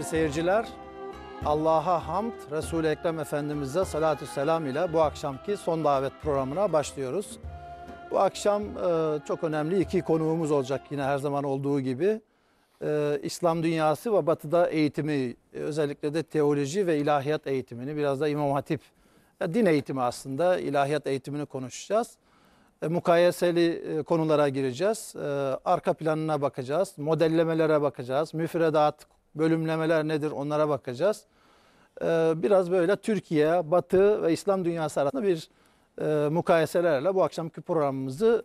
değerli seyirciler, Allah'a hamd, Resul-i Ekrem Efendimiz'e salatü selam ile bu akşamki son davet programına başlıyoruz. Bu akşam e, çok önemli iki konuğumuz olacak yine her zaman olduğu gibi. E, İslam dünyası ve batıda eğitimi, e, özellikle de teoloji ve ilahiyat eğitimini, biraz da İmam Hatip, e, din eğitimi aslında, ilahiyat eğitimini konuşacağız. E, mukayeseli e, konulara gireceğiz, e, arka planına bakacağız, modellemelere bakacağız, müfredat bölümlemeler nedir onlara bakacağız. Ee, biraz böyle Türkiye, Batı ve İslam dünyası arasında bir e, mukayeselerle bu akşamki programımızı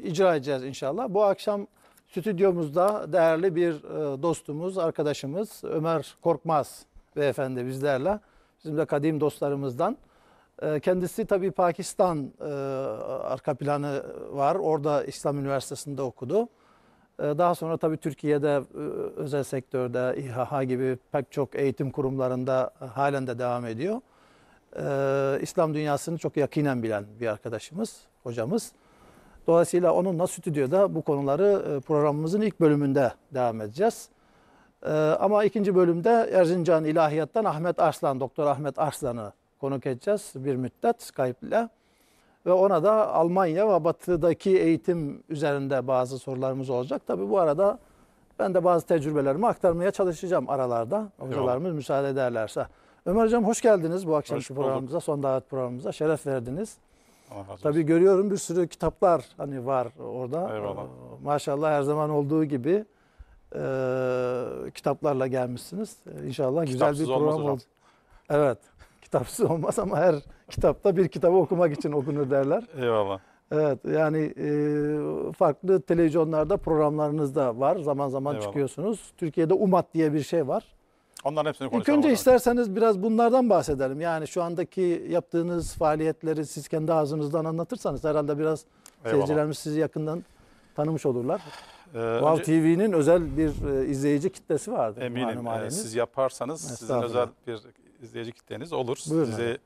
e, icra edeceğiz inşallah. Bu akşam stüdyomuzda değerli bir e, dostumuz, arkadaşımız Ömer Korkmaz beyefendi bizlerle. Bizim de kadim dostlarımızdan. Kendisi tabii Pakistan arka planı var. Orada İslam Üniversitesi'nde okudu. Ee, daha sonra tabii Türkiye'de e, özel sektörde İHH gibi pek çok eğitim kurumlarında e, halen de devam ediyor. Ee, İslam dünyasını çok yakinen bilen bir arkadaşımız, hocamız. Dolayısıyla onunla stüdyoda bu konuları e, programımızın ilk bölümünde devam edeceğiz. Ee, ama ikinci bölümde Erzincan İlahiyat'tan Ahmet Arslan, Doktor Ahmet Arslan'ı konuk edeceğiz bir müddet Skype ile ve ona da Almanya ve batıdaki eğitim üzerinde bazı sorularımız olacak. Tabii bu arada ben de bazı tecrübelerimi aktarmaya çalışacağım aralarda. Hocalarımız Yok. müsaade ederlerse. Ömer Hocam hoş geldiniz bu akşamki hoş programımıza, son davet programımıza. Şeref verdiniz. Tabii görüyorum bir sürü kitaplar hani var orada. Eyvallah. Ee, maşallah her zaman olduğu gibi e, kitaplarla gelmişsiniz. İnşallah Kitapsız güzel bir program oldu. Evet. Kitapsız olmaz ama her kitapta bir kitabı okumak için okunur derler. Eyvallah. Evet yani e, farklı televizyonlarda programlarınız da var. Zaman zaman Eyvallah. çıkıyorsunuz. Türkiye'de UMAT diye bir şey var. Onların hepsini konuşalım. İlk önce olarak. isterseniz biraz bunlardan bahsedelim. Yani şu andaki yaptığınız faaliyetleri siz kendi ağzınızdan anlatırsanız herhalde biraz Eyvallah. seyircilerimiz sizi yakından tanımış olurlar. Ee, TV'nin özel bir e, izleyici kitlesi vardı. Eminim e, siz yaparsanız sizin özel bir izleyici kitleniz olur. Buyurun Sizi efendim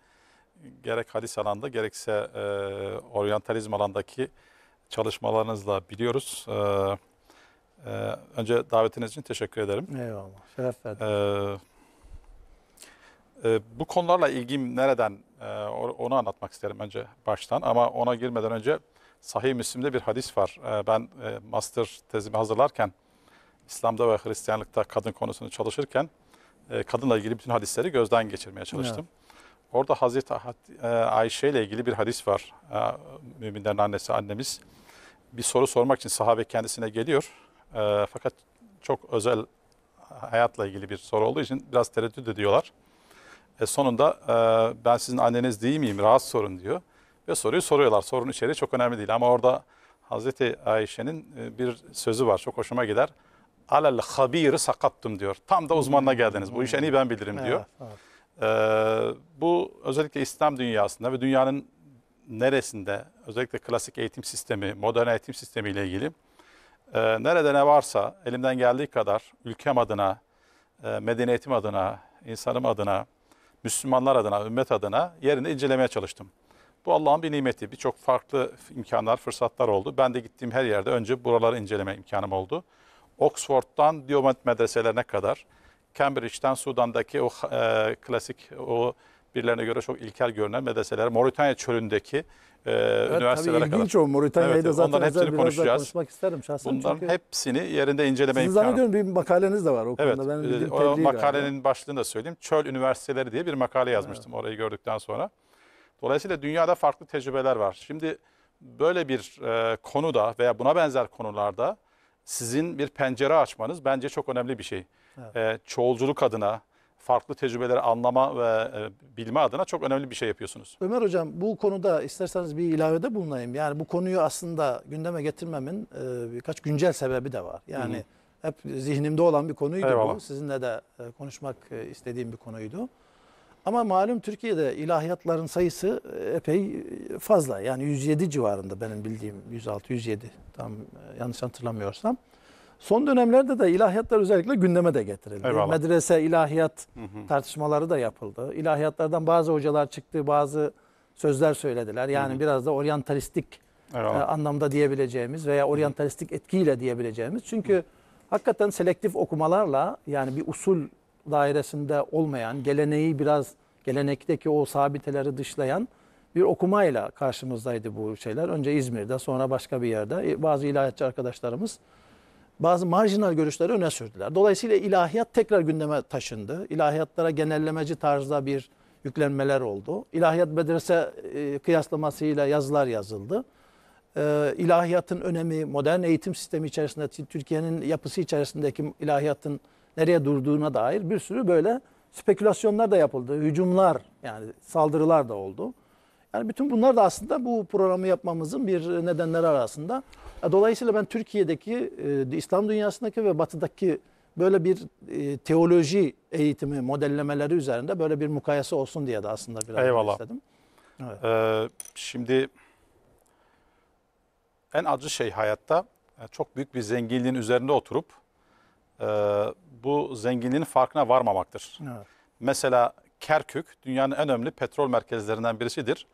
gerek hadis alanda gerekse e, oryantalizm alandaki çalışmalarınızla biliyoruz. E, e, önce davetiniz için teşekkür ederim. Eyvallah. Şeref verdiniz. E, e, bu konularla ilgim nereden e, onu anlatmak isterim önce baştan ama ona girmeden önce Sahih Müslim'de bir hadis var. E, ben e, master tezimi hazırlarken İslam'da ve Hristiyanlıkta kadın konusunu çalışırken e, kadınla ilgili bütün hadisleri gözden geçirmeye çalıştım. Orada Hazreti e, Ayşe ile ilgili bir hadis var. E, müminlerin annesi annemiz. Bir soru sormak için sahabe kendisine geliyor. E, fakat çok özel hayatla ilgili bir soru olduğu için biraz tereddüt ediyorlar. E sonunda e, ben sizin anneniz değil miyim rahat sorun diyor. Ve soruyu soruyorlar. Sorunun içeriği çok önemli değil ama orada Hazreti Ayşe'nin bir sözü var çok hoşuma gider. Alel habiri sakattım diyor. Tam da uzmanına geldiniz. Bu işi en iyi ben bilirim diyor. Evet, evet. Ee, bu özellikle İslam dünyasında ve dünyanın neresinde özellikle klasik eğitim sistemi, modern eğitim sistemi ile ilgili e, nerede ne varsa elimden geldiği kadar ülkem adına, e, medeniyetim adına, insanım adına, Müslümanlar adına, ümmet adına yerinde incelemeye çalıştım. Bu Allah'ın bir nimeti. Birçok farklı imkanlar, fırsatlar oldu. Ben de gittiğim her yerde önce buraları inceleme imkanım oldu. Oxford'dan Diyomet medreselerine kadar, Cambridge'den Sudan'daki o e, klasik o birilerine göre çok ilkel görünen medreseler. Moritanya çölündeki e, evet, üniversitelere tabii kadar. Tabii o Moritanya'yı evet, da zaten onların hepsini konuşacağız. konuşmak isterim şahsen. Bunların çünkü hepsini yerinde inceleme Sizin imkanı. Sizin bir makaleniz de var o evet, Ben e, o makalenin galiba. başlığını da söyleyeyim. Çöl Üniversiteleri diye bir makale yazmıştım evet. orayı gördükten sonra. Dolayısıyla dünyada farklı tecrübeler var. Şimdi böyle bir e, konuda veya buna benzer konularda sizin bir pencere açmanız bence çok önemli bir şey evet. e, çoğulculuk adına, farklı tecrübeleri anlama ve e, bilme adına çok önemli bir şey yapıyorsunuz. Ömer Hocam bu konuda isterseniz bir ilavede bulunayım. Yani bu konuyu aslında gündeme getirmemin e, birkaç güncel sebebi de var. Yani Hı -hı. hep zihnimde olan bir konuydu Eyvallah. bu. Sizinle de e, konuşmak e, istediğim bir konuydu. Ama malum Türkiye'de ilahiyatların sayısı e, epey e, fazla. Yani 107 civarında benim bildiğim 106-107 tam e, yanlış hatırlamıyorsam. Son dönemlerde de ilahiyatlar özellikle gündeme de getirildi. Eyvallah. Medrese ilahiyat hı hı. tartışmaları da yapıldı. İlahiyatlardan bazı hocalar çıktı, bazı sözler söylediler. Yani hı hı. biraz da oryantalistik e, anlamda diyebileceğimiz veya oryantalistik etkiyle diyebileceğimiz. Çünkü hı. hakikaten selektif okumalarla yani bir usul dairesinde olmayan, geleneği biraz gelenekteki o sabiteleri dışlayan bir okumayla karşımızdaydı bu şeyler. Önce İzmir'de, sonra başka bir yerde e, bazı ilahiyatçı arkadaşlarımız bazı marjinal görüşleri öne sürdüler. Dolayısıyla ilahiyat tekrar gündeme taşındı. İlahiyatlara genellemeci tarzda bir yüklenmeler oldu. İlahiyat medrese e, kıyaslamasıyla yazılar yazıldı. E, ilahiyatın önemi modern eğitim sistemi içerisinde, Türkiye'nin yapısı içerisindeki ilahiyatın nereye durduğuna dair bir sürü böyle spekülasyonlar da yapıldı. Hücumlar yani saldırılar da oldu. Yani bütün bunlar da aslında bu programı yapmamızın bir nedenleri arasında. Dolayısıyla ben Türkiye'deki, e, İslam dünyasındaki ve batıdaki böyle bir e, teoloji eğitimi modellemeleri üzerinde böyle bir mukayese olsun diye de aslında biraz Eyvallah. istedim. Evet. Ee, şimdi en acı şey hayatta e, çok büyük bir zenginliğin üzerinde oturup e, bu zenginliğin farkına varmamaktır. Evet. Mesela Kerkük dünyanın en önemli petrol merkezlerinden birisidir.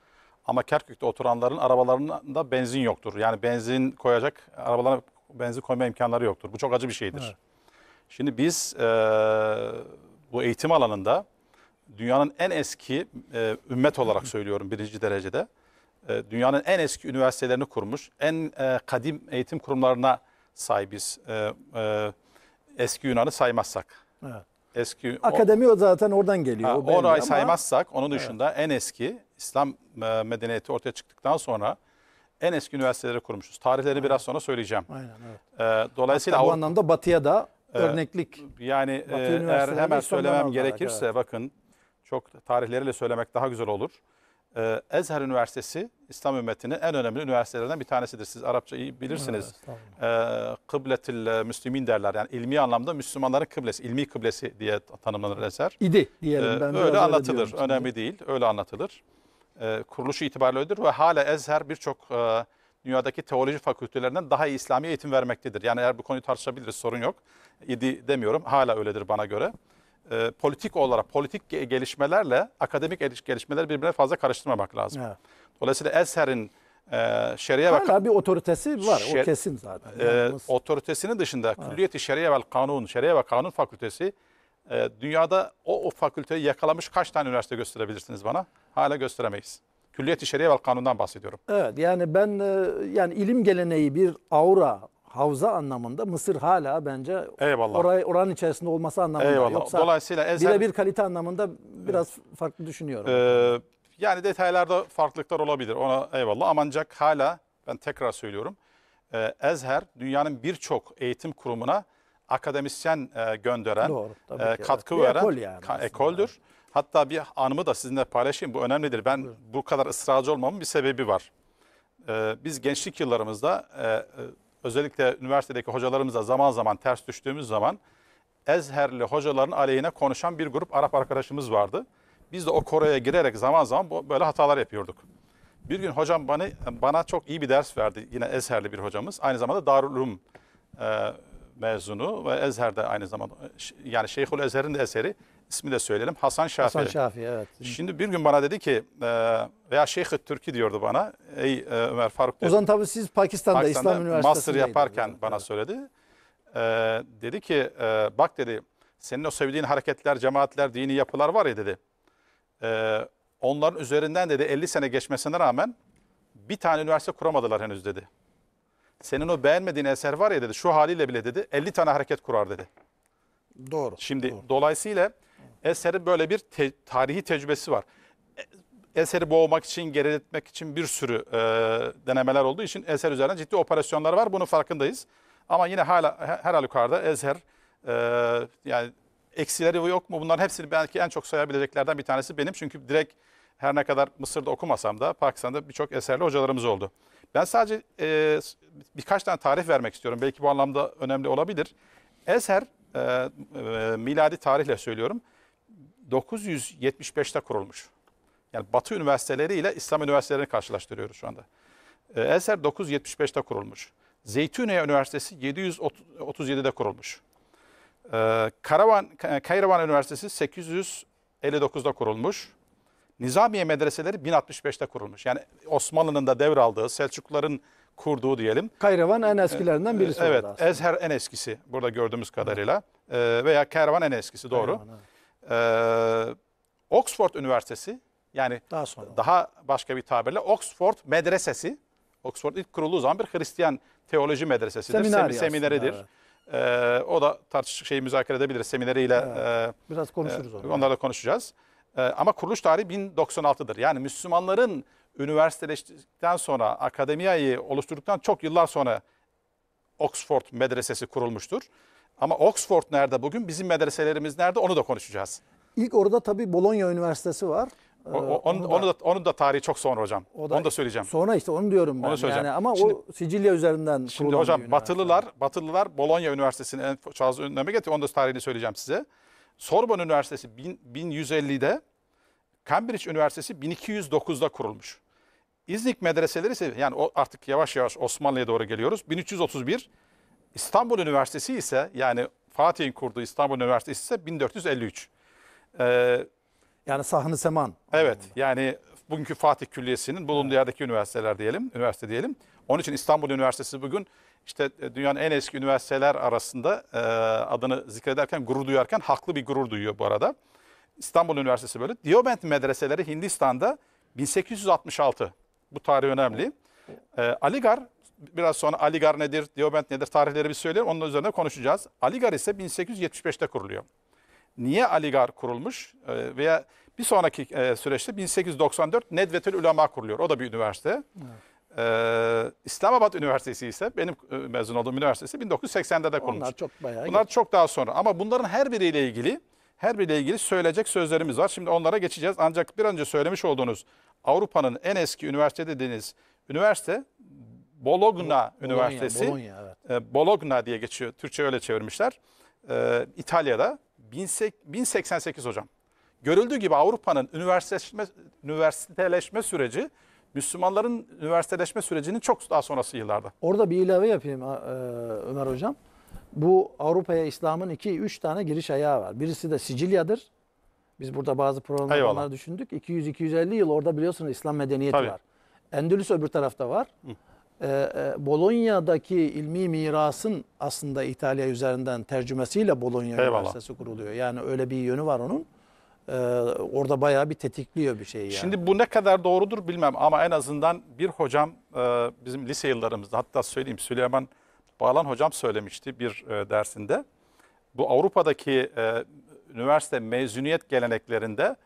Ama Kerkük'te oturanların arabalarında benzin yoktur. Yani benzin koyacak arabalara benzin koyma imkanları yoktur. Bu çok acı bir şeydir. Evet. Şimdi biz e, bu eğitim alanında dünyanın en eski e, ümmet olarak söylüyorum birinci derecede e, dünyanın en eski üniversitelerini kurmuş en e, kadim eğitim kurumlarına sahibiz. E, e, eski Yunan'ı saymazsak. Evet. Eski Akademi o, zaten oradan geliyor. Ha, orayı ama... saymazsak onun dışında evet. en eski İslam e, medeniyeti ortaya çıktıktan sonra en eski üniversiteleri kurmuşuz. Tarihlerini Aynen. biraz sonra söyleyeceğim. Aynen, evet. e, dolayısıyla Hatta bu anlamda Batı'ya da e, örneklik. E, yani Batı e, eğer hemen söylemem gerekirse evet. bakın çok tarihleriyle söylemek daha güzel olur. E, Ezher Üniversitesi İslam ümmetinin en önemli üniversitelerinden bir tanesidir. Siz Arapça iyi bilirsiniz. Evet, e, Kıbletil Müslümin derler. Yani ilmi anlamda Müslümanların kıblesi, ilmi kıblesi diye tanımlanır Ezher. İdi diyelim. Ben e, öyle anlatılır. önemli değil. Öyle anlatılır. E, kuruluşu itibariyle ve hala Ezher birçok e, dünyadaki teoloji fakültelerinden daha iyi İslami eğitim vermektedir. Yani eğer bu konuyu tartışabiliriz sorun yok. İdi demiyorum hala öyledir bana göre. E, politik olarak politik gelişmelerle akademik gelişmeler birbirine fazla karıştırmamak lazım. Evet. Dolayısıyla Ezher'in e, şeriye Hala bir otoritesi var o kesin zaten. E, otoritesinin dışında evet. Külliyeti Şeriye ve Kanun, Şeriye ve Kanun Fakültesi e, dünyada o, o fakülteyi yakalamış kaç tane üniversite gösterebilirsiniz bana? Hala gösteremeyiz. Külliyet-i ve Kanun'dan bahsediyorum. Evet yani ben e, yani ilim geleneği bir aura, havza anlamında Mısır hala bence Eyvallah. oray oranın içerisinde olması anlamında. Eyvallah. Yoksa Dolayısıyla ezel... birebir kalite anlamında biraz evet. farklı düşünüyorum. Ee, yani detaylarda farklılıklar olabilir. Ona eyvallah. Ama ancak hala ben tekrar söylüyorum. E, Ezher dünyanın birçok eğitim kurumuna akademisyen e, gönderen, Doğru, e, katkı evet. veren ekol yani ekoldür. Yani. Hatta bir anımı da sizinle paylaşayım. Bu önemlidir. Ben Buyurun. bu kadar ısrarcı olmamın bir sebebi var. E, biz gençlik yıllarımızda e, özellikle üniversitedeki hocalarımızla zaman zaman ters düştüğümüz zaman Ezherli hocaların aleyhine konuşan bir grup Arap arkadaşımız vardı. Biz de o koroya girerek zaman zaman böyle hatalar yapıyorduk. Bir gün hocam bana, bana çok iyi bir ders verdi. Yine Ezherli bir hocamız. Aynı zamanda Darülüm e, mezunu ve Ezher'de aynı zamanda yani Şeyhül Ezher'in de eseri ismi de söyleyelim Hasan Şafii. Hasan Şafii evet. Şimdi bir gün bana dedi ki veya Şeyh-i Türk'i diyordu bana ey e, Ömer Faruk. Dedi. O zaman tabii siz Pakistan'da, Pakistan'da İslam Üniversitesi'nde master yaparken yani. bana söyledi. E, dedi ki e, bak dedi senin o sevdiğin hareketler, cemaatler, dini yapılar var ya dedi. onların üzerinden dedi 50 sene geçmesine rağmen bir tane üniversite kuramadılar henüz dedi senin o beğenmediğin eser var ya dedi şu haliyle bile dedi 50 tane hareket kurar dedi. Doğru. Şimdi doğru. dolayısıyla eserin böyle bir te tarihi tecrübesi var. E, eseri boğmak için, geriletmek için bir sürü e, denemeler olduğu için eser üzerine ciddi operasyonlar var. Bunun farkındayız. Ama yine hala her halükarda eser e, yani eksileri yok mu? Bunların hepsini belki en çok sayabileceklerden bir tanesi benim. Çünkü direkt her ne kadar Mısır'da okumasam da Pakistan'da birçok eserli hocalarımız oldu. Ben sadece e, birkaç tane tarih vermek istiyorum. Belki bu anlamda önemli olabilir. Eser e, e, miladi tarihle söylüyorum. 975'te kurulmuş. Yani Batı üniversiteleri ile İslam üniversitelerini karşılaştırıyoruz şu anda. E, Eser 975'te kurulmuş. Zeytuniye Üniversitesi 737'de kurulmuş. E, Karavan, Kayravan Üniversitesi 859'da kurulmuş. Nizamiye medreseleri 1065'te kurulmuş. Yani Osmanlı'nın da devraldığı, Selçukluların kurduğu diyelim. Kayravan en eskilerinden ee, birisi. Evet, Ezher en eskisi burada gördüğümüz kadarıyla. Evet. Veya Kervan en eskisi doğru. ee, Oxford Üniversitesi yani daha, sonra. daha başka bir tabirle Oxford Medresesi. Oxford ilk kurulduğu zaman bir Hristiyan teoloji medresesidir, Seminer Sem semineridir. evet. Ee, o da tartışık şeyi müzakere edebiliriz semineriyle. Evet. E, Biraz konuşuruz e, onu. Onlarla konuşacağız. Ee, ama kuruluş tarihi 1096'dır. Yani Müslümanların üniversiteleştikten sonra akademiyayı oluşturduktan çok yıllar sonra Oxford medresesi kurulmuştur. Ama Oxford nerede bugün? Bizim medreselerimiz nerede? Onu da konuşacağız. İlk orada tabii Bologna Üniversitesi var. Ee, o, o, onu, onu, da, onu da tarihi çok sonra hocam. O da, onu da söyleyeceğim. Sonra işte onu diyorum ben. Onu söyleyeceğim. Yani ama şimdi, o Sicilya üzerinden Şimdi hocam Batılılar Batılılar Bologna Üniversitesi'nin en fazla önleme getiriyor. Onu da tarihini söyleyeceğim size. Sorbonne Üniversitesi 1150'de, Cambridge Üniversitesi 1209'da kurulmuş. İznik medreseleri ise yani artık yavaş yavaş Osmanlı'ya doğru geliyoruz. 1331 İstanbul Üniversitesi ise yani Fatih'in kurduğu İstanbul Üniversitesi ise 1453. Ee, yani Sahne Seman. Evet anlamında. yani bugünkü Fatih Külliyesi'nin bulunduğu yerdeki üniversiteler diyelim, üniversite diyelim. Onun için İstanbul Üniversitesi bugün işte e, dünyanın en eski üniversiteler arasında e, adını zikrederken gurur duyarken haklı bir gurur duyuyor bu arada. İstanbul Üniversitesi böyle. Diobent medreseleri Hindistan'da 1866. Bu tarih önemli. E, Aligar biraz sonra Aligar nedir, Diobent nedir tarihleri bir söyleyelim. Onun üzerine konuşacağız. Aligar ise 1875'te kuruluyor. Niye Aligar kurulmuş e, veya bir sonraki e, süreçte 1894 Nedvetül Ulema kuruluyor. O da bir üniversite. Evet. Ee, İslamabad Üniversitesi ise benim e, mezun olduğum üniversitesi 1980'de de kurulmuş. Onlar çok bayağı. Bunlar çok daha sonra ama bunların her biriyle ilgili her biriyle ilgili söyleyecek sözlerimiz var. Şimdi onlara geçeceğiz. Ancak bir önce söylemiş olduğunuz Avrupa'nın en eski üniversite dediğiniz üniversite Bologna Bol Üniversitesi. Bologna, Bologna, evet. Ee, Bologna diye geçiyor. Türkçe öyle çevirmişler. Ee, İtalya'da 1088 hocam. Görüldüğü gibi Avrupa'nın üniversiteleşme, üniversiteleşme süreci Müslümanların üniversiteleşme sürecinin çok daha sonrası yıllarda. Orada bir ilave yapayım e, Ömer Hocam. Bu Avrupa'ya İslam'ın iki üç tane giriş ayağı var. Birisi de Sicilya'dır. Biz burada bazı programlar düşündük. 200-250 yıl orada biliyorsunuz İslam medeniyeti Tabii. var. Endülüs öbür tarafta var. Hı. Ee, Bolonya'daki ilmi mirasın aslında İtalya üzerinden tercümesiyle Bologna Eyvallah. Üniversitesi kuruluyor. Yani öyle bir yönü var onun e, orada bayağı bir tetikliyor bir şey yani. Şimdi bu ne kadar doğrudur bilmem ama en azından bir hocam e, bizim lise yıllarımızda hatta söyleyeyim Süleyman Bağlan hocam söylemişti bir e, dersinde. Bu Avrupa'daki e, üniversite mezuniyet geleneklerinde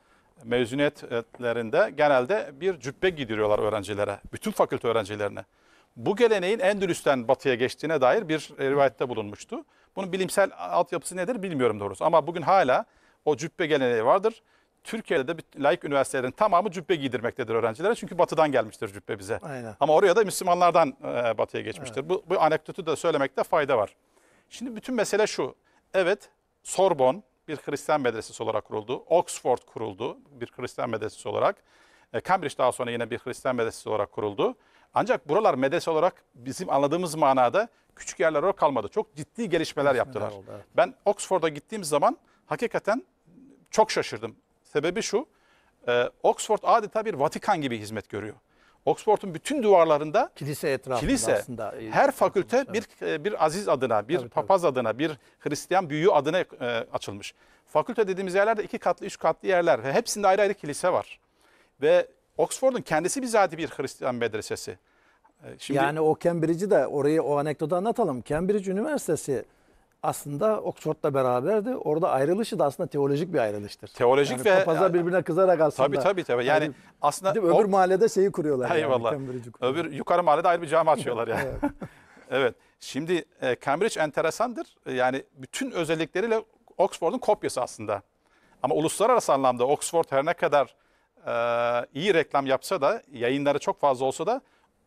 mezuniyetlerinde genelde bir cübbe giydiriyorlar öğrencilere. Bütün fakülte öğrencilerine. Bu geleneğin Endülüs'ten batıya geçtiğine dair bir rivayette bulunmuştu. Bunun bilimsel altyapısı nedir bilmiyorum doğrusu. Ama bugün hala o cübbe geleneği vardır. Türkiye'de de laik üniversitelerin tamamı cübbe giydirmektedir öğrencilere. Çünkü batıdan gelmiştir cübbe bize. Aynen. Ama oraya da Müslümanlardan e, batıya geçmiştir. Evet. Bu, bu anekdotu da söylemekte fayda var. Şimdi bütün mesele şu. Evet Sorbon bir Hristiyan medresesi olarak kuruldu. Oxford kuruldu bir Hristiyan medresesi olarak. E, Cambridge daha sonra yine bir Hristiyan medresesi olarak kuruldu. Ancak buralar medrese olarak bizim anladığımız manada küçük yerler olarak kalmadı. Çok ciddi gelişmeler, gelişmeler yaptılar. Oldu, evet. Ben Oxford'a gittiğim zaman hakikaten çok şaşırdım. Sebebi şu, e, Oxford adeta bir Vatikan gibi hizmet görüyor. Oxford'un bütün duvarlarında kilise etrafında kilise, aslında e, her fakülte bir e, bir aziz adına, bir tabii, papaz tabii. adına, bir Hristiyan büyüğü adına e, açılmış. Fakülte dediğimiz yerlerde iki katlı, üç katlı yerler ve hepsinde ayrı ayrı kilise var. Ve Oxford'un kendisi bizatihi bir Hristiyan medresesi. E, şimdi, yani o Cambridge'i de orayı o anekdotu anlatalım. Cambridge Üniversitesi aslında Oxford'la beraberdi. Orada ayrılışı da aslında teolojik bir ayrılıştır. Teolojik yani ve papazlar birbirine kızarak aslında. Tabii tabii tabii. Yani, yani aslında öbür o, mahallede şeyi kuruyorlar. Eyvallah. Yani, öbür yukarı mahallede ayrı bir cami açıyorlar yani. evet. Şimdi e, Cambridge enteresandır. E, yani bütün özellikleriyle Oxford'un kopyası aslında. Ama uluslararası anlamda Oxford her ne kadar e, iyi reklam yapsa da, yayınları çok fazla olsa da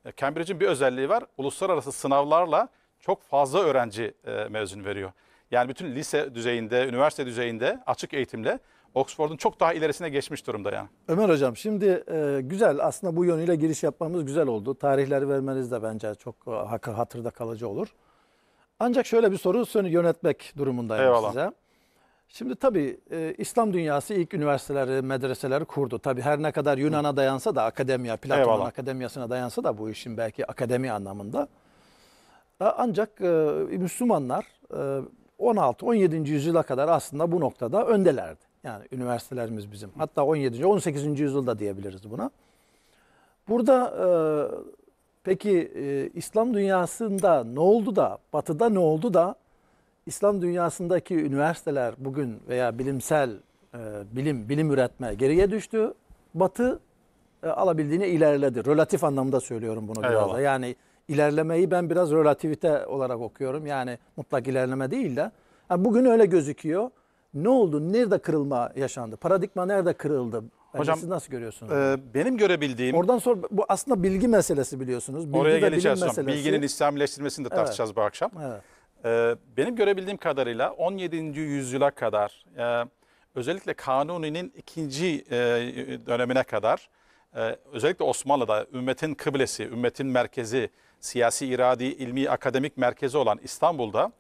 e, Cambridge'in bir özelliği var. Uluslararası sınavlarla çok fazla öğrenci e, mezun veriyor. Yani bütün lise düzeyinde, üniversite düzeyinde açık eğitimle Oxford'un çok daha ilerisine geçmiş durumda yani. Ömer Hocam şimdi e, güzel aslında bu yönüyle giriş yapmamız güzel oldu. Tarihleri vermeniz de bence çok e, hatırda kalıcı olur. Ancak şöyle bir soru yönetmek durumundayım Eyvallah. size. Şimdi tabii e, İslam dünyası ilk üniversiteleri, medreseleri kurdu. Tabii her ne kadar Yunan'a dayansa da akademiya, Platon'un akademiyasına dayansa da bu işin belki akademi anlamında. E, ancak e, Müslümanlar 16-17. E, yüzyıla kadar aslında bu noktada öndelerdi. Yani üniversitelerimiz bizim. Hatta 17. 18. yüzyılda diyebiliriz buna. Burada peki İslam dünyasında ne oldu da, batıda ne oldu da İslam dünyasındaki üniversiteler bugün veya bilimsel bilim, bilim üretme geriye düştü. Batı alabildiğini alabildiğine ilerledi. Relatif anlamda söylüyorum bunu Eyvallah. biraz da. Yani ilerlemeyi ben biraz relativite olarak okuyorum. Yani mutlak ilerleme değil de. Yani bugün öyle gözüküyor. Ne oldu? Nerede kırılma yaşandı? Paradigma nerede kırıldı? Hocam siz nasıl görüyorsunuz? E, benim görebildiğim Oradan sonra bu aslında bilgi meselesi biliyorsunuz. Bilgi oraya geleceğiz hocam. Meselesi. Bilginin İslamileştirmesini de evet. tartışacağız bu akşam. Evet. E, benim görebildiğim kadarıyla 17. yüzyıla kadar e, özellikle Kanuni'nin ikinci e, dönemine kadar e, özellikle Osmanlı'da ümmetin kıblesi, ümmetin merkezi siyasi iradi ilmi akademik merkezi olan İstanbul'da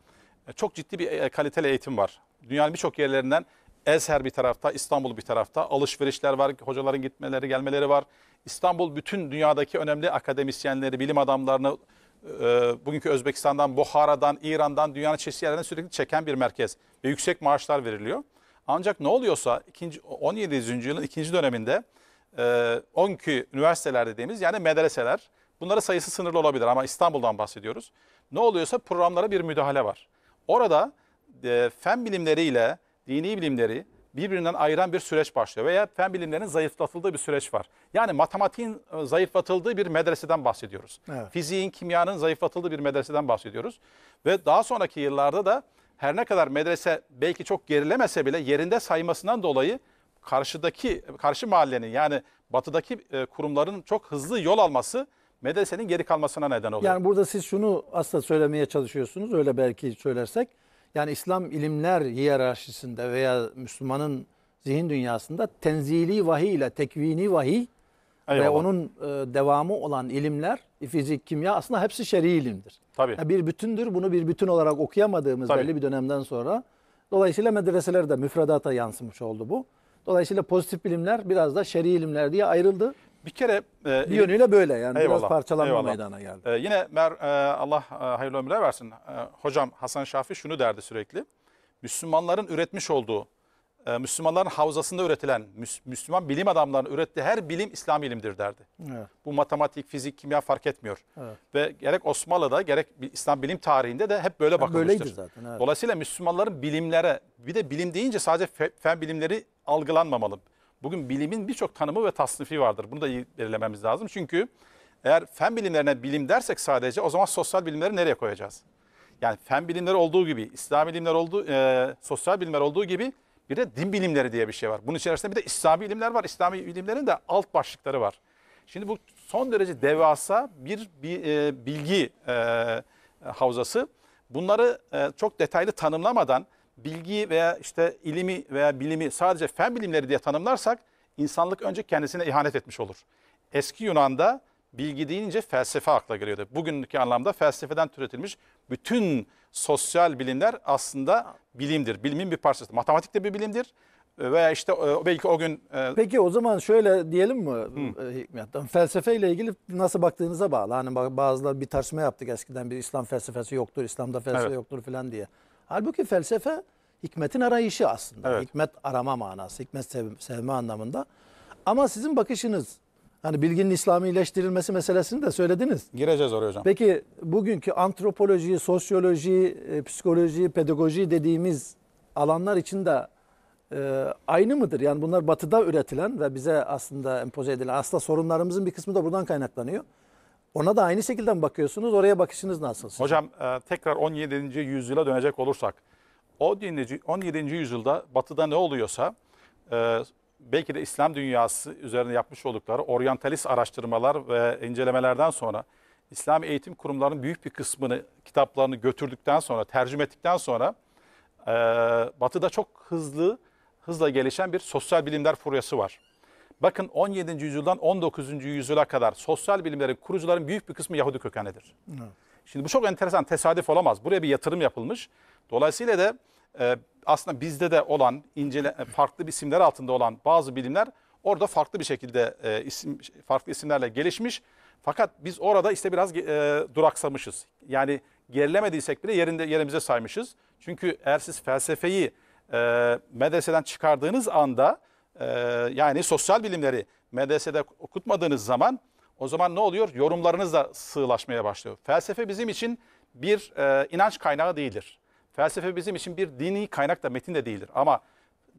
e, çok ciddi bir e, kaliteli eğitim var. Dünyanın birçok yerlerinden Ezher bir tarafta, İstanbul bir tarafta. Alışverişler var, hocaların gitmeleri, gelmeleri var. İstanbul bütün dünyadaki önemli akademisyenleri, bilim adamlarını e, bugünkü Özbekistan'dan, Buhara'dan, İran'dan, dünyanın çeşitli yerlerinden sürekli çeken bir merkez. Ve yüksek maaşlar veriliyor. Ancak ne oluyorsa ikinci, 17. yüzyılın ikinci döneminde 10 üniversiteler dediğimiz yani medreseler, Bunların sayısı sınırlı olabilir ama İstanbul'dan bahsediyoruz. Ne oluyorsa programlara bir müdahale var. Orada e, fen ile dini bilimleri birbirinden ayıran bir süreç başlıyor veya fen bilimlerinin zayıflatıldığı bir süreç var. Yani matematiğin e, zayıflatıldığı bir medreseden bahsediyoruz. Evet. Fiziğin, kimyanın zayıflatıldığı bir medreseden bahsediyoruz. Ve daha sonraki yıllarda da her ne kadar medrese belki çok gerilemese bile yerinde saymasından dolayı karşıdaki karşı mahallenin yani batıdaki e, kurumların çok hızlı yol alması medresenin geri kalmasına neden oluyor. Yani burada siz şunu aslında söylemeye çalışıyorsunuz öyle belki söylersek. Yani İslam ilimler hiyerarşisinde veya Müslümanın zihin dünyasında tenzili vahiy ile tekvini vahiy Eyvallah. ve onun e, devamı olan ilimler fizik, kimya aslında hepsi şer'i ilimdir. Tabii. Yani bir bütündür. Bunu bir bütün olarak okuyamadığımız Tabii. belli bir dönemden sonra dolayısıyla medreselerde müfredata yansımış oldu bu. Dolayısıyla pozitif bilimler biraz da şer'i ilimler diye ayrıldı. Bir kere e, bir yönüyle böyle yani eyvallah, biraz parçalanma eyvallah. meydana geldi. E, yine mer, e, Allah e, hayırlı ömürler versin. E, hocam Hasan Şafi şunu derdi sürekli. Müslümanların üretmiş olduğu, e, Müslümanların havzasında üretilen, Müslüman bilim adamlarının ürettiği her bilim İslam ilimdir derdi. Evet. Bu matematik, fizik, kimya fark etmiyor. Evet. Ve gerek Osmanlı'da gerek İslam bilim tarihinde de hep böyle yani bakılmıştır. Böyleydi zaten. Evet. Dolayısıyla Müslümanların bilimlere, bir de bilim deyince sadece fen bilimleri algılanmamalı. Bugün bilimin birçok tanımı ve tasnifi vardır. Bunu da iyi belirlememiz lazım. Çünkü eğer fen bilimlerine bilim dersek sadece o zaman sosyal bilimleri nereye koyacağız? Yani fen bilimleri olduğu gibi, İslam bilimler olduğu, e, sosyal bilimler olduğu gibi bir de din bilimleri diye bir şey var. Bunun içerisinde bir de İslami bilimler var. İslami bilimlerin de alt başlıkları var. Şimdi bu son derece devasa bir, bir e, bilgi e, havzası. Bunları e, çok detaylı tanımlamadan bilgiyi veya işte ilimi veya bilimi sadece fen bilimleri diye tanımlarsak insanlık önce kendisine ihanet etmiş olur. Eski Yunan'da bilgi deyince felsefe akla geliyordu. Bugünkü anlamda felsefeden türetilmiş bütün sosyal bilimler aslında bilimdir. Bilimin bir parçası. Matematik de bir bilimdir. Veya işte e, belki o gün... E, Peki o zaman şöyle diyelim mi Hı. E, Hikmet'ten? Felsefe ilgili nasıl baktığınıza bağlı. Hani bazıları bir tartışma yaptık eskiden bir İslam felsefesi yoktur, İslam'da felsefe evet. yoktur falan diye. Halbuki felsefe hikmetin arayışı aslında. Evet. Hikmet arama manası, hikmet sev, sevme anlamında. Ama sizin bakışınız, hani bilginin İslamileştirilmesi meselesini de söylediniz. Gireceğiz oraya hocam. Peki bugünkü antropoloji, sosyoloji, e, psikoloji, pedagoji dediğimiz alanlar için de e, aynı mıdır? Yani bunlar batıda üretilen ve bize aslında empoze edilen, aslında sorunlarımızın bir kısmı da buradan kaynaklanıyor. Ona da aynı şekilde mi bakıyorsunuz? Oraya bakışınız nasıl? Hocam e, tekrar 17. yüzyıla dönecek olursak, 17. 17. yüzyılda batıda ne oluyorsa e, belki de İslam dünyası üzerine yapmış oldukları oryantalist araştırmalar ve incelemelerden sonra İslam eğitim kurumlarının büyük bir kısmını kitaplarını götürdükten sonra, tercüme ettikten sonra e, batıda çok hızlı, hızla gelişen bir sosyal bilimler furyası var. Bakın 17. yüzyıldan 19. yüzyıla kadar sosyal bilimlerin kurucuların büyük bir kısmı Yahudi kökenlidir. Evet. Şimdi bu çok enteresan tesadüf olamaz. Buraya bir yatırım yapılmış. Dolayısıyla da e, aslında bizde de olan incele, e, farklı isimler altında olan bazı bilimler orada farklı bir şekilde e, isim farklı isimlerle gelişmiş. Fakat biz orada işte biraz e, duraksamışız. Yani gerilemediysek bile yerinde yerimize saymışız. Çünkü eğer siz felsefeyi e, medreseden çıkardığınız anda e, yani sosyal bilimleri medresede okutmadığınız zaman o zaman ne oluyor? Yorumlarınız da sığlaşmaya başlıyor. Felsefe bizim için bir e, inanç kaynağı değildir. Felsefe bizim için bir dini kaynak da metin de değildir. Ama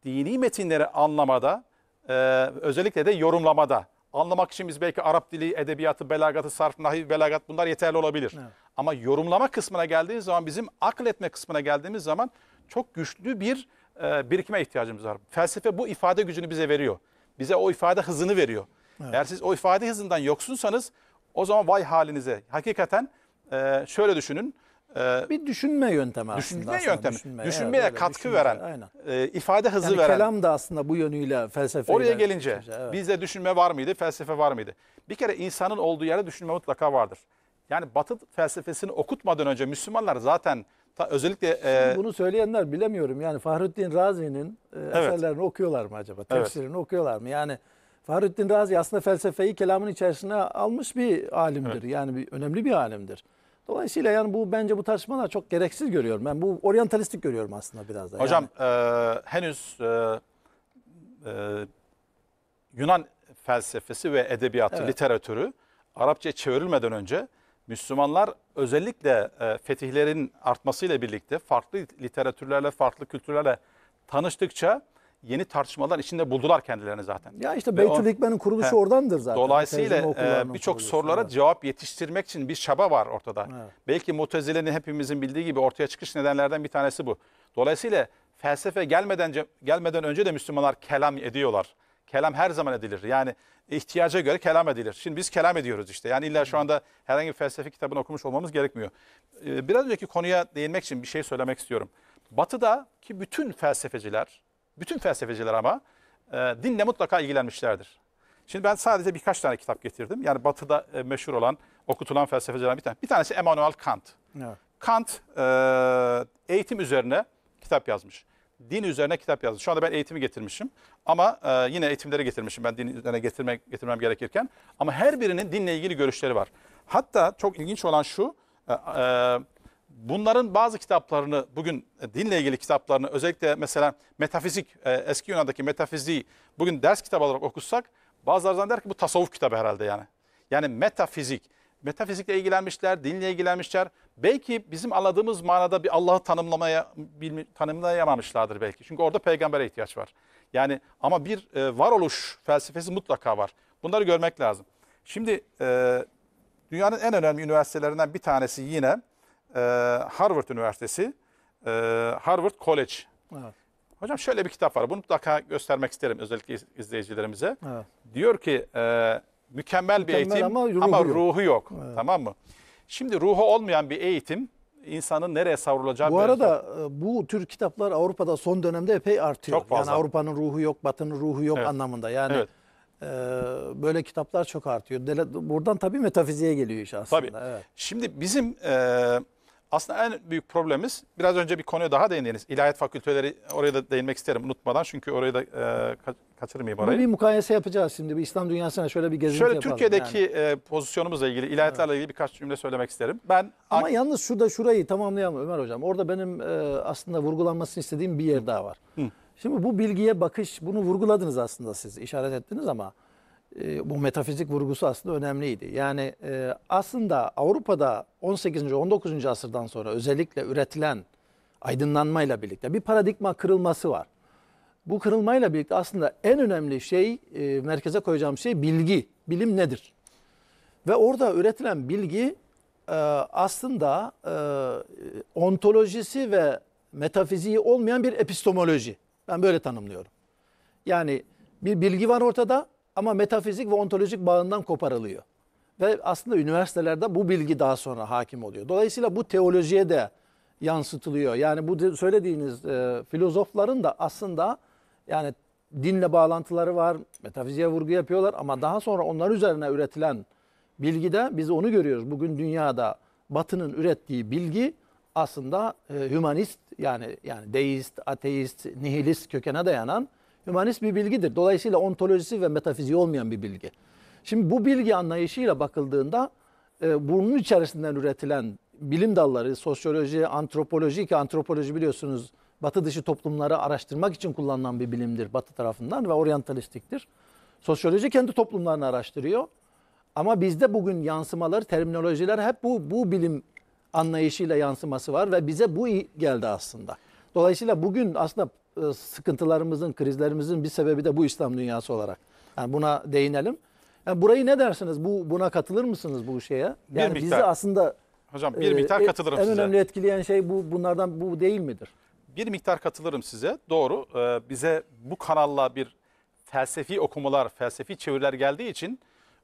dini metinleri anlamada, e, özellikle de yorumlamada, anlamak için biz belki Arap dili, edebiyatı, belagatı, sarf, nahiv, belagat bunlar yeterli olabilir. Evet. Ama yorumlama kısmına geldiğimiz zaman, bizim akletme kısmına geldiğimiz zaman çok güçlü bir e, birikime ihtiyacımız var. Felsefe bu ifade gücünü bize veriyor. Bize o ifade hızını veriyor. Evet. Eğer siz o ifade hızından yoksunsanız o zaman vay halinize. Hakikaten e, şöyle düşünün. E, bir düşünme yöntemi aslında. Düşünme aslında, yöntemi. Düşünme, Düşünmeye evet, katkı düşünme, veren, E, ifade hızı yani veren. Kelam da aslında bu yönüyle felsefe. Oraya gelince düşünce, evet. bizde düşünme var mıydı, felsefe var mıydı? Bir kere insanın olduğu yerde düşünme mutlaka vardır. Yani Batı felsefesini okutmadan önce Müslümanlar zaten ta, özellikle... e, bunu söyleyenler bilemiyorum. Yani Fahrettin Razi'nin e, evet. eserlerini okuyorlar mı acaba? Tefsirini evet. okuyorlar mı? Yani Fahrettin Razi aslında felsefeyi kelamın içerisine almış bir alimdir. Evet. Yani bir, önemli bir alimdir. Dolayısıyla yani bu bence bu tartışmalar çok gereksiz görüyorum. Ben bu oryantalistik görüyorum aslında biraz da. Hocam yani. e, henüz e, e, Yunan felsefesi ve edebiyatı, evet. literatürü Arapça çevrilmeden önce Müslümanlar özellikle e, fetihlerin artmasıyla birlikte farklı literatürlerle, farklı kültürlerle tanıştıkça yeni tartışmalar içinde buldular kendilerini zaten. Ya işte Beytül Hikme'nin kuruluşu he, oradandır zaten. Dolayısıyla e, birçok sorulara cevap yetiştirmek için bir çaba var ortada. Evet. Belki Mutezile'nin hepimizin bildiği gibi ortaya çıkış nedenlerden bir tanesi bu. Dolayısıyla felsefe gelmeden gelmeden önce de Müslümanlar kelam ediyorlar. Kelam her zaman edilir. Yani ihtiyaca göre kelam edilir. Şimdi biz kelam ediyoruz işte. Yani illa şu anda herhangi bir felsefe kitabını okumuş olmamız gerekmiyor. E, biraz önceki konuya değinmek için bir şey söylemek istiyorum. Batı'da ki bütün felsefeciler bütün felsefeciler ama e, dinle mutlaka ilgilenmişlerdir. Şimdi ben sadece birkaç tane kitap getirdim. Yani batıda e, meşhur olan, okutulan felsefecilerden bir tane. Bir tanesi Emmanuel Kant. Evet. Kant e, eğitim üzerine kitap yazmış. Din üzerine kitap yazmış. Şu anda ben eğitimi getirmişim. Ama e, yine eğitimleri getirmişim ben din üzerine getirmek, getirmem gerekirken. Ama her birinin dinle ilgili görüşleri var. Hatta çok ilginç olan şu, e, e, bunların bazı kitaplarını bugün e, dinle ilgili kitaplarını özellikle mesela metafizik e, eski Yunan'daki metafiziği bugün ders kitabı olarak okusak bazılarından der ki bu tasavvuf kitabı herhalde yani. Yani metafizik. Metafizikle ilgilenmişler, dinle ilgilenmişler. Belki bizim anladığımız manada bir Allah'ı tanımlamaya tanımlayamamışlardır belki. Çünkü orada peygambere ihtiyaç var. Yani ama bir e, varoluş felsefesi mutlaka var. Bunları görmek lazım. Şimdi e, dünyanın en önemli üniversitelerinden bir tanesi yine e, Harvard Üniversitesi, e, Harvard College. Evet. Hocam şöyle bir kitap var. Bunu daha göstermek isterim özellikle izleyicilerimize. Evet. Diyor ki e, mükemmel, mükemmel bir eğitim ama ruhu ama yok. Ruhu yok evet. Tamam mı? Şimdi ruhu olmayan bir eğitim insanın nereye savrulacağı Bu arada belki... bu tür kitaplar Avrupa'da son dönemde epey artıyor. Çok fazla. Yani Avrupa'nın ruhu yok, Batı'nın ruhu yok evet. anlamında. Yani evet. e, böyle kitaplar çok artıyor. Buradan tabii metafiziğe geliyor iş aslında. Tabii. Evet. Şimdi bizim e, aslında en büyük problemimiz biraz önce bir konuya daha değindiniz. İlahiyat fakülteleri oraya da değinmek isterim unutmadan çünkü orayı da e, kaçırmayayım orayı. bir mukayese yapacağız şimdi bir İslam dünyasına şöyle bir gezinti şöyle yapalım. Şöyle Türkiye'deki yani. E, pozisyonumuzla ilgili ilahiyatlarla ilgili birkaç cümle söylemek isterim. Ben Ama yalnız şurada şurayı tamamlayalım Ömer hocam. Orada benim e, aslında vurgulanmasını istediğim bir yer daha var. Hı. Şimdi bu bilgiye bakış bunu vurguladınız aslında siz işaret ettiniz ama ee, bu metafizik vurgusu aslında önemliydi. Yani e, aslında Avrupa'da 18. 19. asırdan sonra özellikle üretilen aydınlanmayla birlikte bir paradigma kırılması var. Bu kırılmayla birlikte aslında en önemli şey, e, merkeze koyacağım şey bilgi. Bilim nedir? Ve orada üretilen bilgi e, aslında ontolojisi ve metafiziği olmayan bir epistemoloji. Ben böyle tanımlıyorum. Yani bir bilgi var ortada ama metafizik ve ontolojik bağından koparılıyor. Ve aslında üniversitelerde bu bilgi daha sonra hakim oluyor. Dolayısıyla bu teolojiye de yansıtılıyor. Yani bu söylediğiniz e, filozofların da aslında yani dinle bağlantıları var, metafiziğe vurgu yapıyorlar ama daha sonra onlar üzerine üretilen bilgide biz onu görüyoruz. Bugün dünyada Batı'nın ürettiği bilgi aslında e, hümanist yani yani deist, ateist, nihilist kökene dayanan Hümanist bir bilgidir. Dolayısıyla ontolojisi ve metafiziği olmayan bir bilgi. Şimdi bu bilgi anlayışıyla bakıldığında e, bunun içerisinden üretilen bilim dalları, sosyoloji, antropoloji ki antropoloji biliyorsunuz batı dışı toplumları araştırmak için kullanılan bir bilimdir batı tarafından ve oryantalistiktir. Sosyoloji kendi toplumlarını araştırıyor. Ama bizde bugün yansımaları, terminolojiler hep bu, bu bilim anlayışıyla yansıması var ve bize bu iyi geldi aslında. Dolayısıyla bugün aslında e, sıkıntılarımızın, krizlerimizin bir sebebi de bu İslam dünyası olarak. Yani buna değinelim. Yani burayı ne dersiniz? Bu buna katılır mısınız bu şeye? Yani bir bizi aslında Hocam bir e, miktar e, katılırım en size. En önemli etkileyen şey bu bunlardan bu değil midir? Bir miktar katılırım size. Doğru. Ee, bize bu kanalla bir felsefi okumalar, felsefi çeviriler geldiği için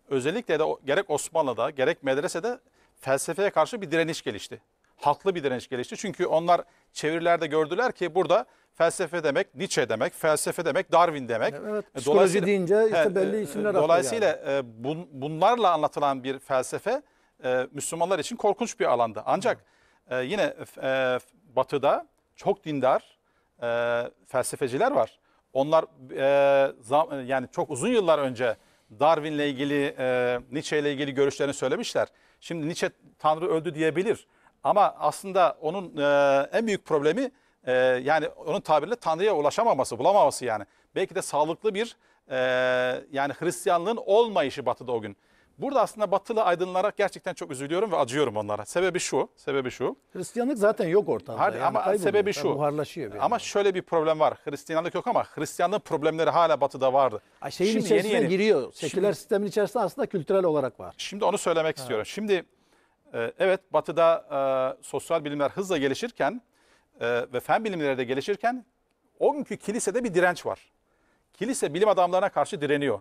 özellikle de gerek Osmanlı'da gerek medresede felsefeye karşı bir direniş gelişti. Haklı bir direniş gelişti. Çünkü onlar çevirilerde gördüler ki burada Felsefe demek Nietzsche demek, felsefe demek Darwin demek. Evet, e, psikoloji deyince işte belli e, isimler Dolayısıyla yani. E, bun, bunlarla anlatılan bir felsefe Müslümanlar için korkunç bir alandı. Ancak Hı. yine batıda çok dindar felsefeciler var. Onlar yani çok uzun yıllar önce Darwin'le ilgili, Nietzsche'yle ilgili görüşlerini söylemişler. Şimdi Nietzsche Tanrı öldü diyebilir. Ama aslında onun en büyük problemi e, yani onun tabiriyle Tanrı'ya ulaşamaması, bulamaması yani. Belki de sağlıklı bir e, yani Hristiyanlığın olmayışı batıda o gün. Burada aslında batılı aydınlara gerçekten çok üzülüyorum ve acıyorum onlara. Sebebi şu, sebebi şu. Hristiyanlık zaten yok ortada. yani ama sebebi şu. Buharlaşıyor ama yani. şöyle bir problem var. Hristiyanlık yok ama Hristiyanlığın problemleri hala batıda vardı. A, şeyin şimdi içerisine yeni, yeni, giriyor. Seküler şimdi, sistemin içerisinde aslında kültürel olarak var. Şimdi onu söylemek ha. istiyorum. Şimdi e, evet batıda e, sosyal bilimler hızla gelişirken ee, ve fen bilimlerinde gelişirken o günkü kilisede bir direnç var. Kilise bilim adamlarına karşı direniyor.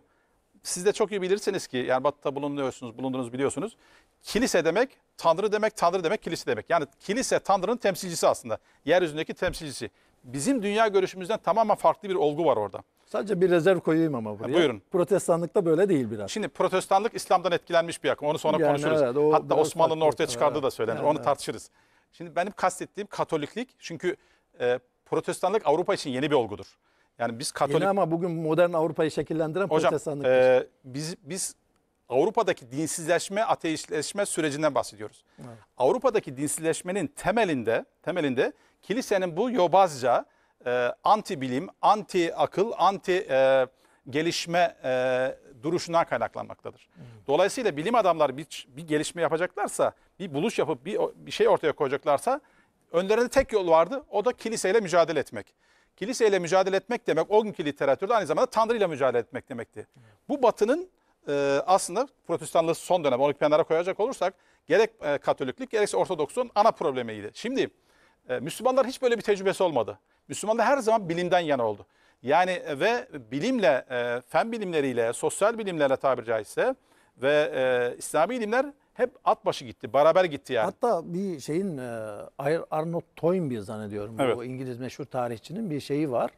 Siz de çok iyi bilirsiniz ki yani Batı'da bulunuyorsunuz, bulundunuz biliyorsunuz. Kilise demek Tanrı demek, Tanrı demek kilise demek. Yani kilise Tanrı'nın temsilcisi aslında. Yeryüzündeki temsilcisi. Bizim dünya görüşümüzden tamamen farklı bir olgu var orada. Sadece bir rezerv koyayım ama buraya. Ha, buyurun. Protestanlıkta böyle değil biraz. Şimdi protestanlık İslam'dan etkilenmiş bir akım. Onu sonra yani konuşuruz. Evet, Hatta Osmanlı'nın ortaya çıkardığı da söylenir. Yani, Onu evet. tartışırız. Şimdi benim kastettiğim Katoliklik çünkü e, protestanlık Avrupa için yeni bir olgudur. Yani biz Katolik... Yeni ama bugün modern Avrupa'yı şekillendiren Hocam, protestanlık. E, biz, biz Avrupa'daki dinsizleşme, ateistleşme sürecinden bahsediyoruz. Evet. Avrupa'daki dinsizleşmenin temelinde, temelinde kilisenin bu yobazca e, anti bilim, anti akıl, anti e, gelişme e, duruşundan kaynaklanmaktadır. Hmm. Dolayısıyla bilim adamları bir, bir gelişme yapacaklarsa bir buluş yapıp bir, bir şey ortaya koyacaklarsa önlerinde tek yol vardı. O da kiliseyle mücadele etmek. Kiliseyle mücadele etmek demek o günkü literatürde aynı zamanda Tanrı'yla mücadele etmek demekti. Bu batının e, aslında protestanlığı son dönem onu kenara koyacak olursak gerek e, Katoliklik gerekse ortodoksun ana problemiydi. Şimdi e, Müslümanlar hiç böyle bir tecrübesi olmadı. Müslümanlar her zaman bilimden yana oldu. Yani e, ve bilimle, e, fen bilimleriyle, sosyal bilimlerle tabiri caizse ve e, İslami ilimler hep at başı gitti. Beraber gitti yani. Hatta bir şeyin e, Arnold Toynbee zannediyorum. Evet. O İngiliz meşhur tarihçinin bir şeyi var.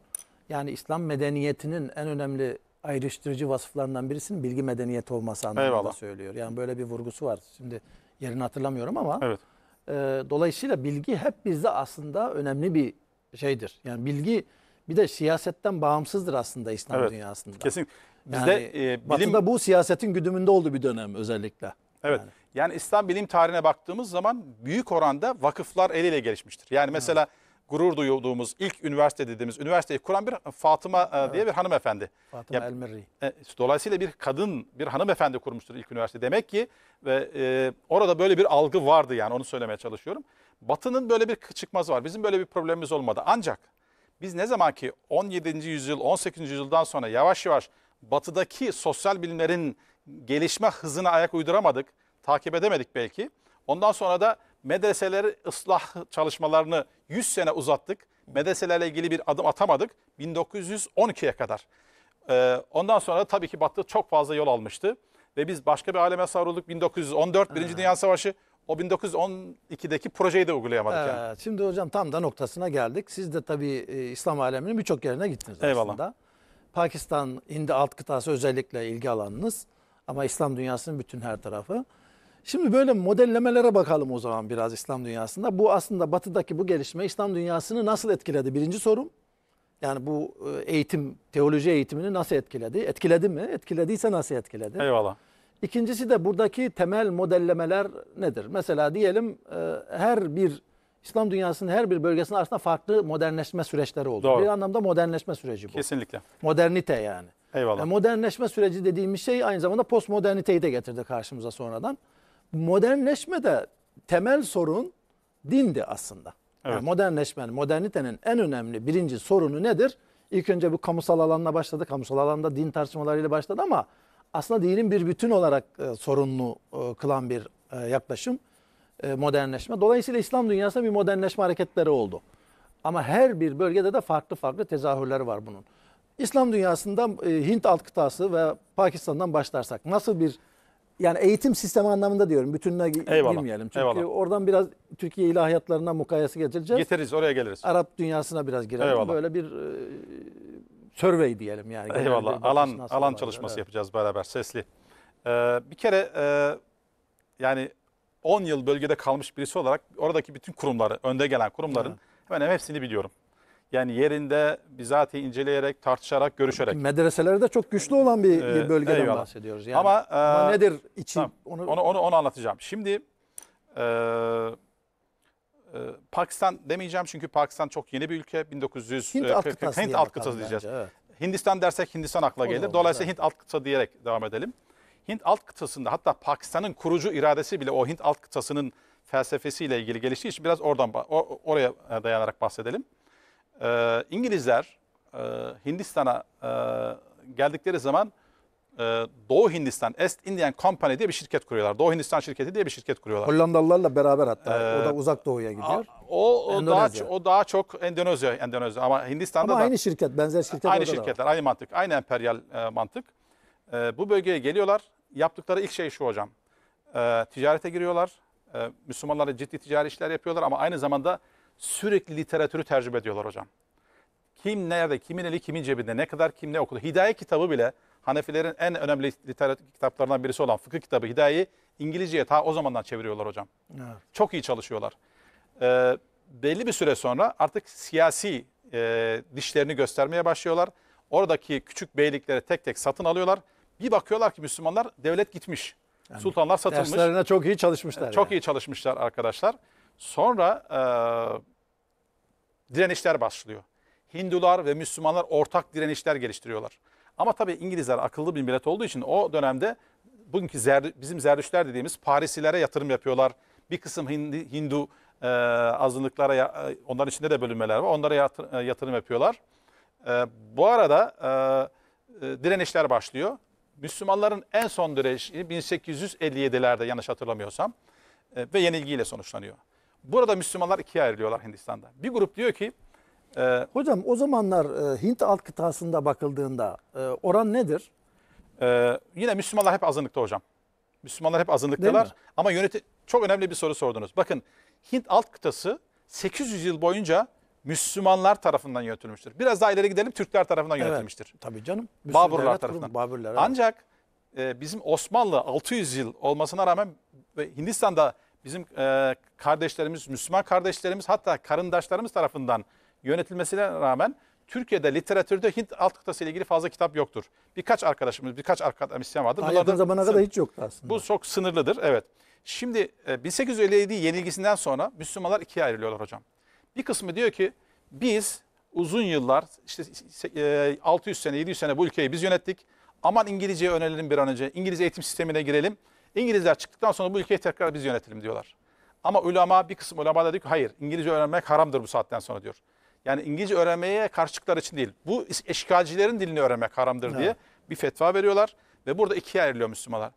Yani İslam medeniyetinin en önemli ayrıştırıcı vasıflarından birisinin bilgi medeniyeti olması anlamında Eyvallah. söylüyor. Yani böyle bir vurgusu var. Şimdi yerini hatırlamıyorum ama. Evet. E, dolayısıyla bilgi hep bizde aslında önemli bir şeydir. Yani bilgi bir de siyasetten bağımsızdır aslında İslam evet, dünyasında. Kesin. Bizde yani, e, bilim... Batı'da bu siyasetin güdümünde olduğu bir dönem özellikle. Evet. Yani. Yani İslam bilim tarihine baktığımız zaman büyük oranda vakıflar eliyle gelişmiştir. Yani mesela evet. gurur duyduğumuz ilk üniversite dediğimiz üniversiteyi kuran bir Fatıma evet. diye bir hanımefendi. Fatıma Elmerri. E, dolayısıyla bir kadın, bir hanımefendi kurmuştur ilk üniversite. Demek ki ve e, orada böyle bir algı vardı yani onu söylemeye çalışıyorum. Batı'nın böyle bir çıkmazı var. Bizim böyle bir problemimiz olmadı. Ancak biz ne zaman ki 17. yüzyıl, 18. yüzyıldan sonra yavaş yavaş batıdaki sosyal bilimlerin gelişme hızına ayak uyduramadık takip edemedik belki. Ondan sonra da medreseleri ıslah çalışmalarını 100 sene uzattık. Medreselerle ilgili bir adım atamadık 1912'ye kadar. Ee, ondan sonra tabii ki Batı çok fazla yol almıştı. Ve biz başka bir aleme savrulduk. 1914 Birinci Dünya Savaşı o 1912'deki projeyi de uygulayamadık ee, yani. Şimdi hocam tam da noktasına geldik. Siz de tabii e, İslam aleminin birçok yerine gittiniz Eyvallah. aslında. Pakistan, Hindi alt kıtası özellikle ilgi alanınız. Ama İslam dünyasının bütün her tarafı. Şimdi böyle modellemelere bakalım o zaman biraz İslam dünyasında. Bu aslında batıdaki bu gelişme İslam dünyasını nasıl etkiledi? Birinci sorum. Yani bu e, eğitim, teoloji eğitimini nasıl etkiledi? Etkiledi mi? Etkilediyse nasıl etkiledi? Eyvallah. İkincisi de buradaki temel modellemeler nedir? Mesela diyelim e, her bir İslam dünyasının her bir bölgesinin aslında farklı modernleşme süreçleri oldu. Doğru. Bir anlamda modernleşme süreci bu. Kesinlikle. Modernite yani. Eyvallah. E, modernleşme süreci dediğimiz şey aynı zamanda postmoderniteyi de getirdi karşımıza sonradan modernleşmede temel sorun dindi aslında. Evet. Yani modernleşmenin, modernitenin en önemli birinci sorunu nedir? İlk önce bu kamusal alanla başladı. Kamusal alanda din tartışmalarıyla başladı ama aslında dinin bir bütün olarak e, sorunlu e, kılan bir e, yaklaşım e, modernleşme. Dolayısıyla İslam dünyasında bir modernleşme hareketleri oldu. Ama her bir bölgede de farklı farklı tezahürleri var bunun. İslam dünyasında e, Hint alt kıtası ve Pakistan'dan başlarsak nasıl bir yani eğitim sistemi anlamında diyorum. Bütününe eyvallah, girmeyelim. Çünkü eyvallah. oradan biraz Türkiye ilahiyatlarına mukayese getireceğiz. Getiririz oraya geliriz. Arap dünyasına biraz girelim. Eyvallah. Böyle bir e, survey diyelim yani. Eyvallah. Alan alan çalışması evet. yapacağız beraber sesli. Ee, bir kere e, yani 10 yıl bölgede kalmış birisi olarak oradaki bütün kurumları, önde gelen kurumların Hı. hemen hepsini biliyorum. Yani yerinde bizatihi inceleyerek, tartışarak, görüşerek. Medreselerde çok güçlü olan bir, ee, bir bölgeden eyvallah. bahsediyoruz. Yani ama, e, ama nedir için? Tamam, onu, onu, onu, onu anlatacağım. Şimdi e, e, Pakistan demeyeceğim çünkü Pakistan çok yeni bir ülke. 1900 Hint e, alt kıtası, Hint alt kıtası diyeceğiz. Bence, evet. Hindistan dersek Hindistan akla gelir. Dolayısıyla evet. Hint alt kıtası diyerek devam edelim. Hint alt kıtasında hatta Pakistan'ın kurucu iradesi bile o Hint alt kıtasının felsefesiyle ilgili geliştiği için biraz oradan or, oraya dayanarak bahsedelim e, İngilizler e, Hindistan'a e, geldikleri zaman e, Doğu Hindistan, East Indian Company diye bir şirket kuruyorlar. Doğu Hindistan şirketi diye bir şirket kuruyorlar. Hollandalılarla beraber hatta. Ee, o da uzak doğuya gidiyor. O, o, daha, o daha çok Endonezya, Endonezya ama Hindistan'da ama da. aynı şirket, benzer şirketler Aynı şirketler, aynı mantık, aynı emperyal e, mantık. E, bu bölgeye geliyorlar. Yaptıkları ilk şey şu hocam. E, ticarete giriyorlar. E, Müslümanlara ciddi ticari işler yapıyorlar ama aynı zamanda sürekli literatürü tercüme ediyorlar hocam. Kim nerede, kimin eli kimin cebinde, ne kadar kim ne okudu. Hidaye kitabı bile Hanefilerin en önemli literatür kitaplarından birisi olan fıkıh kitabı Hidaye'yi İngilizceye ta o zamandan çeviriyorlar hocam. Evet. Çok iyi çalışıyorlar. Ee, belli bir süre sonra artık siyasi e, dişlerini göstermeye başlıyorlar. Oradaki küçük beylikleri tek tek satın alıyorlar. Bir bakıyorlar ki Müslümanlar devlet gitmiş. Yani Sultanlar satılmış. Derslerine çok iyi çalışmışlar. Çok yani. iyi çalışmışlar arkadaşlar. Sonra e, direnişler başlıyor. Hindular ve Müslümanlar ortak direnişler geliştiriyorlar. Ama tabii İngilizler akıllı bir millet olduğu için o dönemde bugünkü zer, bizim Zerdüşler dediğimiz Parisilere yatırım yapıyorlar. Bir kısım Hindi, Hindu e, azınlıklara, e, onların içinde de bölünmeler var. Onlara yatır, e, yatırım yapıyorlar. E, bu arada e, e, direnişler başlıyor. Müslümanların en son direnişi 1857'lerde yanlış hatırlamıyorsam e, ve yenilgiyle sonuçlanıyor. Burada Müslümanlar ikiye ayrılıyorlar Hindistan'da. Bir grup diyor ki... E, Hocam o zamanlar e, Hint alt kıtasında bakıldığında e, oran nedir? E, yine Müslümanlar hep azınlıkta hocam. Müslümanlar hep azınlıktalar ama yöneti çok önemli bir soru sordunuz. Bakın Hint alt kıtası 800 yıl boyunca Müslümanlar tarafından yönetilmiştir. Biraz daha ileri gidelim Türkler tarafından evet, yönetilmiştir. Tabii canım. Müslüman Baburlar tarafından. Baburlar, evet. Ancak e, bizim Osmanlı 600 yıl olmasına rağmen Hindistan'da bizim e, kardeşlerimiz, Müslüman kardeşlerimiz hatta karındaşlarımız tarafından yönetilmesine rağmen Türkiye'de literatürde Hint alt kıtası ile ilgili fazla kitap yoktur. Birkaç arkadaşımız, birkaç akademisyen vardır. Daha yakın zamana kadar hiç yoktu aslında. Bu çok sınırlıdır, evet. Şimdi 1857 e, yenilgisinden sonra Müslümanlar ikiye ayrılıyorlar hocam. Bir kısmı diyor ki biz uzun yıllar işte 600 e, sene 700 sene bu ülkeyi biz yönettik. Aman İngilizceye önerelim bir an önce. İngiliz eğitim sistemine girelim. İngilizler çıktıktan sonra bu ülkeyi tekrar biz yönetelim diyorlar. Ama ulema bir kısım ulema da diyor ki hayır İngilizce öğrenmek haramdır bu saatten sonra diyor. Yani İngilizce öğrenmeye karşı için değil. Bu eşkalcilerin dilini öğrenmek haramdır diye evet. bir fetva veriyorlar. Ve burada ikiye ayrılıyor Müslümanlar.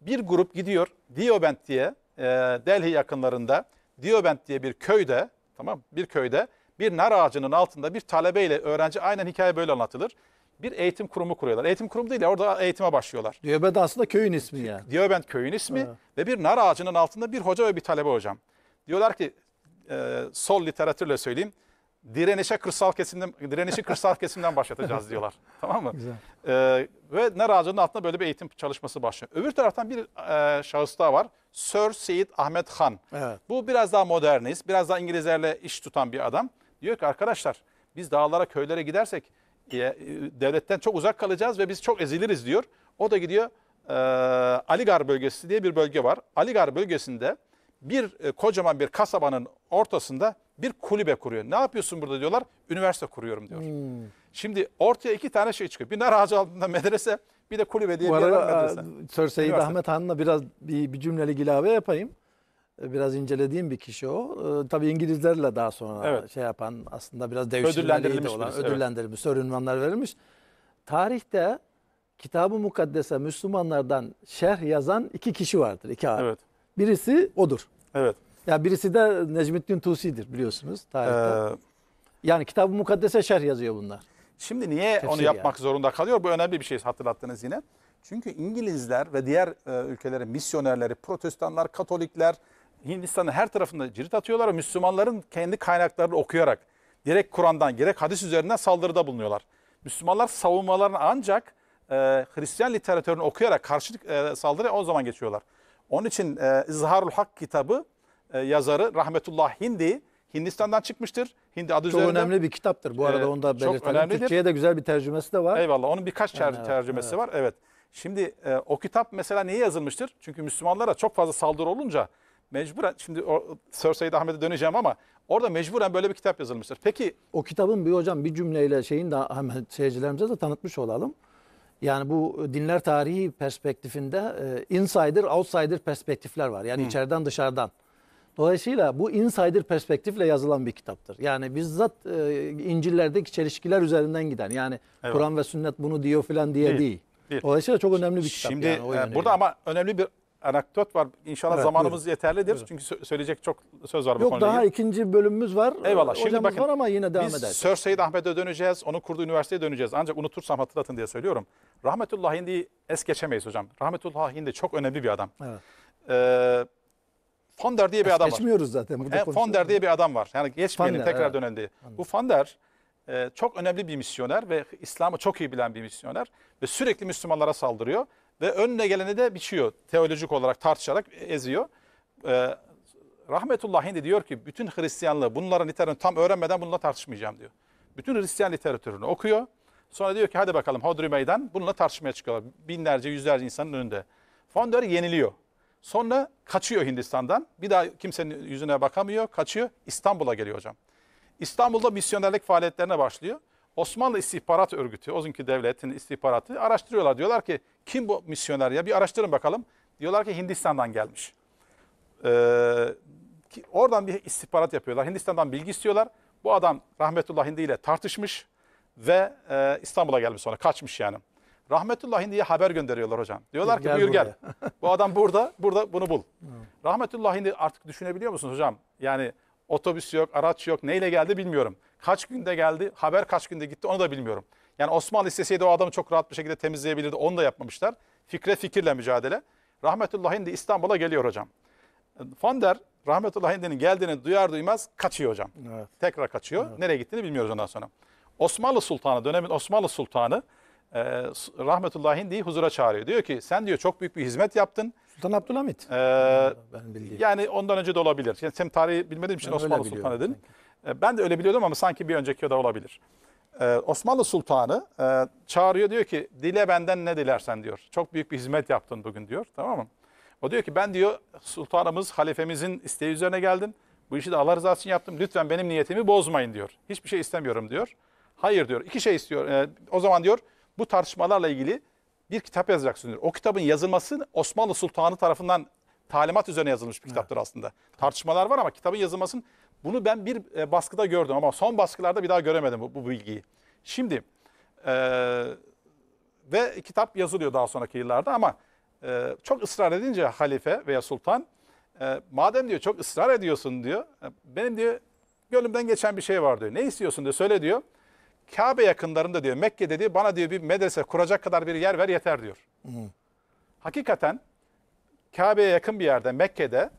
Bir grup gidiyor Diobent diye e, Delhi yakınlarında Diobent diye bir köyde tamam bir köyde bir nar ağacının altında bir talebeyle öğrenci aynen hikaye böyle anlatılır bir eğitim kurumu kuruyorlar. Eğitim kurumu değil, orada eğitime başlıyorlar. Diyarbakır aslında köyün ismi yani. Diyarbakır köyün ismi evet. ve bir nar ağacının altında bir hoca ve bir talebe hocam. Diyorlar ki e, sol literatürle söyleyeyim. Direnişe kırsal kesimden direnişi kırsal kesimden başlatacağız diyorlar. Tamam mı? Güzel. E, ve nar ağacının altında böyle bir eğitim çalışması başlıyor. Öbür taraftan bir e, şahıs daha var. Sir Seyit Ahmet Han. Evet. Bu biraz daha modernist, biraz daha İngilizlerle iş tutan bir adam. Diyor ki arkadaşlar biz dağlara, köylere gidersek e, devletten çok uzak kalacağız ve biz çok eziliriz diyor. O da gidiyor e, Aligar bölgesi diye bir bölge var. Aligar bölgesinde bir e, kocaman bir kasabanın ortasında bir kulübe kuruyor. Ne yapıyorsun burada diyorlar. Üniversite kuruyorum diyor. Hmm. Şimdi ortaya iki tane şey çıkıyor. Bir nar altında medrese bir de kulübe diye bir e, medrese. Sör Seyit Ahmet Han'la biraz bir, bir cümleli ilave yapayım. Ee, biraz incelediğim bir kişi o. Ee, tabii İngilizlerle daha sonra evet. şey yapan aslında biraz devşirmeliydi ödüllendirilmiş olan. Birisi, ödüllendirilmiş, evet. ünvanlar verilmiş. Tarihte kitabı mukaddese Müslümanlardan şerh yazan iki kişi vardır. iki ağır. Evet. Birisi odur. Evet. Ya yani birisi de Necmettin Tusi'dir biliyorsunuz tarihte. Ee, yani kitabı mukaddese şerh yazıyor bunlar. Şimdi niye Tefsir onu yapmak yani. zorunda kalıyor? Bu önemli bir şey hatırlattınız yine. Çünkü İngilizler ve diğer e, ülkelerin misyonerleri, protestanlar, katolikler, Hindistan'ın her tarafında cirit atıyorlar Müslümanların kendi kaynaklarını okuyarak gerek Kur'an'dan gerek hadis üzerinden saldırıda bulunuyorlar. Müslümanlar savunmalarını ancak e, Hristiyan literatürünü okuyarak karşı e, saldırıya o zaman geçiyorlar. Onun için e, İzharul Hak kitabı e, yazarı Rahmetullah Hindi Hindistan'dan çıkmıştır. Hindi adı çok önemli bir kitaptır. Bu arada e, onu da belirtelim. Çok Türkçe'ye de güzel bir tercümesi de var. Eyvallah. Onun birkaç yani, tercümesi evet. var. Evet. Şimdi e, o kitap mesela niye yazılmıştır? Çünkü Müslümanlara çok fazla saldırı olunca mecburen şimdi o, Sir Said Ahmet'e döneceğim ama orada mecburen böyle bir kitap yazılmıştır. Peki O kitabın bir hocam bir cümleyle şeyin de hemen seyircilerimize de tanıtmış olalım. Yani bu dinler tarihi perspektifinde e, insider, outsider perspektifler var. Yani Hı. içeriden dışarıdan. Dolayısıyla bu insider perspektifle yazılan bir kitaptır. Yani bizzat e, İncil'lerdeki çelişkiler üzerinden giden. Yani evet. Kur'an ve sünnet bunu diyor filan diye değil. değil. değil. Dolayısıyla çok önemli bir kitap. Şimdi yani, e, burada ama önemli bir anekdot var. İnşallah evet, zamanımız buyurun. yeterlidir. Buyurun. Çünkü söyleyecek çok söz var Yok, bu konuda. Yok daha ikinci bölümümüz var. Eyvallah. Ee, hocamız Şimdi bakın, var ama yine devam ederiz. Biz Sir Seyyid Ahmet'e döneceğiz. Onun kurduğu üniversiteye döneceğiz. Ancak unutursam hatırlatın diye söylüyorum. Rahmetullah Hindi'yi es geçemeyiz hocam. Rahmetullah Hindi çok önemli bir adam. Evet. Ee, Fonder diye bir es adam geçmiyoruz var. zaten. Burada e, Fonder diye bir adam var. Yani geçmeyelim Fonder, tekrar evet. dönelim diye. Anladım. Bu Fonder e, çok önemli bir misyoner ve İslam'ı çok iyi bilen bir misyoner. Ve sürekli Müslümanlara saldırıyor. Ve önüne geleni de biçiyor. Teolojik olarak tartışarak eziyor. Ee, Rahmetullah Hindi diyor ki bütün Hristiyanlığı bunların literatürünü tam öğrenmeden bununla tartışmayacağım diyor. Bütün Hristiyan literatürünü okuyor. Sonra diyor ki hadi bakalım Hodri Meydan bununla tartışmaya çıkıyorlar. Binlerce yüzlerce insanın önünde. Fonder yeniliyor. Sonra kaçıyor Hindistan'dan. Bir daha kimsenin yüzüne bakamıyor. Kaçıyor. İstanbul'a geliyor hocam. İstanbul'da misyonerlik faaliyetlerine başlıyor. Osmanlı İstihbarat Örgütü, o günkü devletin istihbaratı araştırıyorlar. Diyorlar ki kim bu misyoner ya? Bir araştırın bakalım. Diyorlar ki Hindistan'dan gelmiş. Ee, ki oradan bir istihbarat yapıyorlar. Hindistan'dan bilgi istiyorlar. Bu adam Rahmetullah Hindi ile tartışmış ve e, İstanbul'a gelmiş sonra kaçmış yani. Rahmetullah Hindi'ye haber gönderiyorlar hocam. Diyorlar ki gel buyur buraya. gel. bu adam burada, burada bunu bul. Hmm. Rahmetullah Hindi artık düşünebiliyor musunuz hocam? Yani otobüs yok, araç yok, neyle geldi bilmiyorum. Kaç günde geldi, haber kaç günde gitti onu da bilmiyorum. Yani Osmanlı isteseydi o adamı çok rahat bir şekilde temizleyebilirdi. Onu da yapmamışlar. Fikre fikirle mücadele. Rahmetullah Hindi İstanbul'a geliyor hocam. Fonder Rahmetullah Hindi'nin geldiğini duyar duymaz kaçıyor hocam. Evet. Tekrar kaçıyor. Evet. Nereye gittiğini bilmiyoruz ondan sonra. Osmanlı Sultanı, dönemin Osmanlı Sultanı e, Rahmetullah Hindi'yi huzura çağırıyor. Diyor ki sen diyor çok büyük bir hizmet yaptın. Sultan Abdülhamit. Ee, ben bildiğim. Yani ondan önce de olabilir. Yani sen tarihi bilmediğim için ben Osmanlı Sultanı dedin. Sanki. E, ben de öyle biliyordum ama sanki bir önceki o da olabilir. Ee, Osmanlı Sultanı e, çağırıyor diyor ki dile benden ne dilersen diyor. Çok büyük bir hizmet yaptın bugün diyor tamam mı? O diyor ki ben diyor sultanımız halifemizin isteği üzerine geldim. Bu işi de Allah rızası için yaptım. Lütfen benim niyetimi bozmayın diyor. Hiçbir şey istemiyorum diyor. Hayır diyor. İki şey istiyor. E, o zaman diyor bu tartışmalarla ilgili bir kitap yazacaksın diyor. O kitabın yazılması Osmanlı Sultanı tarafından talimat üzerine yazılmış bir kitaptır evet. aslında. Tartışmalar var ama kitabın yazılmasının bunu ben bir e, baskıda gördüm ama son baskılarda bir daha göremedim bu, bu bilgiyi. Şimdi e, ve kitap yazılıyor daha sonraki yıllarda ama e, çok ısrar edince halife veya sultan e, madem diyor çok ısrar ediyorsun diyor e, benim diyor gönlümden geçen bir şey var diyor. Ne istiyorsun diyor söyle diyor. Kabe yakınlarında diyor Mekke'de diyor bana diyor bir medrese kuracak kadar bir yer ver yeter diyor. Hı. Hakikaten Kabe'ye yakın bir yerde Mekke'de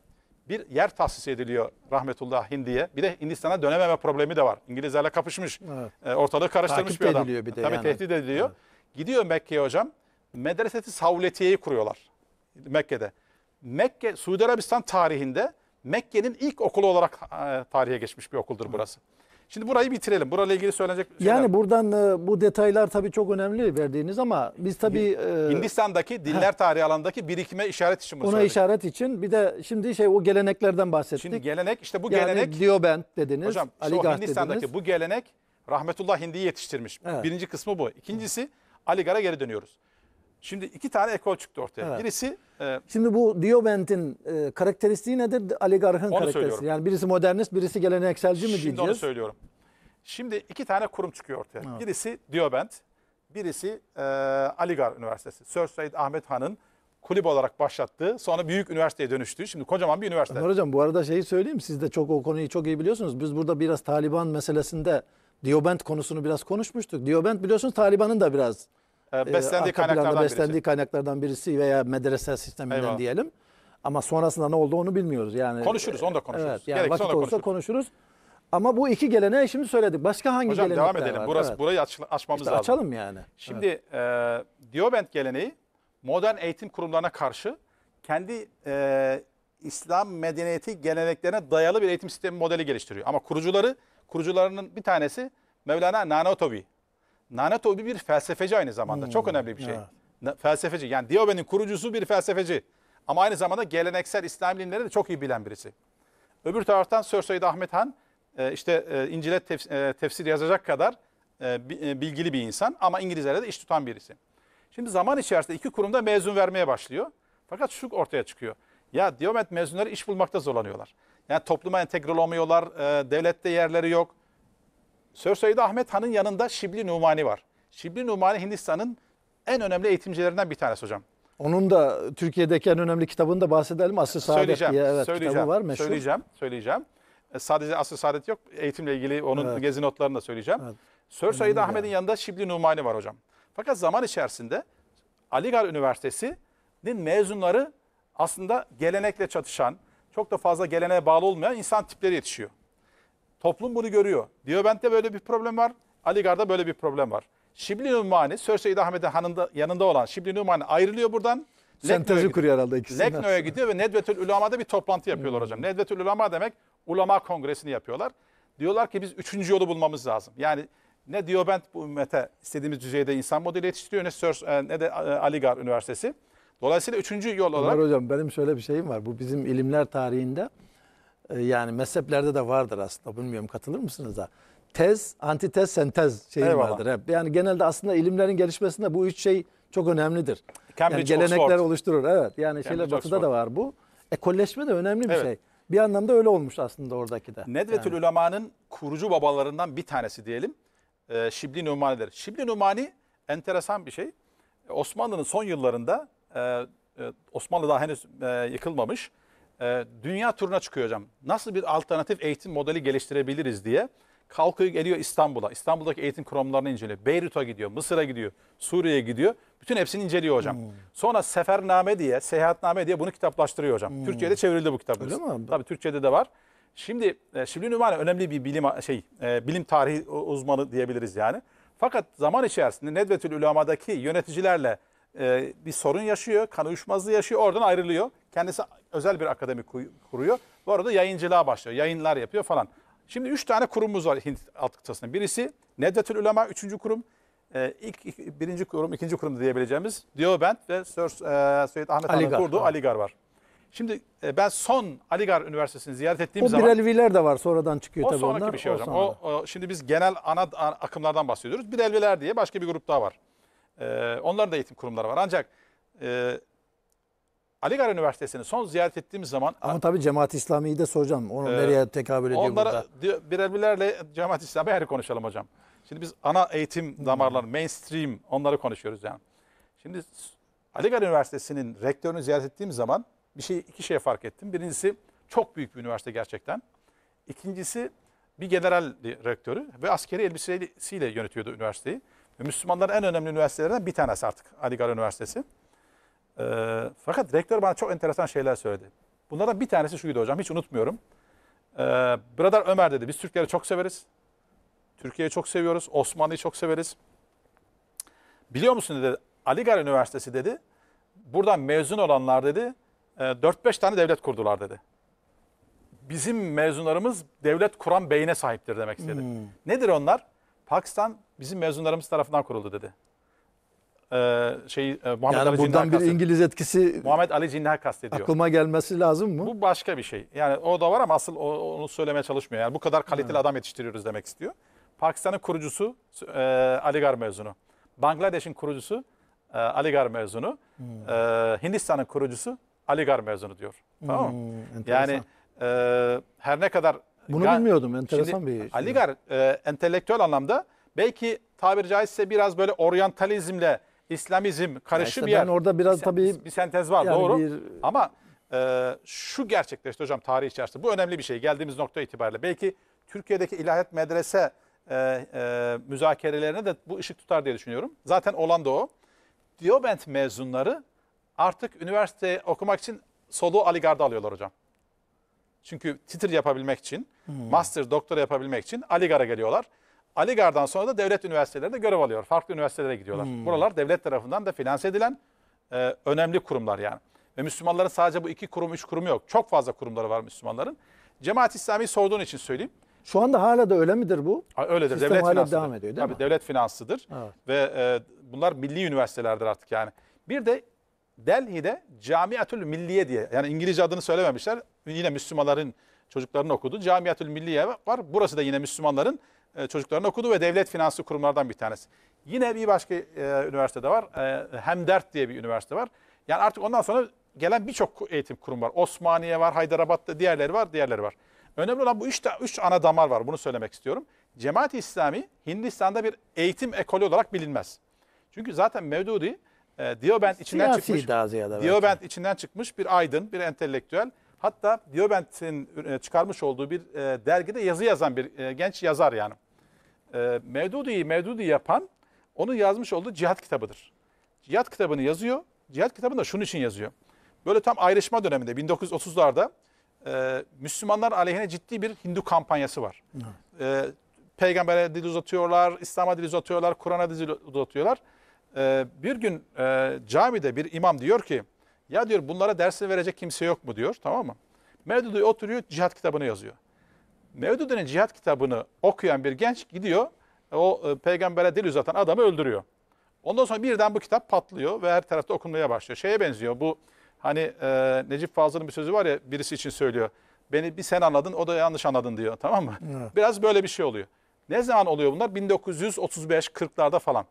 bir yer tahsis ediliyor rahmetullah Hindi'ye. Bir de Hindistan'a dönememe problemi de var. İngilizlerle kapışmış. Evet. E, ortalığı karıştırmış Takip bir adam. bir de Tabii yani. tehdit ediliyor. Evet. Gidiyor Mekke'ye hocam. Medreseti Savletiye'yi kuruyorlar Mekke'de. Mekke, Suudi Arabistan tarihinde Mekke'nin ilk okulu olarak e, tarihe geçmiş bir okuldur burası. Evet. Şimdi burayı bitirelim. Burayla ilgili söylenecek şeyler. Yani buradan e, bu detaylar tabii çok önemli verdiğiniz ama biz tabii... E, Hindistan'daki diller tarihi alandaki birikime işaret için bunu Ona söyledik. işaret için bir de şimdi şey o geleneklerden bahsettik. Şimdi gelenek işte bu gelenek... Yani Diobent dediniz, Hocam işte Aligah Hindistan'daki dediniz. bu gelenek Rahmetullah Hindi'yi yetiştirmiş. Evet. Birinci kısmı bu. İkincisi Aligar'a geri dönüyoruz. Şimdi iki tane ekol çıktı ortaya. Evet. Birisi e, Şimdi bu Dioment'in e, karakteristiği nedir? Oligarhın karakteristiği. Söylüyorum. Yani birisi modernist, birisi gelenekselci mi Şimdi diyeceğiz? Şimdi onu söylüyorum. Şimdi iki tane kurum çıkıyor ortaya. Evet. Birisi Diobent, birisi e, Aligar Üniversitesi. Sir Said Ahmet Han'ın kulüp olarak başlattı, sonra büyük üniversiteye dönüştü. Şimdi kocaman bir üniversite. Ömer Hocam bu arada şeyi söyleyeyim. Siz de çok o konuyu çok iyi biliyorsunuz. Biz burada biraz Taliban meselesinde Diobent konusunu biraz konuşmuştuk. Diobent biliyorsunuz Taliban'ın da biraz ee, ee, beslendiği kaynaklardan beslendiği birisi. kaynaklardan birisi veya medrese sisteminden Eyvallah. diyelim. Ama sonrasında ne oldu onu bilmiyoruz. Yani konuşuruz, onu da e, konuşuruz. Evet, yani Gerekse vakit olursa konuşuruz. konuşuruz. Ama bu iki geleneği şimdi söyledik. Başka hangi Hocam, gelenekler var? Hocam devam edelim. Burası evet. burayı aç, açmamız işte lazım. Açalım yani. Şimdi evet. e, Diobent geleneği modern eğitim kurumlarına karşı kendi e, İslam medeniyeti geleneklerine dayalı bir eğitim sistemi modeli geliştiriyor. Ama kurucuları, kurucularının bir tanesi Mevlana Nanotovi tobi bir felsefeci aynı zamanda. Hmm. Çok önemli bir şey. Evet. Felsefeci. Yani Diobe'nin kurucusu bir felsefeci. Ama aynı zamanda geleneksel İslam bilimleri de çok iyi bilen birisi. Öbür taraftan Sör Said Ahmet Han e, işte e, İncil'e tef- e, tefsir yazacak kadar bilgili bir insan ama İngilizlere de iş tutan birisi. Şimdi zaman içerisinde iki kurumda mezun vermeye başlıyor. Fakat şu ortaya çıkıyor. Ya Diomet mezunları iş bulmakta zorlanıyorlar. Yani topluma entegre olamıyorlar, devlette yerleri yok. Sör Said Ahmet Han'ın yanında Şibli Numani var. Şibli Numani Hindistan'ın en önemli eğitimcilerinden bir tanesi hocam. Onun da Türkiye'deki en önemli kitabını da bahsedelim. Asr-ı Saadet diye evet, kitabı var meşhur. Söyleyeceğim, söyleyeceğim. E, sadece Asr-ı Saadet yok. Eğitimle ilgili onun evet. gezi notlarını da söyleyeceğim. Evet. Sör Said Ahmet'in yani. yanında Şibli Numani var hocam. Fakat zaman içerisinde Aligarh Üniversitesi'nin mezunları aslında gelenekle çatışan, çok da fazla geleneğe bağlı olmayan insan tipleri yetişiyor. Toplum bunu görüyor. Diyobent'te böyle bir problem var. Aligar'da böyle bir problem var. Şibli Numani, Sörse İdahmet'in hanında, yanında olan Şibli Numani ayrılıyor buradan. Sentezi kuruyor herhalde ikisi. Lekno'ya gidiyor ve Nedvetül Ulama'da bir toplantı yapıyorlar hmm. hocam. Nedvetül Ulama demek ulama kongresini yapıyorlar. Diyorlar ki biz üçüncü yolu bulmamız lazım. Yani ne Diobent bu ümmete istediğimiz düzeyde insan modeli yetiştiriyor ne, Sörs, e, ne de e, Aligar Üniversitesi. Dolayısıyla üçüncü yol olarak... Ömer hocam benim şöyle bir şeyim var. Bu bizim ilimler tarihinde e, yani mezheplerde de vardır aslında bilmiyorum katılır mısınız da tez, antitez, sentez şeyi Eyvallah. vardır hep. Yani genelde aslında ilimlerin gelişmesinde bu üç şey çok önemlidir. Cambridge, yani gelenekler Oxford. oluşturur. Evet. Yani şeyle Cambridge, batıda Oxford. da var bu. Ekolleşme de önemli bir evet. şey. Bir anlamda öyle olmuş aslında oradaki de. Nedvetül yani. Ulema'nın kurucu babalarından bir tanesi diyelim. E, Şibli Numani'dir. Şibli Numani enteresan bir şey. Osmanlı'nın son yıllarında e, Osmanlı daha henüz yıkılmamış. Ee, dünya turuna çıkıyor hocam. Nasıl bir alternatif eğitim modeli geliştirebiliriz diye kalkıyor geliyor İstanbul'a. İstanbul'daki eğitim kurumlarını inceliyor. Beyrut'a gidiyor, Mısır'a gidiyor, Suriye'ye gidiyor. Bütün hepsini inceliyor hocam. Hmm. Sonra sefername diye, seyahatname diye bunu kitaplaştırıyor hocam. Hmm. Türkiye'de çevrildi bu kitap. Öyle mi? Tabii Türkiye'de de var. Şimdi e, Şibli önemli bir bilim şey e, bilim tarihi uzmanı diyebiliriz yani. Fakat zaman içerisinde Nedvetül Ulama'daki yöneticilerle e, bir sorun yaşıyor, kan uyuşmazlığı yaşıyor, oradan ayrılıyor. Kendisi özel bir akademi kuruyor. Bu arada yayıncılığa başlıyor. Yayınlar yapıyor falan. Şimdi üç tane kurumumuz var Hint alt kıtasında. Birisi Nedvetül Ulema, üçüncü kurum. E, ilk, ilk, birinci kurum, ikinci kurum diyebileceğimiz Diobent ve Sir e, Seyyid Ahmet Han'ın kurduğu Aligar var. Şimdi e, ben son Aligar Üniversitesi'ni ziyaret ettiğim o zaman... O Birelviler de var sonradan çıkıyor tabii onlar. O sonraki bir şey o hocam. O, o, şimdi biz genel ana, akımlardan bahsediyoruz. Birelviler diye başka bir grup daha var. E, onların da eğitim kurumları var. Ancak e, Aligarh Üniversitesi'ni son ziyaret ettiğimiz zaman... Ama tabii Cemaat İslami'yi de soracağım. Onu e, nereye tekabül ediyor onlara, burada? birerle Cemaat İslami ayrı konuşalım hocam. Şimdi biz ana eğitim hmm. damarları, hmm. mainstream onları konuşuyoruz yani. Şimdi Aligarh Üniversitesi'nin rektörünü ziyaret ettiğim zaman bir şey iki şeye fark ettim. Birincisi çok büyük bir üniversite gerçekten. İkincisi bir general rektörü ve askeri elbisesiyle yönetiyordu üniversiteyi. ve Müslümanların en önemli üniversitelerinden bir tanesi artık Aligarh Üniversitesi. E, fakat rektör bana çok enteresan şeyler söyledi. Bunlardan bir tanesi şuydu hocam hiç unutmuyorum. E, ee, Bradar Ömer dedi biz Türkleri çok severiz. Türkiye'yi çok seviyoruz. Osmanlı'yı çok severiz. Biliyor musun dedi Aligar Üniversitesi dedi. Buradan mezun olanlar dedi 4-5 ee, tane devlet kurdular dedi. Bizim mezunlarımız devlet kuran beyine sahiptir demek istedi. Hmm. Nedir onlar? Pakistan bizim mezunlarımız tarafından kuruldu dedi e, şey e, Muhammed yani Ali buradan bir İngiliz etkisi Muhammed Ali Cinnah kastediyor. Aklıma gelmesi lazım mı? Bu başka bir şey. Yani o da var ama asıl onu söylemeye çalışmıyor. Yani bu kadar kaliteli hmm. adam yetiştiriyoruz demek istiyor. Pakistan'ın kurucusu e, Gar mezunu. Bangladeş'in kurucusu e, Gar mezunu. Hmm. E, Hindistan'ın kurucucu Aligarh mezunu diyor. Tamam mı? Hmm, yani e, her ne kadar bunu Gar, bilmiyordum. Enteresan şimdi, bir şey. Aligar e, entelektüel anlamda belki tabiri caizse biraz böyle oryantalizmle İslamizm karışık işte bir yer. Ben orada biraz bir, tabii bir sentez var yani doğru. Bir... Ama e, şu gerçekleşti hocam tarih içerisinde. Bu önemli bir şey geldiğimiz nokta itibariyle. Belki Türkiye'deki ilahiyat medrese e, e, müzakerelerine de bu ışık tutar diye düşünüyorum. Zaten olan da o. Diobent mezunları artık üniversite okumak için soluğu Aligar'da alıyorlar hocam. Çünkü titir yapabilmek için, hmm. master, doktora yapabilmek için Aligar'a geliyorlar. Aligar'dan sonra da devlet üniversitelerinde görev alıyor. Farklı üniversitelere gidiyorlar. Hmm. Buralar devlet tarafından da finanse edilen e, önemli kurumlar yani. Ve Müslümanların sadece bu iki kurum, üç kurum yok. Çok fazla kurumları var Müslümanların. Cemaat İslami sorduğun için söyleyeyim. Şu anda hala da öyle midir bu? Öyledir. Sistem devlet hala devam ediyor değil Tabii mi? devlet finansıdır. Evet. Ve e, bunlar milli üniversitelerdir artık yani. Bir de Delhi'de Camiatül Milliye diye yani İngilizce adını söylememişler. Yine Müslümanların çocuklarını okudu. Camiatül Milliye var. Burası da yine Müslümanların e, çocuklarını okudu ve devlet finanslı kurumlardan bir tanesi. Yine bir başka e, üniversitede var. E, Hemdert diye bir üniversite var. Yani artık ondan sonra gelen birçok eğitim kurumu var. Osmaniye var, Haydarabad'da diğerleri var, diğerleri var. Önemli olan bu üç, üç ana damar var. Bunu söylemek istiyorum. Cemaat-i İslami Hindistan'da bir eğitim ekolü olarak bilinmez. Çünkü zaten Mevdudi e, Dioband içinden Siyasi çıkmış. Dioband belki. içinden çıkmış bir aydın, bir entelektüel. Hatta Diobent'in e, çıkarmış olduğu bir e, dergide yazı yazan bir e, genç yazar yani. E, Mevdudi'yi Mevdudi yapan onun yazmış olduğu cihat kitabıdır. Cihat kitabını yazıyor. Cihat kitabını da şunun için yazıyor. Böyle tam ayrışma döneminde 1930'larda Müslümanlar aleyhine ciddi bir Hindu kampanyası var. Evet. Peygamber'e dil uzatıyorlar, İslam'a dil uzatıyorlar, Kur'an'a dil uzatıyorlar. bir gün camide bir imam diyor ki ya diyor bunlara dersini verecek kimse yok mu diyor tamam mı? Mevdudi oturuyor cihat kitabını yazıyor. Mevdudi'nin cihat kitabını okuyan bir genç gidiyor o e, peygambere dil uzatan adamı öldürüyor. Ondan sonra birden bu kitap patlıyor ve her tarafta okunmaya başlıyor. Şeye benziyor bu hani e, Necip Fazıl'ın bir sözü var ya birisi için söylüyor. Beni bir sen anladın o da yanlış anladın diyor tamam mı? Evet. Biraz böyle bir şey oluyor. Ne zaman oluyor bunlar? 1935-40'larda falan.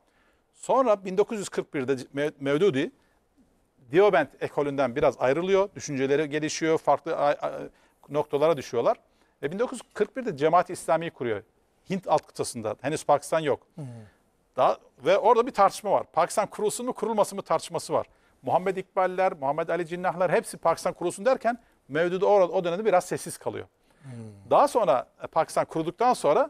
Sonra 1941'de Mevdudi Diobent ekolünden biraz ayrılıyor. Düşünceleri gelişiyor, farklı noktalara düşüyorlar. Ve 1941'de Cemaat-i kuruyor. Hint alt kıtasında. Henüz Pakistan yok. Hmm. Daha, ve orada bir tartışma var. Pakistan kurulsun mu kurulmasın mı tartışması var. Muhammed İkballer, Muhammed Ali Cinnahlar hepsi Pakistan kurulsun derken Mevdudi orada o dönemde biraz sessiz kalıyor. Hmm. Daha sonra e, Pakistan kurulduktan sonra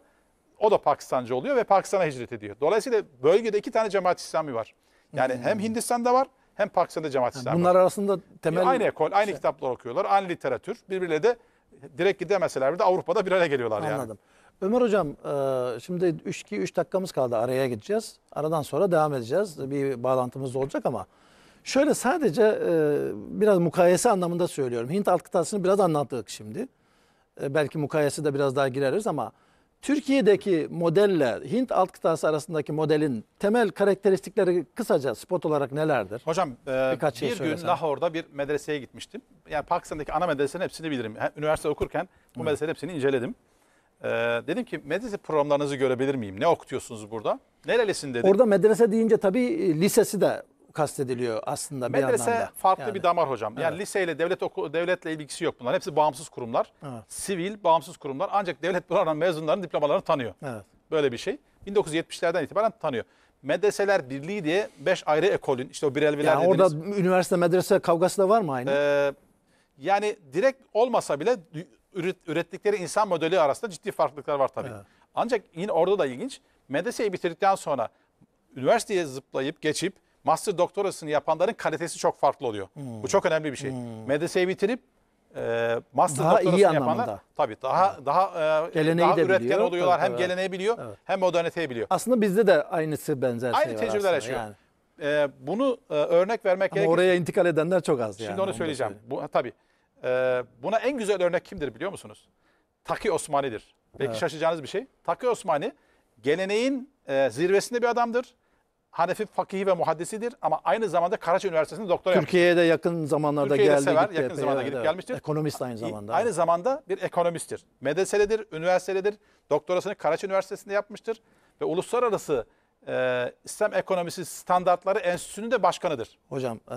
o da Pakistancı oluyor ve Pakistan'a hicret ediyor. Dolayısıyla bölgede iki tane cemaat İslami var. Yani hmm. hem Hindistan'da var hem Pakistan'da cemaat İslamı. Bunlar arasında temel... Aynı ekol, aynı şey. kitaplar okuyorlar, aynı literatür. Birbirle de direkt gidemeseler bir de Avrupa'da bir araya geliyorlar Anladım. yani. Anladım. Ömer Hocam e, şimdi 3-3 dakikamız kaldı araya gideceğiz. Aradan sonra devam edeceğiz. Bir bağlantımız olacak ama şöyle sadece e, biraz mukayese anlamında söylüyorum. Hint alt kıtasını biraz anlattık şimdi. E, belki mukayese de biraz daha gireriz ama... Türkiye'deki modelle Hint alt kıtası arasındaki modelin temel karakteristikleri kısaca spot olarak nelerdir? Hocam e, Birkaç şey bir gün söylesene. Lahor'da bir medreseye gitmiştim. Yani Pakistan'daki ana medresenin hepsini bilirim. Üniversite okurken bu medresenin hepsini inceledim. E, dedim ki medrese programlarınızı görebilir miyim? Ne okutuyorsunuz burada? Nerelisin dedi. Orada medrese deyince tabii e, lisesi de kastediliyor aslında bir Medrese farklı yani. bir damar hocam. Yani evet. liseyle devlet oku, devletle ilgisi yok bunlar. Hepsi bağımsız kurumlar. Evet. Sivil bağımsız kurumlar. Ancak devlet buradan mezunların diplomalarını tanıyor. Evet. Böyle bir şey. 1970'lerden itibaren tanıyor. Medreseler Birliği diye 5 ayrı ekolün işte o birelviler yani dediğiniz. Orada üniversite medrese kavgası da var mı aynı? Ee, yani direkt olmasa bile ürettikleri insan modeli arasında ciddi farklılıklar var tabii. Evet. Ancak yine orada da ilginç. Medreseyi bitirdikten sonra üniversiteye zıplayıp geçip master doktorasını yapanların kalitesi çok farklı oluyor. Hmm. Bu çok önemli bir şey. Hmm. Medreseyi bitirip e, master daha doktorasını iyi yapanlar anlamda. tabii daha evet. daha e, daha üretken biliyor. oluyorlar. Tabii, hem evet. geleneği biliyor evet. hem moderniteyi biliyor. Aslında bizde de aynısı benzer Aynı şey var. Aynı tecrübeler yaşıyor. Yani. E, bunu e, örnek vermek gerekiyor. Oraya intikal edenler çok az Şimdi yani. Şimdi onu söyleyeceğim. Bu tabii. E, buna en güzel örnek kimdir biliyor musunuz? Taki Osmani'dir. Belki evet. şaşacağınız bir şey. Taki Osmani geleneğin e, zirvesinde bir adamdır. Hanefi fakihi ve muhaddisidir ama aynı zamanda Karaca Üniversitesi'nde doktora yapmış. Türkiye'ye de yakın zamanlarda Türkiye'ye geldi. Sever, yakın zamanda gidip evet. gelmiştir. Ekonomist aynı zamanda. Aynı zamanda bir ekonomisttir. Medreselidir, üniversitededir. Doktorasını Karaca Üniversitesi'nde yapmıştır. Ve uluslararası e, İslam Ekonomisi Standartları Enstitüsü'nün de başkanıdır. Hocam e,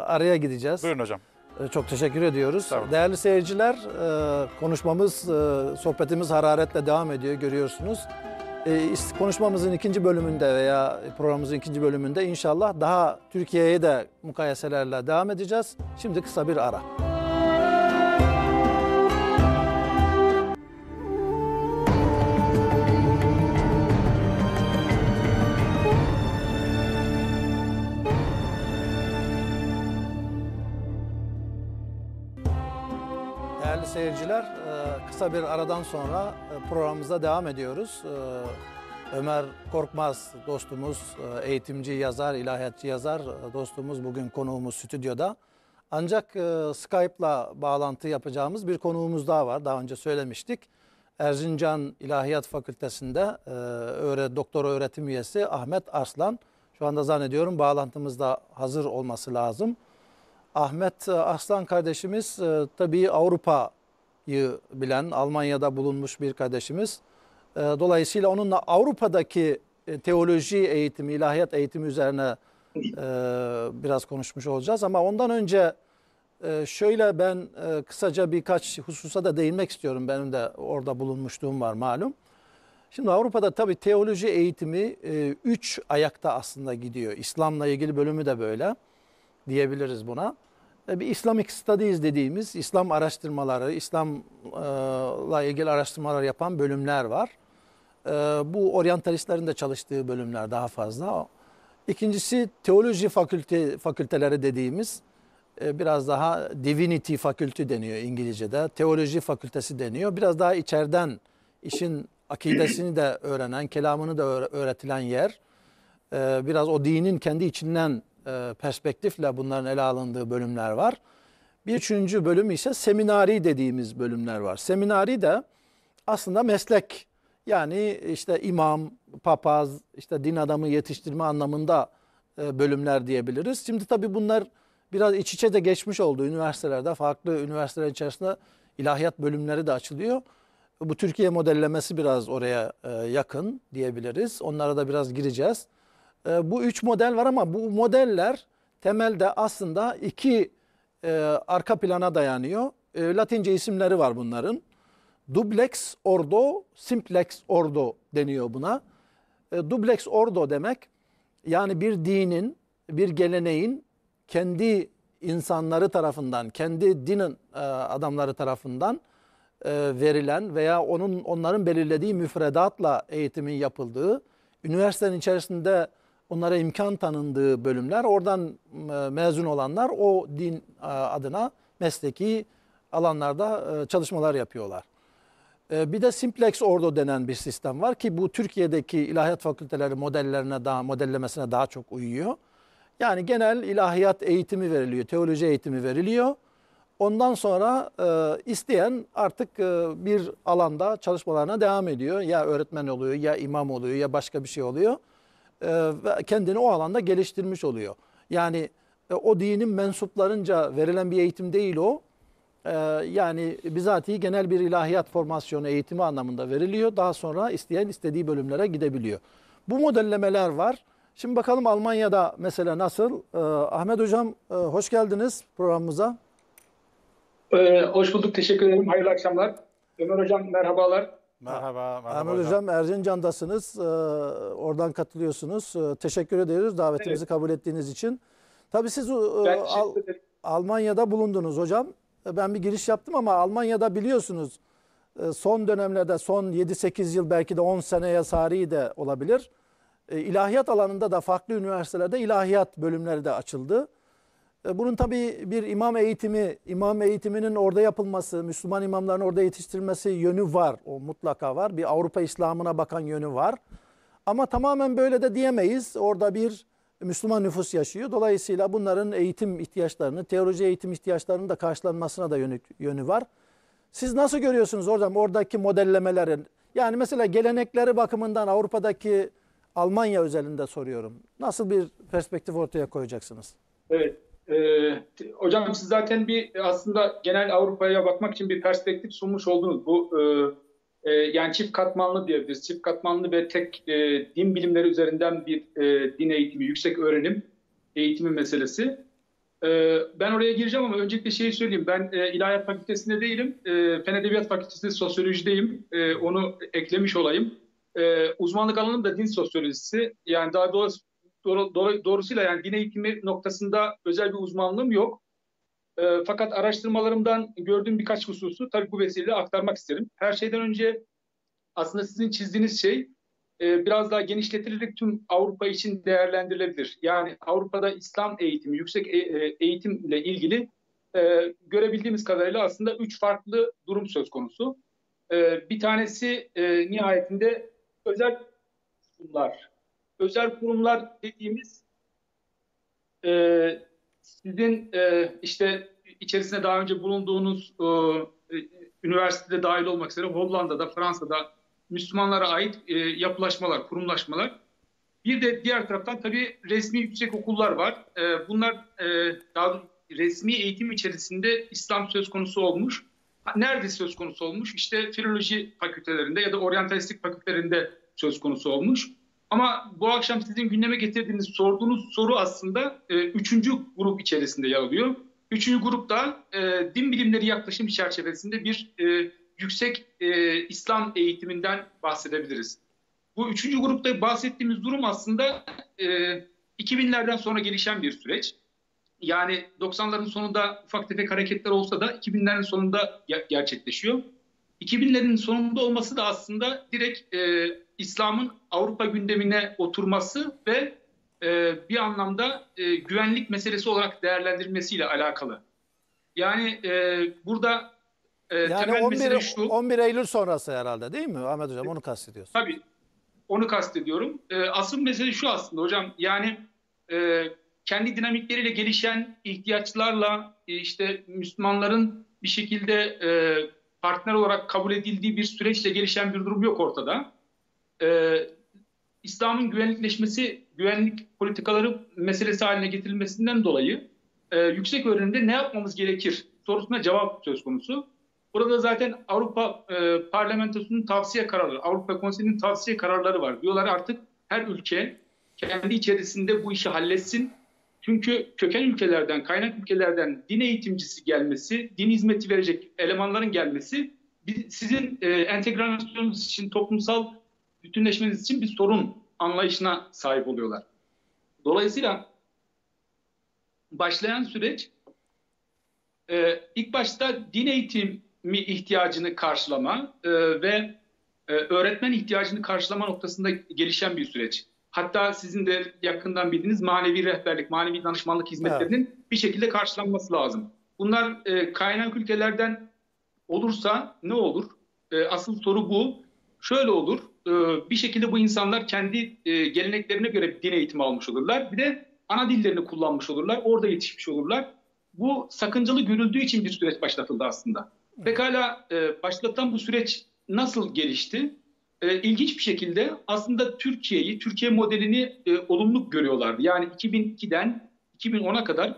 araya gideceğiz. Buyurun hocam. E, çok teşekkür ediyoruz. Tamam. Değerli seyirciler e, konuşmamız, e, sohbetimiz hararetle devam ediyor görüyorsunuz. E, konuşmamızın ikinci bölümünde veya programımızın ikinci bölümünde inşallah daha Türkiye'ye de mukayeselerle devam edeceğiz. Şimdi kısa bir ara. seyirciler, e, kısa bir aradan sonra e, programımıza devam ediyoruz. E, Ömer Korkmaz dostumuz, eğitimci, yazar, ilahiyatçı yazar dostumuz bugün konuğumuz stüdyoda. Ancak Skype'la bağlantı yapacağımız bir konuğumuz daha var. Daha önce söylemiştik. Erzincan İlahiyat Fakültesi'nde öğre, öğretim üyesi Ahmet Arslan. Şu anda zannediyorum bağlantımızda hazır olması lazım. Ahmet Aslan kardeşimiz tabii Avrupa bilen Almanya'da bulunmuş bir kardeşimiz. Ee, dolayısıyla onunla Avrupa'daki e, teoloji eğitimi, ilahiyat eğitimi üzerine e, biraz konuşmuş olacağız. Ama ondan önce e, şöyle ben kısaca birkaç hususa da değinmek istiyorum. Benim de orada bulunmuşluğum var malum. Şimdi Avrupa'da tabii teoloji eğitimi üç ayakta aslında gidiyor. İslam'la ilgili bölümü de böyle diyebiliriz buna. E, bir Islamic Studies dediğimiz İslam araştırmaları, İslam'la ilgili araştırmalar yapan bölümler var. E, bu oryantalistlerin de çalıştığı bölümler daha fazla. İkincisi teoloji fakülte, fakülteleri dediğimiz e, biraz daha divinity fakültü deniyor İngilizce'de. Teoloji fakültesi deniyor. Biraz daha içeriden işin akidesini de öğrenen, kelamını da öğretilen yer. Biraz o dinin kendi içinden e, perspektifle bunların ele alındığı bölümler var. Bir üçüncü bölüm ise seminari dediğimiz bölümler var. Seminari de aslında meslek yani işte imam, papaz, işte din adamı yetiştirme anlamında e, bölümler diyebiliriz. Şimdi tabii bunlar biraz iç içe de geçmiş oldu üniversitelerde. Farklı üniversiteler içerisinde ilahiyat bölümleri de açılıyor. Bu Türkiye modellemesi biraz oraya e, yakın diyebiliriz. Onlara da biraz gireceğiz e, bu üç model var ama bu modeller temelde aslında iki e, arka plana dayanıyor. E, Latince isimleri var bunların. Duplex ordo, simplex ordo deniyor buna. E, duplex ordo demek yani bir dinin, bir geleneğin kendi insanları tarafından, kendi dinin e, adamları tarafından e, verilen veya onun onların belirlediği müfredatla eğitimin yapıldığı, üniversitenin içerisinde onlara imkan tanındığı bölümler, oradan e, mezun olanlar o din e, adına mesleki alanlarda e, çalışmalar yapıyorlar. Bir de simplex ordo denen bir sistem var ki bu Türkiye'deki ilahiyat fakülteleri modellerine daha modellemesine daha çok uyuyor. Yani genel ilahiyat eğitimi veriliyor, teoloji eğitimi veriliyor. Ondan sonra e, isteyen artık e, bir alanda çalışmalarına devam ediyor. Ya öğretmen oluyor, ya imam oluyor, ya başka bir şey oluyor. E, ve kendini o alanda geliştirmiş oluyor. Yani e, o dinin mensuplarınca verilen bir eğitim değil o. E, yani bizatihi genel bir ilahiyat formasyonu eğitimi anlamında veriliyor. Daha sonra isteyen istediği bölümlere gidebiliyor. Bu modellemeler var. Şimdi bakalım Almanya'da mesela nasıl? E, Ahmet Hocam e, hoş geldiniz programımıza. Ee, hoş bulduk, teşekkür ederim. Hayırlı akşamlar. Ömer Hocam merhabalar. Merhaba. merhaba Emre hocam. Erzincan'dasınız. Ee, oradan katılıyorsunuz. Ee, teşekkür ederiz davetimizi evet. kabul ettiğiniz için. Tabii siz e, Al Almanya'da bulundunuz hocam. E, ben bir giriş yaptım ama Almanya'da biliyorsunuz e, son dönemlerde son 7-8 yıl belki de 10 seneye sari de olabilir. İlahiyat alanında da farklı üniversitelerde ilahiyat bölümleri de açıldı. E, bunun tabii bir imam eğitimi, imam eğitiminin orada yapılması, Müslüman imamların orada yetiştirilmesi yönü var. O mutlaka var. Bir Avrupa İslam'ına bakan yönü var. Ama tamamen böyle de diyemeyiz. Orada bir Müslüman nüfus yaşıyor. Dolayısıyla bunların eğitim ihtiyaçlarını, teoloji eğitim ihtiyaçlarının da karşılanmasına da yönü, yönü var. Siz nasıl görüyorsunuz hocam oradaki modellemeleri? Yani mesela gelenekleri bakımından Avrupa'daki Almanya özelinde soruyorum. Nasıl bir perspektif ortaya koyacaksınız? Evet. Ee, hocam siz zaten bir aslında genel Avrupa'ya bakmak için bir perspektif sunmuş oldunuz. Bu e, e, yani çift katmanlı diyebiliriz. Çift katmanlı ve tek e, din bilimleri üzerinden bir e, din eğitimi, yüksek öğrenim eğitimi meselesi. E, ben oraya gireceğim ama öncelikle şeyi söyleyeyim. Ben e, İlahiyat Fakültesi'nde değilim. E, Fen Edebiyat Fakültesi Sosyolojideyim. E, onu eklemiş olayım. E, uzmanlık alanım da din sosyolojisi. Yani daha doğrusu Doğru, doğru, doğrusuyla yani din eğitimi noktasında özel bir uzmanlığım yok. E, fakat araştırmalarımdan gördüğüm birkaç hususu tabii bu vesileyle aktarmak isterim. Her şeyden önce aslında sizin çizdiğiniz şey e, biraz daha genişletilerek tüm Avrupa için değerlendirilebilir. Yani Avrupa'da İslam eğitimi, yüksek e, e, eğitimle ilgili e, görebildiğimiz kadarıyla aslında üç farklı durum söz konusu. E, bir tanesi e, nihayetinde özel kurumlar özel kurumlar dediğimiz e, sizin e, işte içerisinde daha önce bulunduğunuz e, üniversitede dahil olmak üzere Hollanda'da, Fransa'da Müslümanlara ait e, yapılaşmalar, kurumlaşmalar. Bir de diğer taraftan tabii resmi yüksek okullar var. E, bunlar e, daha resmi eğitim içerisinde İslam söz konusu olmuş. Nerede söz konusu olmuş? İşte filoloji fakültelerinde ya da oryantalistik fakültelerinde söz konusu olmuş. Ama bu akşam sizin gündeme getirdiğiniz, sorduğunuz soru aslında e, üçüncü grup içerisinde yer alıyor. Üçüncü grupta e, din bilimleri yaklaşım çerçevesinde bir e, yüksek e, İslam eğitiminden bahsedebiliriz. Bu üçüncü grupta bahsettiğimiz durum aslında e, 2000'lerden sonra gelişen bir süreç. Yani 90'ların sonunda ufak tefek hareketler olsa da 2000'lerin sonunda gerçekleşiyor. 2000'lerin sonunda olması da aslında direkt e, İslam'ın Avrupa gündemine oturması ve e, bir anlamda e, güvenlik meselesi olarak değerlendirilmesiyle alakalı. Yani e, burada e, yani temel 11, mesele şu. 11 Eylül sonrası herhalde değil mi Ahmet Hocam? Onu kastediyorsun. Tabii. Onu kastediyorum. E, asıl mesele şu aslında hocam. Yani e, kendi dinamikleriyle gelişen ihtiyaçlarla e, işte Müslümanların bir şekilde e, partner olarak kabul edildiği bir süreçle gelişen bir durum yok ortada e, İslam'ın güvenlikleşmesi, güvenlik politikaları meselesi haline getirilmesinden dolayı e, yüksek öğrenimde ne yapmamız gerekir sorusuna cevap söz konusu. Burada zaten Avrupa e, Parlamentosu'nun tavsiye kararları, Avrupa Konseyi'nin tavsiye kararları var. Diyorlar artık her ülke kendi içerisinde bu işi halletsin. Çünkü köken ülkelerden, kaynak ülkelerden din eğitimcisi gelmesi, din hizmeti verecek elemanların gelmesi sizin e, entegrasyonunuz için, toplumsal bütünleşmeniz için bir sorun anlayışına sahip oluyorlar. Dolayısıyla başlayan süreç e, ilk başta din eğitimi ihtiyacını karşılama e, ve e, öğretmen ihtiyacını karşılama noktasında gelişen bir süreç. Hatta sizin de yakından bildiğiniz manevi rehberlik, manevi danışmanlık hizmetlerinin evet. bir şekilde karşılanması lazım. Bunlar e, kaynak ülkelerden olursa ne olur? E, asıl soru bu. Şöyle olur, e, bir şekilde bu insanlar kendi e, geleneklerine göre bir din eğitimi almış olurlar. Bir de ana dillerini kullanmış olurlar, orada yetişmiş olurlar. Bu sakıncalı görüldüğü için bir süreç başlatıldı aslında. Pekala e, başlatan bu süreç nasıl gelişti? İlginç bir şekilde aslında Türkiye'yi, Türkiye modelini olumlu görüyorlardı. Yani 2002'den 2010'a kadar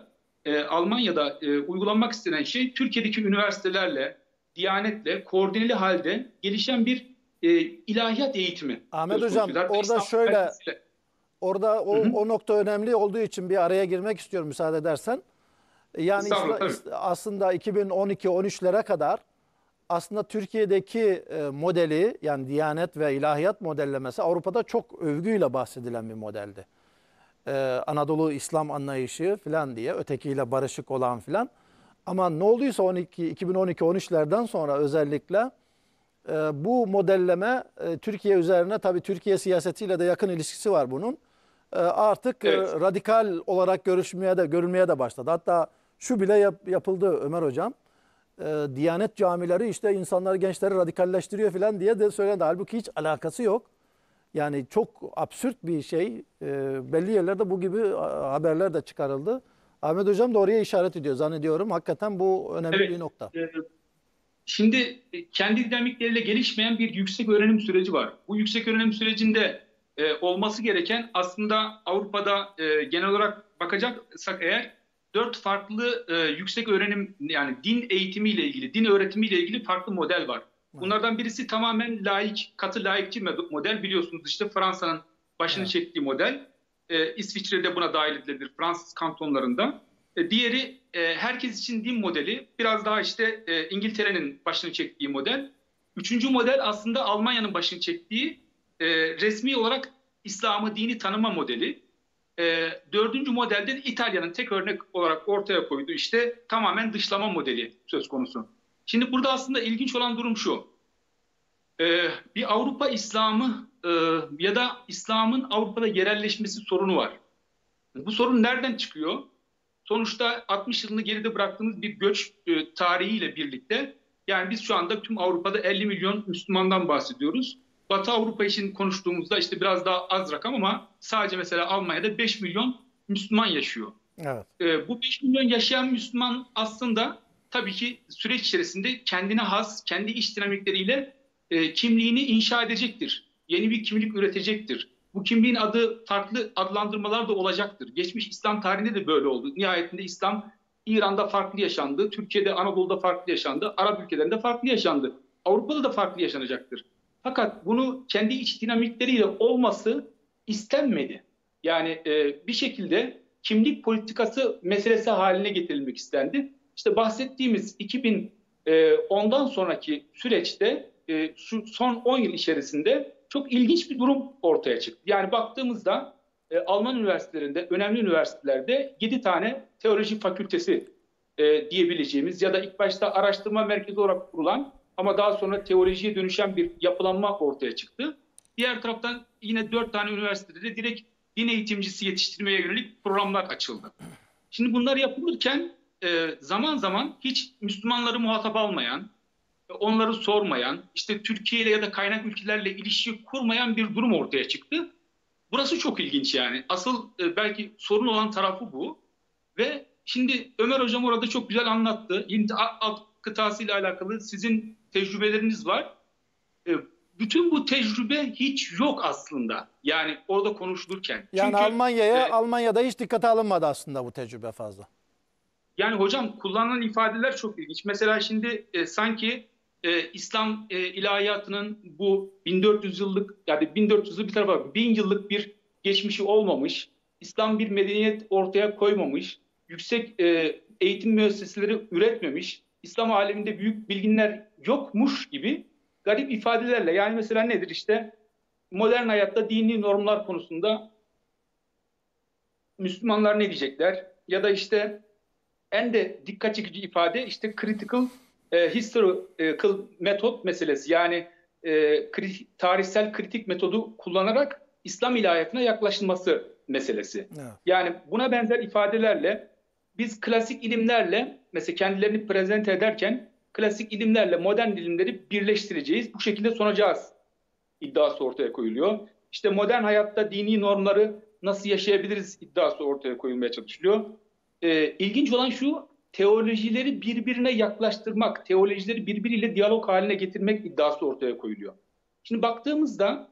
Almanya'da uygulanmak istenen şey Türkiye'deki üniversitelerle, Diyanet'le koordineli halde gelişen bir e, ilahiyat eğitimi. Ahmet Hocam gider. orada şöyle orada o, Hı -hı. o nokta önemli olduğu için bir araya girmek istiyorum müsaade edersen. Yani işte, aslında 2012-13'lere kadar aslında Türkiye'deki e, modeli yani Diyanet ve ilahiyat modellemesi Avrupa'da çok övgüyle bahsedilen bir modeldi. Ee, Anadolu İslam anlayışı filan diye ötekiyle barışık olan filan. Ama ne olduysa 12 2012-13'lerden sonra özellikle ee, bu modelleme e, Türkiye üzerine tabi Türkiye siyasetiyle de yakın ilişkisi var bunun. Ee, artık e, evet. radikal olarak görüşmeye de görülmeye de başladı. Hatta şu bile yap, yapıldı Ömer hocam. Ee, Diyanet camileri işte insanları gençleri radikalleştiriyor falan diye de söylendi. Halbuki hiç alakası yok. Yani çok absürt bir şey. belli yerlerde bu gibi haberler de çıkarıldı. Ahmet Hocam da oraya işaret ediyor zannediyorum. Hakikaten bu önemli evet. bir nokta. Evet. Şimdi e, kendi dinamikleriyle gelişmeyen bir yüksek öğrenim süreci var. Bu yüksek öğrenim sürecinde e, olması gereken aslında Avrupa'da e, genel olarak bakacaksak eğer dört farklı e, yüksek öğrenim yani din eğitimiyle ilgili, din öğretimiyle ilgili farklı model var. Bunlardan birisi tamamen laik, katı laikçi model biliyorsunuz işte Fransa'nın başını evet. çektiği model. E, İsviçre'de buna dahil edilebilir Fransız kantonlarında. E, diğeri e, herkes için din modeli biraz daha işte e, İngiltere'nin başını çektiği model. Üçüncü model aslında Almanya'nın başını çektiği e, resmi olarak İslam'ı dini tanıma modeli. E, dördüncü modelde İtalya'nın tek örnek olarak ortaya koyduğu işte tamamen dışlama modeli söz konusu. Şimdi burada aslında ilginç olan durum şu. E, bir Avrupa İslam'ı e, ya da İslam'ın Avrupa'da yerelleşmesi sorunu var. Bu sorun nereden çıkıyor? Sonuçta 60 yılını geride bıraktığımız bir göç e, tarihiyle birlikte yani biz şu anda tüm Avrupa'da 50 milyon Müslümandan bahsediyoruz. Batı Avrupa için konuştuğumuzda işte biraz daha az rakam ama sadece mesela Almanya'da 5 milyon Müslüman yaşıyor. Evet. E, bu 5 milyon yaşayan Müslüman aslında tabii ki süreç içerisinde kendine has, kendi iç dinamikleriyle e, kimliğini inşa edecektir. Yeni bir kimlik üretecektir. Bu kimliğin adı farklı adlandırmalar da olacaktır. Geçmiş İslam tarihinde de böyle oldu. Nihayetinde İslam İran'da farklı yaşandı, Türkiye'de, Anadolu'da farklı yaşandı, Arap ülkelerinde farklı yaşandı. Avrupa'da da farklı yaşanacaktır. Fakat bunu kendi iç dinamikleriyle olması istenmedi. Yani e, bir şekilde kimlik politikası meselesi haline getirilmek istendi. İşte bahsettiğimiz 2010'dan e, sonraki süreçte e, şu son 10 yıl içerisinde çok ilginç bir durum ortaya çıktı. Yani baktığımızda e, Alman üniversitelerinde, önemli üniversitelerde 7 tane teoloji fakültesi e, diyebileceğimiz ya da ilk başta araştırma merkezi olarak kurulan ama daha sonra teolojiye dönüşen bir yapılanma ortaya çıktı. Diğer taraftan yine 4 tane üniversitede de direkt din eğitimcisi yetiştirmeye yönelik programlar açıldı. Şimdi bunlar yapılırken e, zaman zaman hiç Müslümanları muhatap almayan, onları sormayan, işte Türkiye ile ya da kaynak ülkelerle ilişki kurmayan bir durum ortaya çıktı. Burası çok ilginç yani. Asıl e, belki sorun olan tarafı bu. Ve şimdi Ömer Hocam orada çok güzel anlattı. Hint alt kıtası ile alakalı sizin tecrübeleriniz var. E, bütün bu tecrübe hiç yok aslında. Yani orada konuşulurken. Yani Almanya'ya, e, Almanya'da hiç dikkate alınmadı aslında bu tecrübe fazla. Yani hocam kullanılan ifadeler çok ilginç. Mesela şimdi e, sanki e, İslam e, ilahiyatının bu 1400 yıllık yani 1400'lü bir tarafa 1000 yıllık bir geçmişi olmamış. İslam bir medeniyet ortaya koymamış. Yüksek e, eğitim müesseseleri üretmemiş. İslam aleminde büyük bilginler yokmuş gibi garip ifadelerle yani mesela nedir işte modern hayatta dini normlar konusunda Müslümanlar ne diyecekler ya da işte en de dikkat çekici ifade işte critical e, historical e, metot meselesi yani e, kri, tarihsel kritik metodu kullanarak İslam ilahiyatına yaklaşılması meselesi. Evet. Yani buna benzer ifadelerle biz klasik ilimlerle mesela kendilerini prezent ederken klasik ilimlerle modern ilimleri birleştireceğiz. Bu şekilde sunacağız iddiası ortaya koyuluyor. İşte modern hayatta dini normları nasıl yaşayabiliriz iddiası ortaya koyulmaya çalışılıyor. Ee, ilginç olan şu teolojileri birbirine yaklaştırmak, teolojileri birbiriyle diyalog haline getirmek iddiası ortaya koyuluyor. Şimdi baktığımızda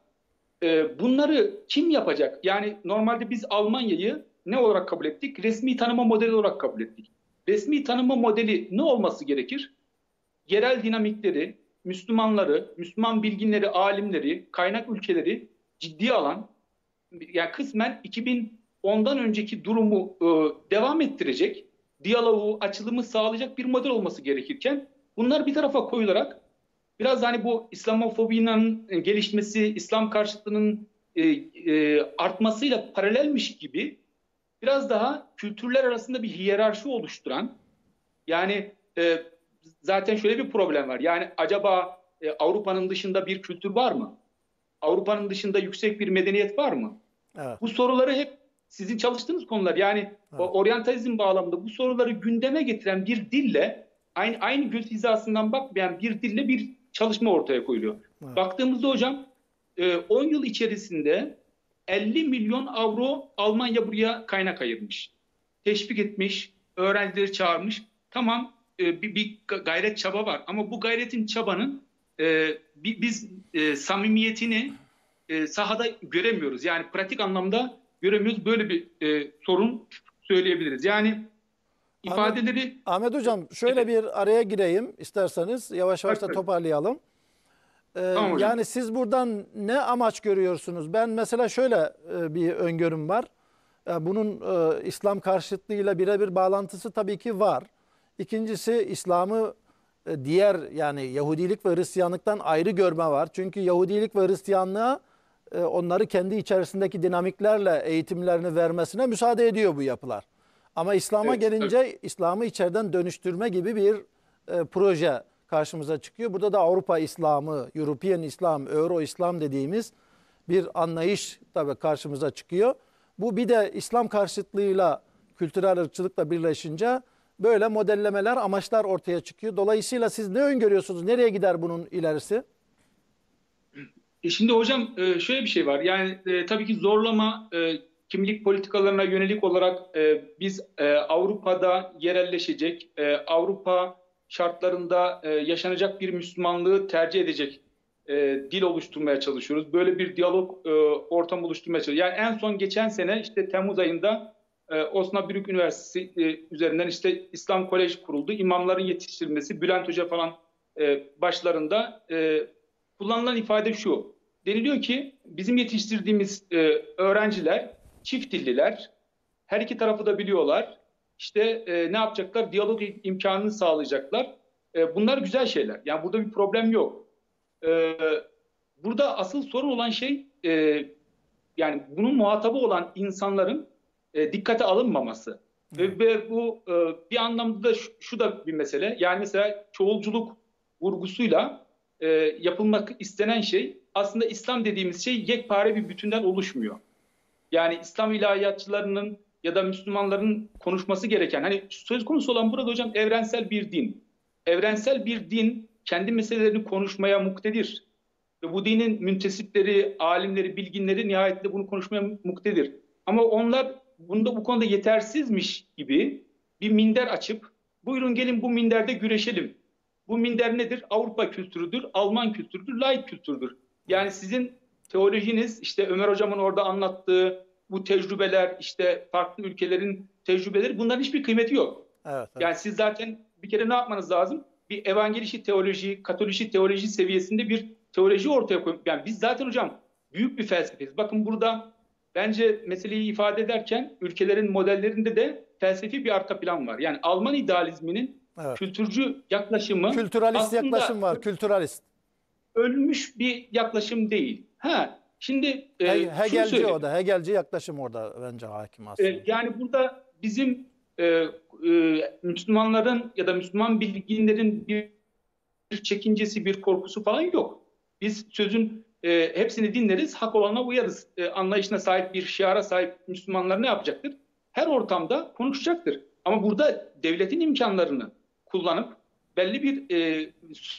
e, bunları kim yapacak? Yani normalde biz Almanya'yı ne olarak kabul ettik? Resmi tanıma modeli olarak kabul ettik. Resmi tanıma modeli ne olması gerekir? Yerel dinamikleri, Müslümanları, Müslüman bilginleri, alimleri, kaynak ülkeleri ciddi alan, yani kısmen 2010'dan önceki durumu e, devam ettirecek diyaloğu, açılımı sağlayacak bir model olması gerekirken bunlar bir tarafa koyularak biraz hani bu İslamofobinin e, gelişmesi, İslam karşıtlığının e, e, artmasıyla paralelmiş gibi biraz daha kültürler arasında bir hiyerarşi oluşturan yani e, zaten şöyle bir problem var. Yani acaba e, Avrupa'nın dışında bir kültür var mı? Avrupa'nın dışında yüksek bir medeniyet var mı? Evet. Bu soruları hep sizin çalıştığınız konular yani evet. oryantalizm bağlamında bu soruları gündeme getiren bir dille aynı aynı göz hizasından bakmayan bir dille bir çalışma ortaya koyuluyor. Evet. Baktığımızda hocam 10 e, yıl içerisinde 50 milyon avro Almanya buraya kaynak ayırmış. Teşvik etmiş, öğrencileri çağırmış. Tamam e, bir gayret çaba var ama bu gayretin çabanın e, biz samimiyetini sahada göremiyoruz. Yani pratik anlamda göremiyoruz. Böyle bir e, sorun söyleyebiliriz. Yani ifadeleri... Ahmet, Ahmet Hocam şöyle evet. bir araya gireyim isterseniz. Yavaş yavaş da toparlayalım. Ee, tamam yani siz buradan ne amaç görüyorsunuz? Ben mesela şöyle e, bir öngörüm var. E, bunun e, İslam karşıtlığıyla birebir bağlantısı tabii ki var. İkincisi İslam'ı e, diğer yani Yahudilik ve Hristiyanlıktan ayrı görme var. Çünkü Yahudilik ve Hristiyanlığa e, onları kendi içerisindeki dinamiklerle eğitimlerini vermesine müsaade ediyor bu yapılar. Ama İslam'a evet, gelince evet. İslam'ı içeriden dönüştürme gibi bir e, proje karşımıza çıkıyor. Burada da Avrupa İslam'ı, European İslam, Euro İslam dediğimiz bir anlayış tabii karşımıza çıkıyor. Bu bir de İslam karşıtlığıyla, kültürel ırkçılıkla birleşince böyle modellemeler, amaçlar ortaya çıkıyor. Dolayısıyla siz ne öngörüyorsunuz? Nereye gider bunun ilerisi? E, şimdi hocam e, şöyle bir şey var. Yani e, tabii ki zorlama kimlik politikalarına yönelik olarak biz Avrupa'da yerelleşecek, Avrupa şartlarında yaşanacak bir Müslümanlığı tercih edecek dil oluşturmaya çalışıyoruz. Böyle bir diyalog e, ortam oluşturmaya çalışıyoruz. Yani en son geçen sene işte Temmuz ayında Osna Osnabrück Üniversitesi üzerinden işte İslam Koleji kuruldu. İmamların yetiştirilmesi, Bülent Hoca falan başlarında kullanılan ifade şu. Deniliyor ki bizim yetiştirdiğimiz e, öğrenciler çift dilliler. Her iki tarafı da biliyorlar. İşte e, ne yapacaklar? Diyalog imkanını sağlayacaklar. E, bunlar güzel şeyler. Yani burada bir problem yok. E, burada asıl sorun olan şey e, yani bunun muhatabı olan insanların e, dikkate alınmaması. Evet. Ve bu e, bir anlamda da şu, şu da bir mesele. Yani mesela çoğulculuk vurgusuyla e, yapılmak istenen şey aslında İslam dediğimiz şey yekpare bir bütünden oluşmuyor. Yani İslam ilahiyatçılarının ya da Müslümanların konuşması gereken hani söz konusu olan burada hocam evrensel bir din. Evrensel bir din kendi meselelerini konuşmaya muktedir. Ve bu dinin müntesipleri, alimleri, bilginleri nihayetinde bunu konuşmaya muktedir. Ama onlar bunda bu konuda yetersizmiş gibi bir minder açıp buyurun gelin bu minderde güreşelim bu minder nedir? Avrupa kültürüdür, Alman kültürüdür, laik kültürüdür. Yani sizin teolojiniz işte Ömer hocamın orada anlattığı bu tecrübeler işte farklı ülkelerin tecrübeleri bunların hiçbir kıymeti yok. Evet, evet. Yani siz zaten bir kere ne yapmanız lazım? Bir evangelişi teoloji, katolişi teoloji seviyesinde bir teoloji ortaya koymak. Yani biz zaten hocam büyük bir felsefeyiz. Bakın burada bence meseleyi ifade ederken ülkelerin modellerinde de felsefi bir arka plan var. Yani Alman idealizminin Evet. Kültürcü yaklaşımı kültüralist yaklaşım var. Kültüralist. Ölmüş bir yaklaşım değil. Ha şimdi e, He, Hegelci o da. Hegelci yaklaşım orada bence hakim e, aslında. E, yani burada bizim e, e, Müslümanların ya da Müslüman bilginlerin bir çekincesi, bir korkusu falan yok. Biz sözün e, hepsini dinleriz, hak olana uyarız e, anlayışına sahip bir şiara sahip Müslümanlar ne yapacaktır? Her ortamda konuşacaktır. Ama burada devletin imkanlarını, kullanıp belli bir e,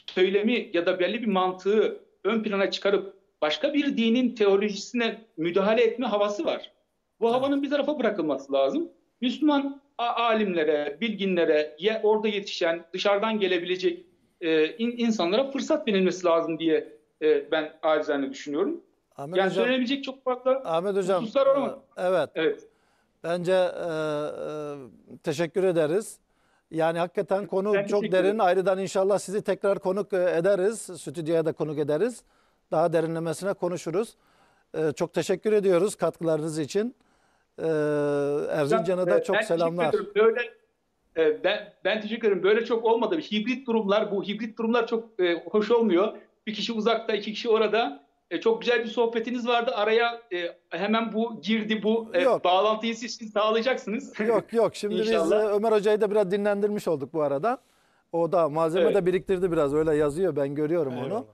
söylemi ya da belli bir mantığı ön plana çıkarıp başka bir dinin teolojisine müdahale etme havası var. Bu havanın bir tarafa bırakılması lazım. Müslüman alimlere, bilginlere, ye, orada yetişen, dışarıdan gelebilecek e, in, insanlara fırsat verilmesi lazım diye e, ben acizane düşünüyorum. Ahmet yani hocam, söylenebilecek çok farklı Ahmet hocam, hususlar var ama. Evet. evet. Bence e, e, teşekkür ederiz. Yani hakikaten konu ben çok derin. Ayrıdan inşallah sizi tekrar konuk e, ederiz. Stüdyoya da konuk ederiz. Daha derinlemesine konuşuruz. Ee, çok teşekkür ediyoruz katkılarınız için. Ee, Erzincan'a da e, çok ben selamlar. Böyle, e, ben, ben teşekkür ederim. Böyle çok olmadı. Hibrit durumlar bu. Hibrit durumlar çok hoş olmuyor. Bir kişi uzakta, iki kişi orada. E, çok güzel bir sohbetiniz vardı. Araya e, hemen bu girdi, bu e, bağlantıyı siz sağlayacaksınız. Yok yok şimdi biz e, Ömer Hoca'yı da biraz dinlendirmiş olduk bu arada. O da malzeme Evet. de biriktirdi biraz öyle yazıyor ben görüyorum onu.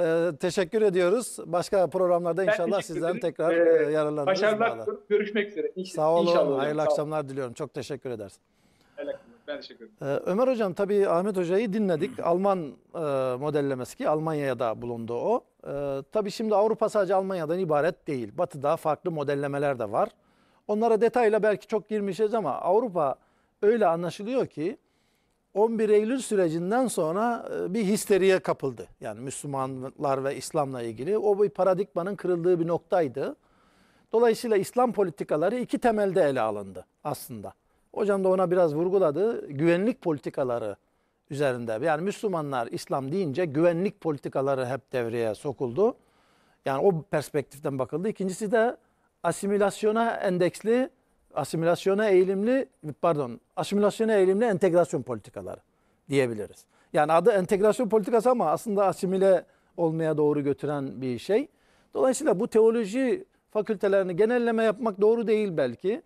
Ee, teşekkür ediyoruz. Başka programlarda inşallah teşekkür sizden tekrar Ee, yararlanırız. Başarılar Görüşmek üzere. İnş- Sağ olun. İnşallah hocam. Hayırlı Sağ olun. akşamlar diliyorum. Çok teşekkür edersin. Ben teşekkür ederim. Ee, Ömer Hocam tabii Ahmet Hoca'yı dinledik. Alman e, modellemesi ki Almanya'da bulundu o. E, tabii şimdi Avrupa sadece Almanya'dan ibaret değil. Batı'da farklı modellemeler de var. Onlara detayla belki çok girmişiz ama Avrupa öyle anlaşılıyor ki 11 Eylül sürecinden sonra e, bir histeriye kapıldı. Yani Müslümanlar ve İslam'la ilgili o bir paradigmanın kırıldığı bir noktaydı. Dolayısıyla İslam politikaları iki temelde ele alındı aslında. Hocam da ona biraz vurguladı. Güvenlik politikaları üzerinde. Yani Müslümanlar İslam deyince güvenlik politikaları hep devreye sokuldu. Yani o perspektiften bakıldı. İkincisi de asimilasyona endeksli, asimilasyona eğilimli, pardon, asimilasyona eğilimli entegrasyon politikaları diyebiliriz. Yani adı entegrasyon politikası ama aslında asimile olmaya doğru götüren bir şey. Dolayısıyla bu teoloji fakültelerini genelleme yapmak doğru değil belki.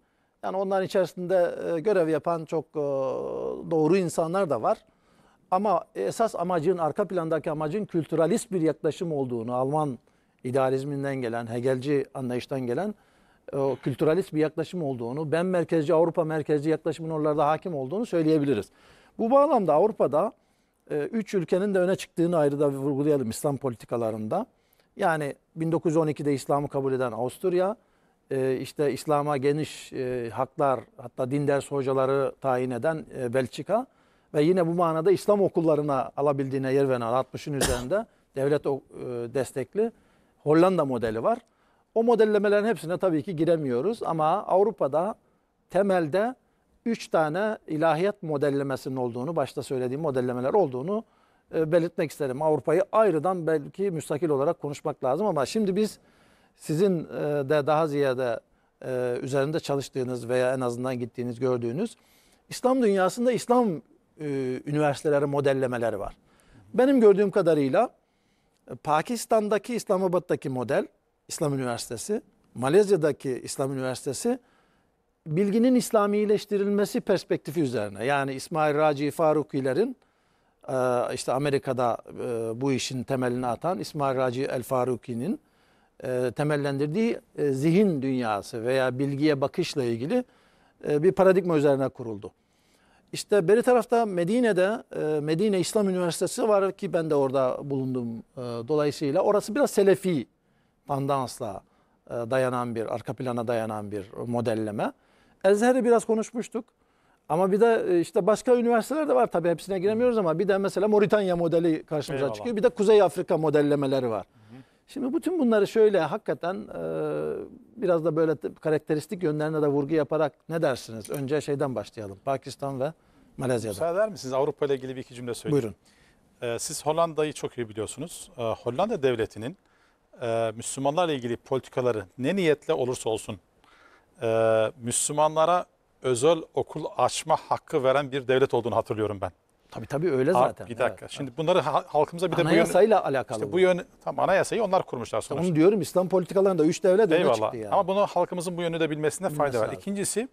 Yani onların içerisinde e, görev yapan çok e, doğru insanlar da var. Ama esas amacın, arka plandaki amacın kültüralist bir yaklaşım olduğunu, Alman idealizminden gelen, Hegelci anlayıştan gelen e, o kültüralist bir yaklaşım olduğunu, ben merkezci, Avrupa merkezci yaklaşımın oralarda hakim olduğunu söyleyebiliriz. Bu bağlamda Avrupa'da üç ülkenin de öne çıktığını ayrı da vurgulayalım İslam politikalarında. Yani 1912'de İslam'ı kabul eden Avusturya, e, işte İslam'a geniş e, haklar hatta din ders hocaları tayin eden e, Belçika ve yine bu manada İslam okullarına alabildiğine yer veren 60'ın üzerinde devlet e, destekli Hollanda modeli var. O modellemelerin hepsine tabii ki giremiyoruz ama Avrupa'da temelde 3 tane ilahiyat modellemesinin olduğunu, başta söylediğim modellemeler olduğunu belirtmek isterim. Avrupa'yı ayrıdan belki müstakil olarak konuşmak lazım ama şimdi biz sizin e, de daha ziyade e, üzerinde çalıştığınız veya en azından gittiğiniz gördüğünüz İslam dünyasında İslam e, üniversiteleri modellemeleri var. Benim gördüğüm kadarıyla Pakistan'daki İslamabad'daki model İslam Üniversitesi, Malezya'daki İslam Üniversitesi bilginin İslamileştirilmesi perspektifi üzerine. Yani İsmail Raci Farukilerin işte Amerika'da bu işin temelini atan İsmail Raci El Faruki'nin e, temellendirdiği e, zihin dünyası veya bilgiye bakışla ilgili e, bir paradigma üzerine kuruldu. İşte beri tarafta Medine'de e, Medine İslam Üniversitesi var ki ben de orada bulundum. E, dolayısıyla orası biraz Selefi tandansla e, dayanan bir, arka plana dayanan bir modelleme. Ezher'i biraz konuşmuştuk. Ama bir de e, işte başka üniversiteler de var tabii hepsine giremiyoruz ama bir de mesela Moritanya modeli karşımıza Eyvallah. çıkıyor. Bir de Kuzey Afrika modellemeleri var. Şimdi bütün bunları şöyle hakikaten e, biraz da böyle karakteristik yönlerine de vurgu yaparak ne dersiniz? Önce şeyden başlayalım. Pakistan ve Malezya'da. Müsaade eder misiniz? Avrupa ile ilgili bir iki cümle söyleyeyim. Buyurun. E, siz Hollanda'yı çok iyi biliyorsunuz. E, Hollanda devletinin e, Müslümanlarla ilgili politikaları ne niyetle olursa olsun Müslümanlara özel okul açma hakkı veren bir devlet olduğunu hatırlıyorum ben. Tabii tabii öyle zaten. Bir dakika. Evet. Şimdi bunları halkımıza bir de bu yön, Anayasayla alakalı. işte bu bu. yönü tam anayasayı onlar kurmuşlar sonuçta. Onu diyorum İslam politikalarında üç devlet öne Eyvallah. çıktı yani. Ama bunu halkımızın bu yönü de bilmesinde fayda Bilmesi var. lazım. İkincisi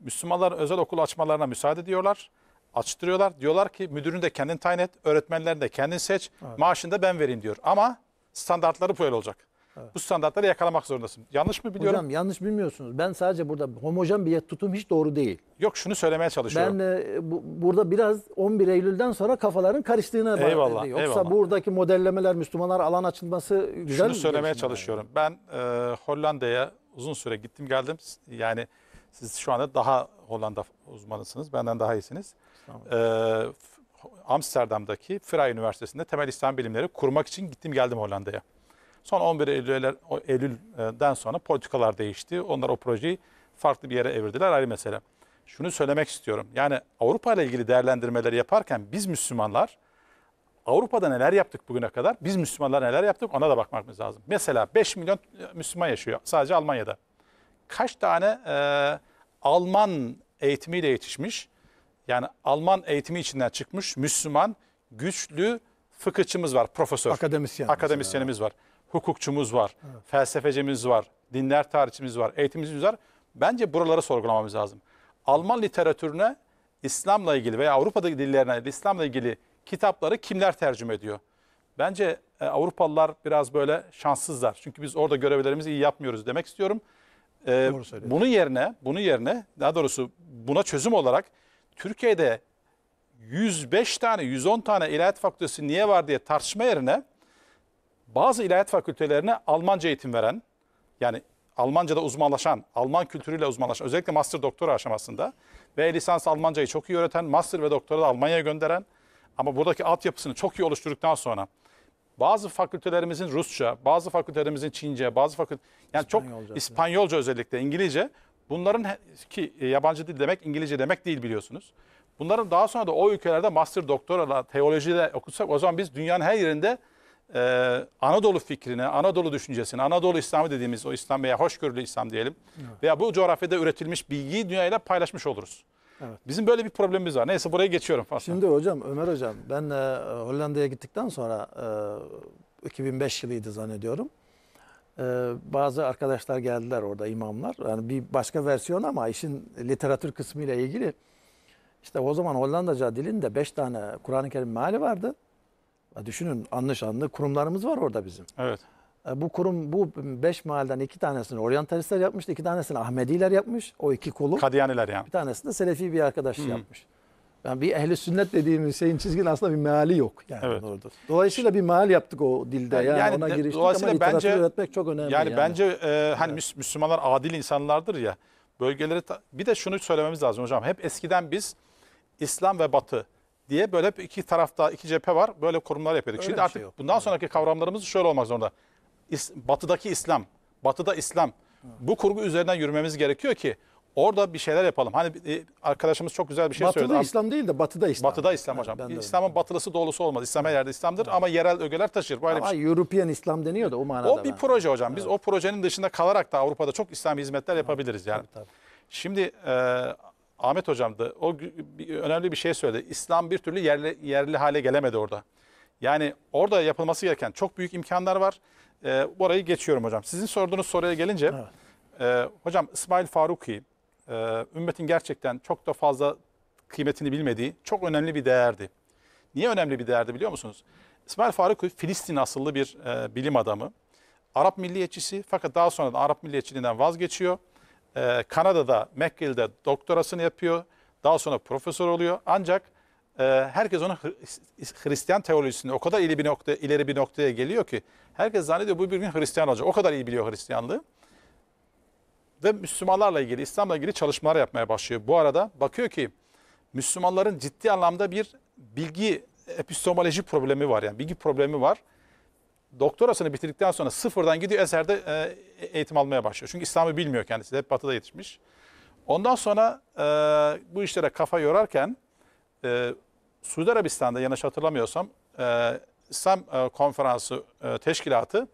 Müslümanlar özel okul açmalarına müsaade diyorlar, Açtırıyorlar. Diyorlar ki müdürünü de kendin tayin et, öğretmenlerini de kendin seç, maaşını da ben vereyim diyor. Ama standartları böyle olacak. Evet. Bu standartları yakalamak zorundasın. Yanlış mı biliyorum? Hocam yanlış bilmiyorsunuz. Ben sadece burada homojen bir tutum hiç doğru değil. Yok şunu söylemeye çalışıyorum. Ben e, bu, burada biraz 11 Eylül'den sonra kafaların karıştığına karıştığını eyvallah, Yoksa eyvallah. buradaki modellemeler Müslümanlar alan açılması güzel Şunu söylemeye çalışıyorum. Yani? Ben e, Hollanda'ya uzun süre gittim geldim. Yani siz şu anda daha Hollanda uzmanısınız. Benden daha iyisiniz. Tamam. E, Amsterdam'daki Vrije Üniversitesi'nde temel İslam bilimleri kurmak için gittim geldim Hollanda'ya. Son 11 Eylül, Eylül'den sonra politikalar değişti. Onlar o projeyi farklı bir yere evirdiler ayrı mesele. Şunu söylemek istiyorum. Yani Avrupa ile ilgili değerlendirmeleri yaparken biz Müslümanlar Avrupa'da neler yaptık bugüne kadar? Biz Müslümanlar neler yaptık? Ona da bakmamız lazım. Mesela 5 milyon e, Müslüman yaşıyor sadece Almanya'da. Kaç tane e, Alman eğitimiyle yetişmiş, yani Alman eğitimi içinden çıkmış Müslüman güçlü fıkıhçımız var, profesör. Akademisyen. Akademisyenimiz mesela. var hukukçumuz var, evet. felsefecimiz var, dinler tarihçimiz var, eğitimimiz var. Bence buraları sorgulamamız lazım. Alman literatürüne İslam'la ilgili veya Avrupa'daki dillerine İslam'la ilgili kitapları kimler tercüme ediyor? Bence e, Avrupalılar biraz böyle şanssızlar. Çünkü biz orada görevlerimizi iyi yapmıyoruz demek istiyorum. E, bunun yerine, bunun yerine daha doğrusu buna çözüm olarak Türkiye'de 105 tane, 110 tane ilahiyat fakültesi niye var diye tartışma yerine bazı ilahiyat fakültelerine Almanca eğitim veren, yani Almanca'da uzmanlaşan, Alman kültürüyle uzmanlaşan, özellikle master doktora aşamasında ve lisans Almancayı çok iyi öğreten, master ve doktora da Almanya'ya gönderen ama buradaki altyapısını çok iyi oluşturduktan sonra bazı fakültelerimizin Rusça, bazı fakültelerimizin Çince, bazı fakülte yani İspanyolca çok İspanyolca yani. özellikle İngilizce bunların ki e, yabancı dil demek İngilizce demek değil biliyorsunuz. Bunların daha sonra da o ülkelerde master doktora teolojide okutsak o zaman biz dünyanın her yerinde e, Anadolu fikrine, Anadolu düşüncesine, Anadolu İslamı dediğimiz o İslam veya hoşgörülü İslam diyelim evet. veya bu coğrafyada üretilmiş bilgiyi dünyayla paylaşmış oluruz. Evet. Bizim böyle bir problemimiz var. Neyse buraya geçiyorum. Aslında. Şimdi hocam, Ömer hocam ben e, Hollanda'ya gittikten sonra e, 2005 yılıydı zannediyorum. E, bazı arkadaşlar geldiler orada imamlar. Yani bir başka versiyon ama işin literatür kısmı ile ilgili. İşte o zaman Hollandaca dilinde 5 tane Kur'an-ı Kerim meali vardı. Düşünün anlaşanlı kurumlarımız var orada bizim. Evet. E, bu kurum bu beş mahalleden iki tanesini oryantalistler yapmış, iki tanesini Ahmediler yapmış. O iki kolu. Kadiyaniler yani. Bir tanesini de Selefi bir arkadaş Hı. yapmış. Yani bir ehli sünnet dediğimiz şeyin çizgin aslında bir meali yok yani evet. orada. Dolayısıyla bir meal yaptık o dilde yani, yani ona giriştik dolayısıyla ama bence öğretmek çok önemli. Yani, yani. bence e, hani evet. Müslümanlar adil insanlardır ya. Bölgeleri bir de şunu söylememiz lazım hocam. Hep eskiden biz İslam ve Batı diye böyle iki tarafta iki cephe var. Böyle kurumlar yapıyorduk. Öyle Şimdi artık şey bundan sonraki kavramlarımız şöyle olmak zorunda. İs, batı'daki İslam, Batı'da İslam. Bu kurgu üzerinden yürümemiz gerekiyor ki orada bir şeyler yapalım. Hani e, arkadaşımız çok güzel bir şey batı'da söyledi. Batı'da İslam değil de Batı'da İslam. Batı'da İslam hocam. Ben İslam'ın batılısı doğulusu olmaz. İslam her yerde İslam'dır evet. ama yerel ögeler taşır. Böyle ama şey. European İslam deniyor da o manada. O bir ben. proje hocam. Biz evet. o projenin dışında kalarak da Avrupa'da çok İslam hizmetler yapabiliriz yani. Tabii, tabii. Şimdi e, Ahmet hocam da o önemli bir şey söyledi. İslam bir türlü yerli, yerli hale gelemedi orada. Yani orada yapılması gereken çok büyük imkanlar var. E, orayı geçiyorum hocam. Sizin sorduğunuz soruya gelince evet. e, hocam İsmail Faruki e, ümmetin gerçekten çok da fazla kıymetini bilmediği çok önemli bir değerdi. Niye önemli bir değerdi biliyor musunuz? İsmail Faruki Filistin asıllı bir e, bilim adamı. Arap milliyetçisi fakat daha sonra da Arap milliyetçiliğinden vazgeçiyor e, Kanada'da McGill'de doktorasını yapıyor. Daha sonra profesör oluyor. Ancak e, herkes onu Hristiyan teolojisini o kadar ileri bir, nokta, ileri bir noktaya geliyor ki herkes zannediyor bu bir gün Hristiyan olacak. O kadar iyi biliyor Hristiyanlığı. Ve Müslümanlarla ilgili, İslam'la ilgili çalışmalar yapmaya başlıyor. Bu arada bakıyor ki Müslümanların ciddi anlamda bir bilgi epistemoloji problemi var. Yani bilgi problemi var doktorasını bitirdikten sonra sıfırdan gidiyor Eser'de e, eğitim almaya başlıyor. Çünkü İslam'ı bilmiyor kendisi hep batıda yetişmiş. Ondan sonra e, bu işlere kafa yorarken e, Suudi Arabistan'da yanlış hatırlamıyorsam e, İslam e, Konferansı e, Teşkilatı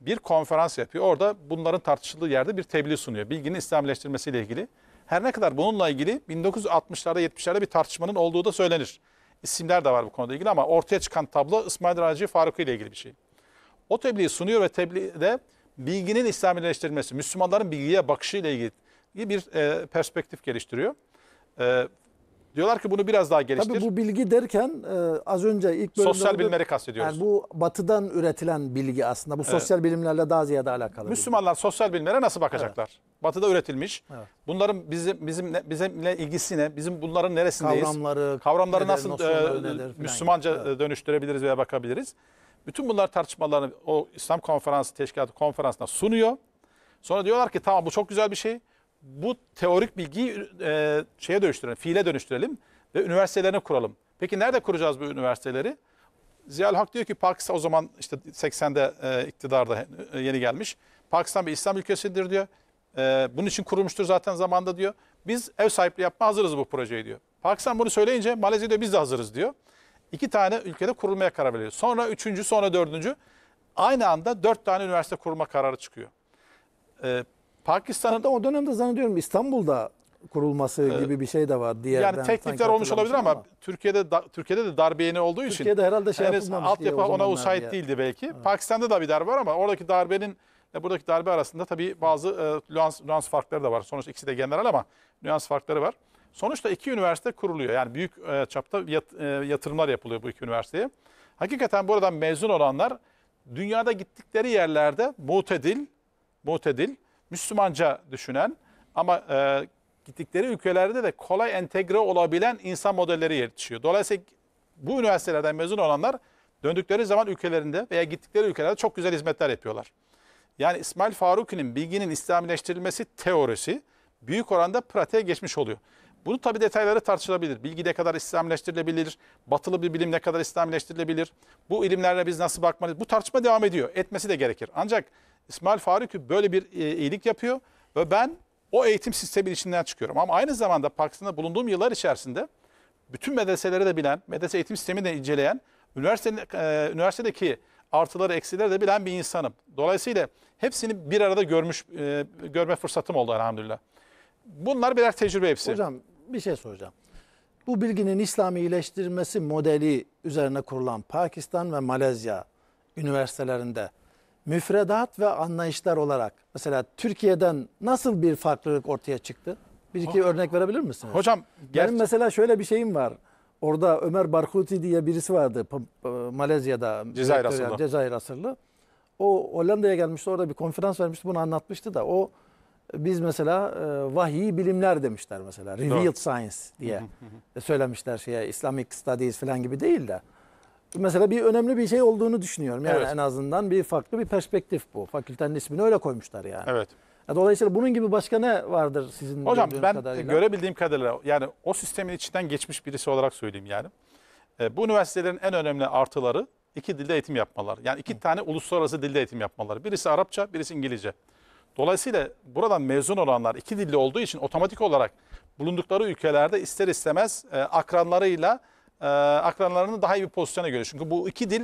bir konferans yapıyor. Orada bunların tartışıldığı yerde bir tebliğ sunuyor. Bilginin İslamileştirmesiyle ilgili. Her ne kadar bununla ilgili 1960'larda 70'lerde bir tartışmanın olduğu da söylenir. İsimler de var bu konuda ilgili ama ortaya çıkan tablo İsmail Raci Faruk ile ilgili bir şey. O tebliği sunuyor ve tebliğde bilginin İslamileştirilmesi, Müslümanların bilgiye bakışıyla ilgili bir e, perspektif geliştiriyor. E, diyorlar ki bunu biraz daha geliştir. Tabii bu bilgi derken e, az önce ilk bölümde... Sosyal orada, bilimleri kastediyoruz. Yani bu batıdan üretilen bilgi aslında. Bu sosyal evet. bilimlerle daha ziyade alakalı. Müslümanlar bilgi. sosyal bilimlere nasıl bakacaklar? Evet. Batıda üretilmiş. Evet. Bunların bizim bizim bizimle ilgisi ne? Bizim bunların neresindeyiz? Kavramları, kavramları nedir, nasıl e, Müslümanca yani. dönüştürebiliriz veya bakabiliriz? Bütün bunlar tartışmalarını o İslam Konferansı Teşkilatı Konferansı'na sunuyor. Sonra diyorlar ki tamam bu çok güzel bir şey. Bu teorik bilgiyi e, şeye dönüştürelim, fiile dönüştürelim ve üniversitelerini kuralım. Peki nerede kuracağız bu üniversiteleri? Ziyal Hak diyor ki Pakistan o zaman işte 80'de e, iktidarda e, yeni gelmiş. Pakistan bir İslam ülkesidir diyor. E, bunun için kurulmuştur zaten zamanda diyor. Biz ev sahipliği yapma hazırız bu projeye diyor. Pakistan bunu söyleyince Malezya'da biz de hazırız diyor iki tane ülkede kurulmaya karar veriyor. Sonra üçüncü, sonra dördüncü. Aynı anda dört tane üniversite kurma kararı çıkıyor. Ee, Pakistan'ın o dönemde zannediyorum İstanbul'da kurulması ee, gibi bir şey de var diğer Yani teknikler olmuş olabilir ama, ama Türkiye'de da, Türkiye'de de darbe yeni olduğu Türkiye'de için Türkiye'de herhalde şey yapılmamış altyapı ona usait değildi belki. Evet. Pakistan'da da bir darbe var ama oradaki darbenin buradaki darbe arasında tabii bazı e, nüans, nüans farkları da var. Sonuçta ikisi de general ama nüans farkları var. Sonuçta iki üniversite kuruluyor. Yani büyük e, çapta e, yatırımlar yapılıyor bu iki üniversiteye. Hakikaten buradan mezun olanlar dünyada gittikleri yerlerde mutedil, mutedil, Müslümanca düşünen ama e, gittikleri ülkelerde de kolay entegre olabilen insan modelleri yetişiyor. Dolayısıyla bu üniversitelerden mezun olanlar döndükleri zaman ülkelerinde veya gittikleri ülkelerde çok güzel hizmetler yapıyorlar. Yani İsmail Faruki'nin bilginin İslamileştirilmesi teorisi büyük oranda pratiğe geçmiş oluyor. Bunu tabii detayları tartışılabilir. Bilgi ne kadar İslamileştirilebilir? Batılı bir bilim ne kadar İslamileştirilebilir? Bu ilimlerle biz nasıl bakmalıyız? Bu tartışma devam ediyor. Etmesi de gerekir. Ancak İsmail Faruk böyle bir e, iyilik yapıyor ve ben o eğitim sistemi içinden çıkıyorum. Ama aynı zamanda Pakistan'da bulunduğum yıllar içerisinde bütün medreseleri de bilen, medrese eğitim sistemini de inceleyen, üniversitenin, e, üniversitedeki artıları eksileri de bilen bir insanım. Dolayısıyla hepsini bir arada görmüş e, görme fırsatım oldu elhamdülillah. Bunlar birer tecrübe hepsi. Hocam bir şey soracağım. Bu bilginin İslami iyileştirmesi modeli üzerine kurulan Pakistan ve Malezya üniversitelerinde müfredat ve anlayışlar olarak mesela Türkiye'den nasıl bir farklılık ortaya çıktı? Bir iki Ho örnek verebilir misiniz? Hocam benim mesela şöyle bir şeyim var. Orada Ömer Barkhuti diye birisi vardı Malezya'da. Cezayir Asırlı. Cezayir Asırlı. O Hollanda'ya gelmişti orada bir konferans vermişti bunu anlatmıştı da o biz mesela e, vahiy bilimler demişler mesela. Revealed Doğru. science diye e, söylemişler şeye Islamic studies falan gibi değil de. Mesela bir önemli bir şey olduğunu düşünüyorum. Yani evet. en azından bir farklı bir perspektif bu. Fakültenin ismini öyle koymuşlar yani. Evet. E, dolayısıyla bunun gibi başka ne vardır sizin Hocam ben kadarıyla? görebildiğim kadarıyla yani o sistemin içinden geçmiş birisi olarak söyleyeyim yani. E, bu üniversitelerin en önemli artıları iki dilde eğitim yapmalar Yani iki Hı. tane uluslararası dilde eğitim yapmaları. Birisi Arapça, birisi İngilizce. Dolayısıyla buradan mezun olanlar iki dilli olduğu için otomatik olarak bulundukları ülkelerde ister istemez e, akranlarıyla e, akranlarını daha iyi bir pozisyona göre Çünkü bu iki dil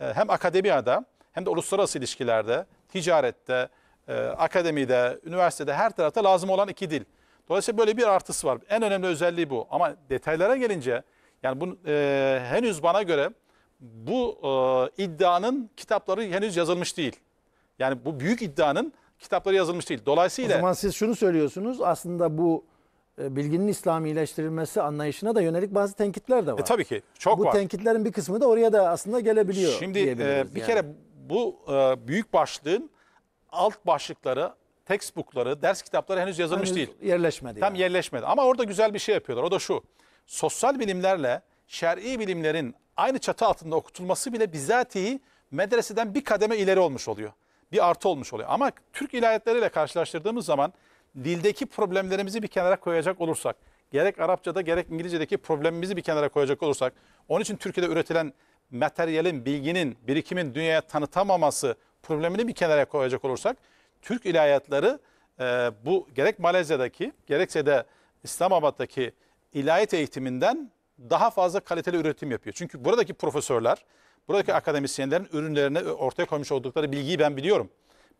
e, hem akademiyada hem de uluslararası ilişkilerde, ticarette, e, akademide, üniversitede her tarafta lazım olan iki dil. Dolayısıyla böyle bir artısı var. En önemli özelliği bu. Ama detaylara gelince yani bu e, henüz bana göre bu e, iddianın kitapları henüz yazılmış değil. Yani bu büyük iddianın kitapları yazılmış değil. Dolayısıyla... O zaman siz şunu söylüyorsunuz aslında bu e, bilginin İslamileştirilmesi anlayışına da yönelik bazı tenkitler de e, var. E, tabii ki çok bu var. Bu tenkitlerin bir kısmı da oraya da aslında gelebiliyor Şimdi e, bir yani. kere bu e, büyük başlığın alt başlıkları textbookları, ders kitapları henüz yazılmış henüz değil. Yerleşmedi. Tam yani. yerleşmedi. Ama orada güzel bir şey yapıyorlar. O da şu. Sosyal bilimlerle şer'i bilimlerin aynı çatı altında okutulması bile bizatihi medreseden bir kademe ileri olmuş oluyor bir artı olmuş oluyor. Ama Türk ilahiyatleriyle karşılaştırdığımız zaman dildeki problemlerimizi bir kenara koyacak olursak, gerek Arapçada gerek İngilizce'deki problemimizi bir kenara koyacak olursak, onun için Türkiye'de üretilen materyalin, bilginin, birikimin dünyaya tanıtamaması problemini bir kenara koyacak olursak, Türk ilahiyatları e, bu gerek Malezya'daki gerekse de İslamabad'daki ilahiyat eğitiminden daha fazla kaliteli üretim yapıyor. Çünkü buradaki profesörler Buradaki akademisyenlerin ürünlerine ortaya koymuş oldukları bilgiyi ben biliyorum.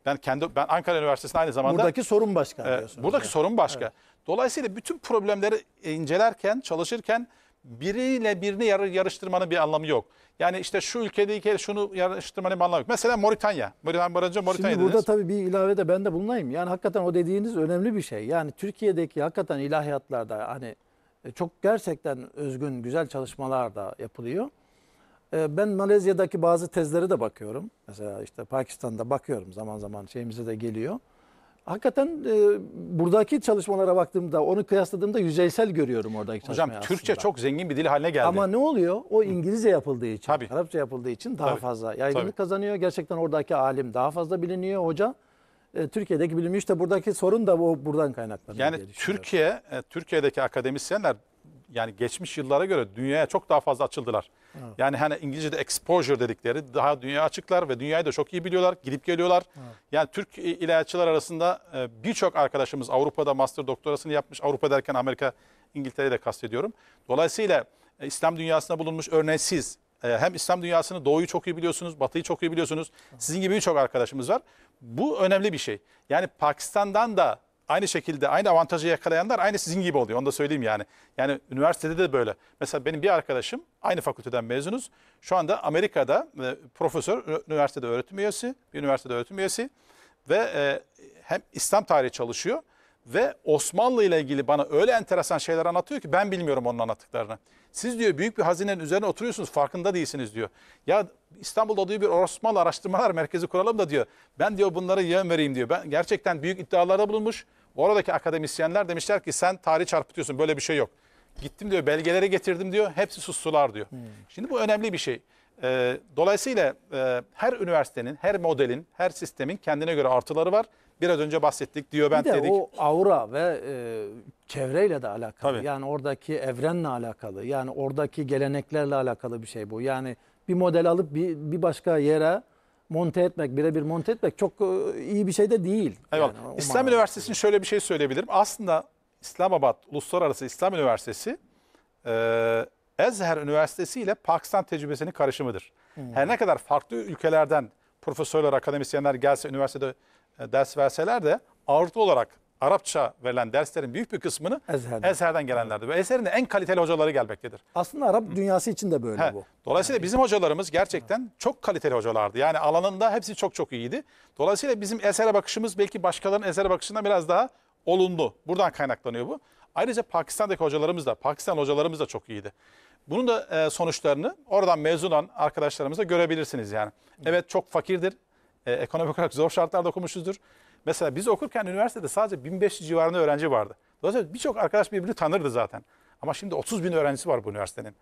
Ben kendi ben Ankara Üniversitesi'nde aynı zamanda buradaki sorun başka e, diyorsunuz. E, buradaki yani. sorun başka. Evet. Dolayısıyla bütün problemleri incelerken, çalışırken biriyle birini yarıştırmanın bir anlamı yok. Yani işte şu ülkedeki şunu yarıştırmanın bir anlamı yok. Mesela Moritanya. Moritanya barınca Moritanya Şimdi burada dediniz. tabii bir ilave de ben de bulunayım. Yani hakikaten o dediğiniz önemli bir şey. Yani Türkiye'deki hakikaten ilahiyatlarda hani e, çok gerçekten özgün, güzel çalışmalar da yapılıyor. Ee, ben Malezya'daki bazı tezlere de bakıyorum. Mesela işte Pakistan'da bakıyorum zaman zaman şeyimize de geliyor. Hakikaten e, buradaki çalışmalara baktığımda onu kıyasladığımda yüzeysel görüyorum oradaki Hocam çalışmayı Türkçe çok zengin bir dil haline geldi. Ama ne oluyor? O İngilizce yapıldığı için, Tabii. Arapça yapıldığı için daha Tabii. fazla yaygınlık Tabii. kazanıyor. Gerçekten oradaki alim daha fazla biliniyor hoca. E, Türkiye'deki bilinmiyor işte buradaki sorun da bu buradan kaynaklanıyor. Yani Türkiye, e, Türkiye'deki akademisyenler yani geçmiş yıllara göre dünyaya çok daha fazla açıldılar. Evet. Yani hani İngilizce'de exposure dedikleri daha dünya açıklar ve dünyayı da çok iyi biliyorlar. Gidip geliyorlar. Evet. Yani Türk ilaççılar arasında e, birçok arkadaşımız Avrupa'da master doktorasını yapmış. Avrupa derken Amerika, İngiltere'yi de kastediyorum. Dolayısıyla e, İslam dünyasında bulunmuş örneksiz e, hem İslam dünyasını doğuyu çok iyi biliyorsunuz, batıyı çok iyi biliyorsunuz. Sizin gibi birçok arkadaşımız var. Bu önemli bir şey. Yani Pakistan'dan da aynı şekilde aynı avantajı yakalayanlar aynı sizin gibi oluyor. Onu da söyleyeyim yani. Yani üniversitede de böyle. Mesela benim bir arkadaşım aynı fakülteden mezunuz. Şu anda Amerika'da e, profesör, üniversitede öğretim üyesi, bir üniversitede öğretim üyesi ve e, hem İslam tarihi çalışıyor ve Osmanlı ile ilgili bana öyle enteresan şeyler anlatıyor ki ben bilmiyorum onun anlattıklarını. Siz diyor büyük bir hazinenin üzerine oturuyorsunuz farkında değilsiniz diyor. Ya İstanbul'da diyor bir Osmanlı Araştırmalar Merkezi kuralım da diyor. Ben diyor bunlara yön vereyim diyor. Ben gerçekten büyük iddialarda bulunmuş. Oradaki akademisyenler demişler ki sen tarih çarpıtıyorsun böyle bir şey yok. Gittim diyor belgeleri getirdim diyor. Hepsi sustular diyor. Hmm. Şimdi bu önemli bir şey. Ee, dolayısıyla e, her üniversitenin, her modelin, her sistemin kendine göre artıları var biraz önce bahsettik. Diyobent bir de dedik. o aura ve e, çevreyle de alakalı. Tabii. Yani oradaki evrenle alakalı. Yani oradaki geleneklerle alakalı bir şey bu. Yani bir model alıp bir, bir başka yere monte etmek, birebir monte etmek çok e, iyi bir şey de değil. Yani, İslam Üniversitesi'nin şöyle bir şey söyleyebilirim. Aslında İslamabad Uluslararası İslam Üniversitesi e, Ezher Üniversitesi ile Pakistan tecrübesinin karışımıdır. Hmm. Her ne kadar farklı ülkelerden profesörler, akademisyenler gelse üniversitede e, ders verseler de ağırlıklı olarak Arapça verilen derslerin büyük bir kısmını Ezher'den, Ezher'den gelenlerdir. Ve Ezher'in en kaliteli hocaları gelmektedir. Aslında Arap dünyası için de böyle He. bu. Dolayısıyla bizim hocalarımız gerçekten çok kaliteli hocalardı. Yani alanında hepsi çok çok iyiydi. Dolayısıyla bizim Ezher'e bakışımız belki başkalarının Ezher'e bakışından biraz daha olumlu. Buradan kaynaklanıyor bu. Ayrıca Pakistan'daki hocalarımız da, Pakistan hocalarımız da çok iyiydi. Bunun da e, sonuçlarını oradan mezun olan arkadaşlarımızda görebilirsiniz yani. Evet çok fakirdir e, ekonomik olarak zor şartlarda okumuşuzdur. Mesela biz okurken üniversitede sadece 1500 civarında öğrenci vardı. Dolayısıyla birçok arkadaş birbirini tanırdı zaten. Ama şimdi 30 bin öğrencisi var bu üniversitenin.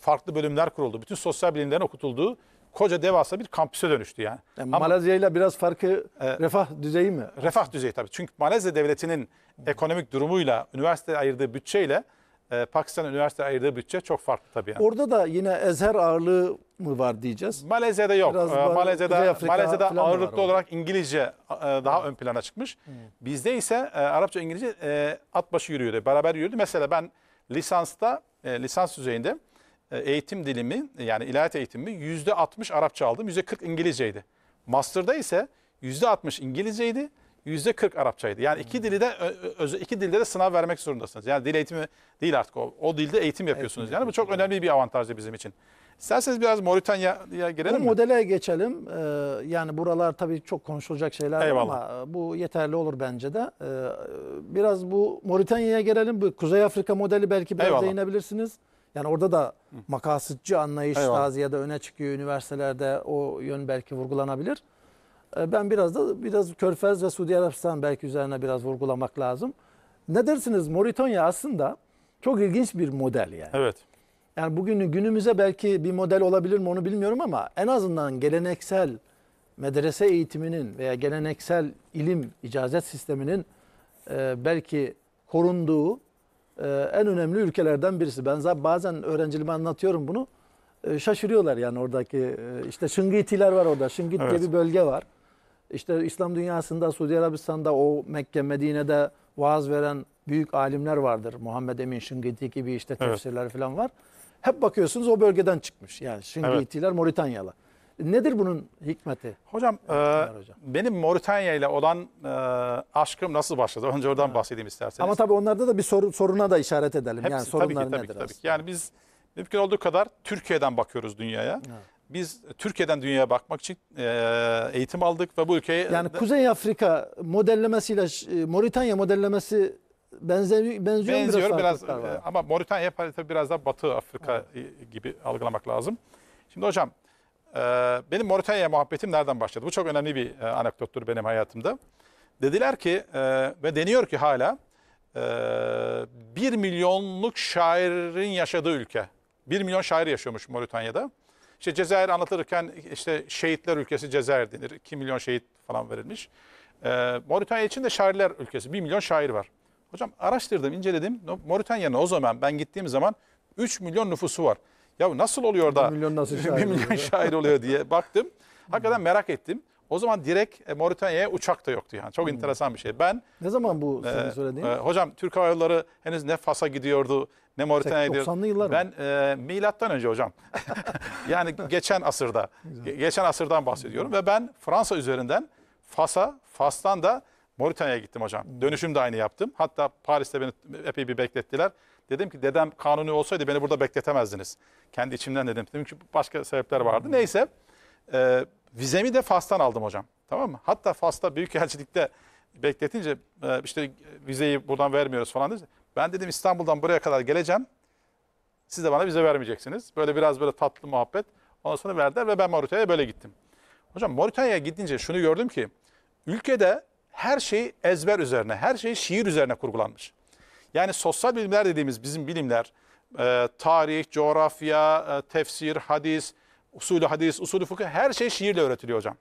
Farklı bölümler kuruldu. Bütün sosyal bilimlerin okutulduğu koca devasa bir kampüse dönüştü yani. yani Ama, Malezya ile biraz farkı e, refah düzeyi mi? Refah düzeyi tabii. Çünkü Malezya devletinin ekonomik durumuyla, üniversite ayırdığı bütçeyle ee, Pakistan üniversite ayırdığı bütçe çok farklı tabii. Yani. Orada da yine Ezher ağırlığı mı var diyeceğiz. Malezya'da yok. Biraz var, ee, Malezya'da Afrika Malezya'da ağırlıklı olarak orada. İngilizce e, daha evet. ön plana çıkmış. Hmm. Bizde ise e, Arapça İngilizce e, at başı yürüyordu. Beraber yürüyordu. Mesela ben lisansta lisans düzeyinde eğitim dilimi yani ilahiyat eğitimi %60 Arapça aldım. %40 İngilizceydi. Master'da ise %60 İngilizceydi yüzde 40 Arapçaydı. Yani iki hmm. dili de iki dilde de sınav vermek zorundasınız. Yani dil eğitimi değil artık o, o dilde eğitim yapıyorsunuz. yani bu çok önemli bir avantajdı bizim için. İsterseniz biraz Moritanya'ya girelim bu mi? Bu modele geçelim. Ee, yani buralar tabii çok konuşulacak şeyler Eyvallah. ama e, bu yeterli olur bence de. Ee, biraz bu Moritanya'ya gelelim. Bu Kuzey Afrika modeli belki biraz Eyvallah. değinebilirsiniz. Yani orada da makasıtçı anlayış Eyvallah. Taziye'de öne çıkıyor. Üniversitelerde o yön belki vurgulanabilir. E, ben biraz da biraz Körfez ve Suudi Arabistan belki üzerine biraz vurgulamak lazım. Ne dersiniz Moritonya aslında çok ilginç bir model yani. Evet. Yani bugün günümüze belki bir model olabilir mi onu bilmiyorum ama en azından geleneksel medrese eğitiminin veya geleneksel ilim icazet sisteminin e, belki korunduğu e, en önemli ülkelerden birisi. Ben zaten bazen öğrencilerime anlatıyorum bunu. E, şaşırıyorlar yani oradaki e, işte Şıngitiler var orada. Şıngit evet. diye bir bölge var işte İslam dünyasında Suudi Arabistan'da o Mekke, Medine'de vaaz veren büyük alimler vardır. Muhammed Emin Şıngiti gibi işte tefsirler evet. falan var. Hep bakıyorsunuz o bölgeden çıkmış. Yani Şıngitiler evet. Moritanyalı. Nedir bunun hikmeti? Hocam, e, hocam. benim Moritanya ile olan e, aşkım nasıl başladı? Önce oradan evet. bahsedeyim isterseniz. Ama tabii onlarda da bir soru, soruna da işaret edelim. Hepsi, yani sorunlar tabii ki, tabii nedir? Ki, tabii ki. Yani biz mümkün olduğu kadar Türkiye'den bakıyoruz dünyaya. Evet. Biz Türkiye'den dünyaya bakmak için e, eğitim aldık ve bu ülkeye... Yani Kuzey Afrika modellemesiyle e, Moritanya modellemesi benzer, benziyor benziyor biraz, biraz var. E, ama Moritanya tabii biraz daha Batı Afrika evet. gibi algılamak lazım. Şimdi hocam benim Moritanya muhabbetim nereden başladı? Bu çok önemli bir anekdottur benim hayatımda. Dediler ki ve deniyor ki hala e, 1 milyonluk şairin yaşadığı ülke. 1 milyon şair yaşıyormuş Moritanya'da. İşte Cezayir anlatırken işte şehitler ülkesi Cezayir denir. 2 milyon şehit falan verilmiş. E, Moritanya için de şairler ülkesi. 1 milyon şair var. Hocam araştırdım, inceledim. Moritanya'nın o zaman ben gittiğim zaman 3 milyon nüfusu var. Ya nasıl oluyor da 1 milyon, nasıl şair, 1 milyon şair oluyor diye baktım. Hakikaten merak ettim. O zaman direkt e, Moritanya'ya uçak da yoktu yani. Çok hmm. enteresan bir şey. Ben Ne zaman bu e, senin söylediğin? E, hocam Türk Hava Yolları henüz ne Fas'a gidiyordu, ne Moritanya'ydı. 90'lı yıllar mı? Ben e, milattan önce hocam. yani geçen asırda. Geçen asırdan bahsediyorum ve ben Fransa üzerinden Fas'a, Fas'tan da Moritanya'ya gittim hocam. Dönüşüm de aynı yaptım. Hatta Paris'te beni epey bir beklettiler. Dedim ki dedem kanuni olsaydı beni burada bekletemezdiniz. Kendi içimden dedim. Dedim ki başka sebepler vardı. Hmm. Neyse e, vizemi de Fas'tan aldım hocam. Tamam mı? Hatta Fas'ta Büyükelçilik'te bekletince e, işte vizeyi buradan vermiyoruz falan dedi. Ben dedim İstanbul'dan buraya kadar geleceğim. Siz de bana vize vermeyeceksiniz. Böyle biraz böyle tatlı muhabbet. Ondan sonra verdiler ve ben Moritanya'ya böyle gittim. Hocam Moritanya'ya gidince şunu gördüm ki ülkede her şey ezber üzerine, her şey şiir üzerine kurgulanmış. Yani sosyal bilimler dediğimiz bizim bilimler, e, tarih, coğrafya, e, tefsir, hadis, usulü hadis, usulü fıkıh her şey şiirle öğretiliyor hocam.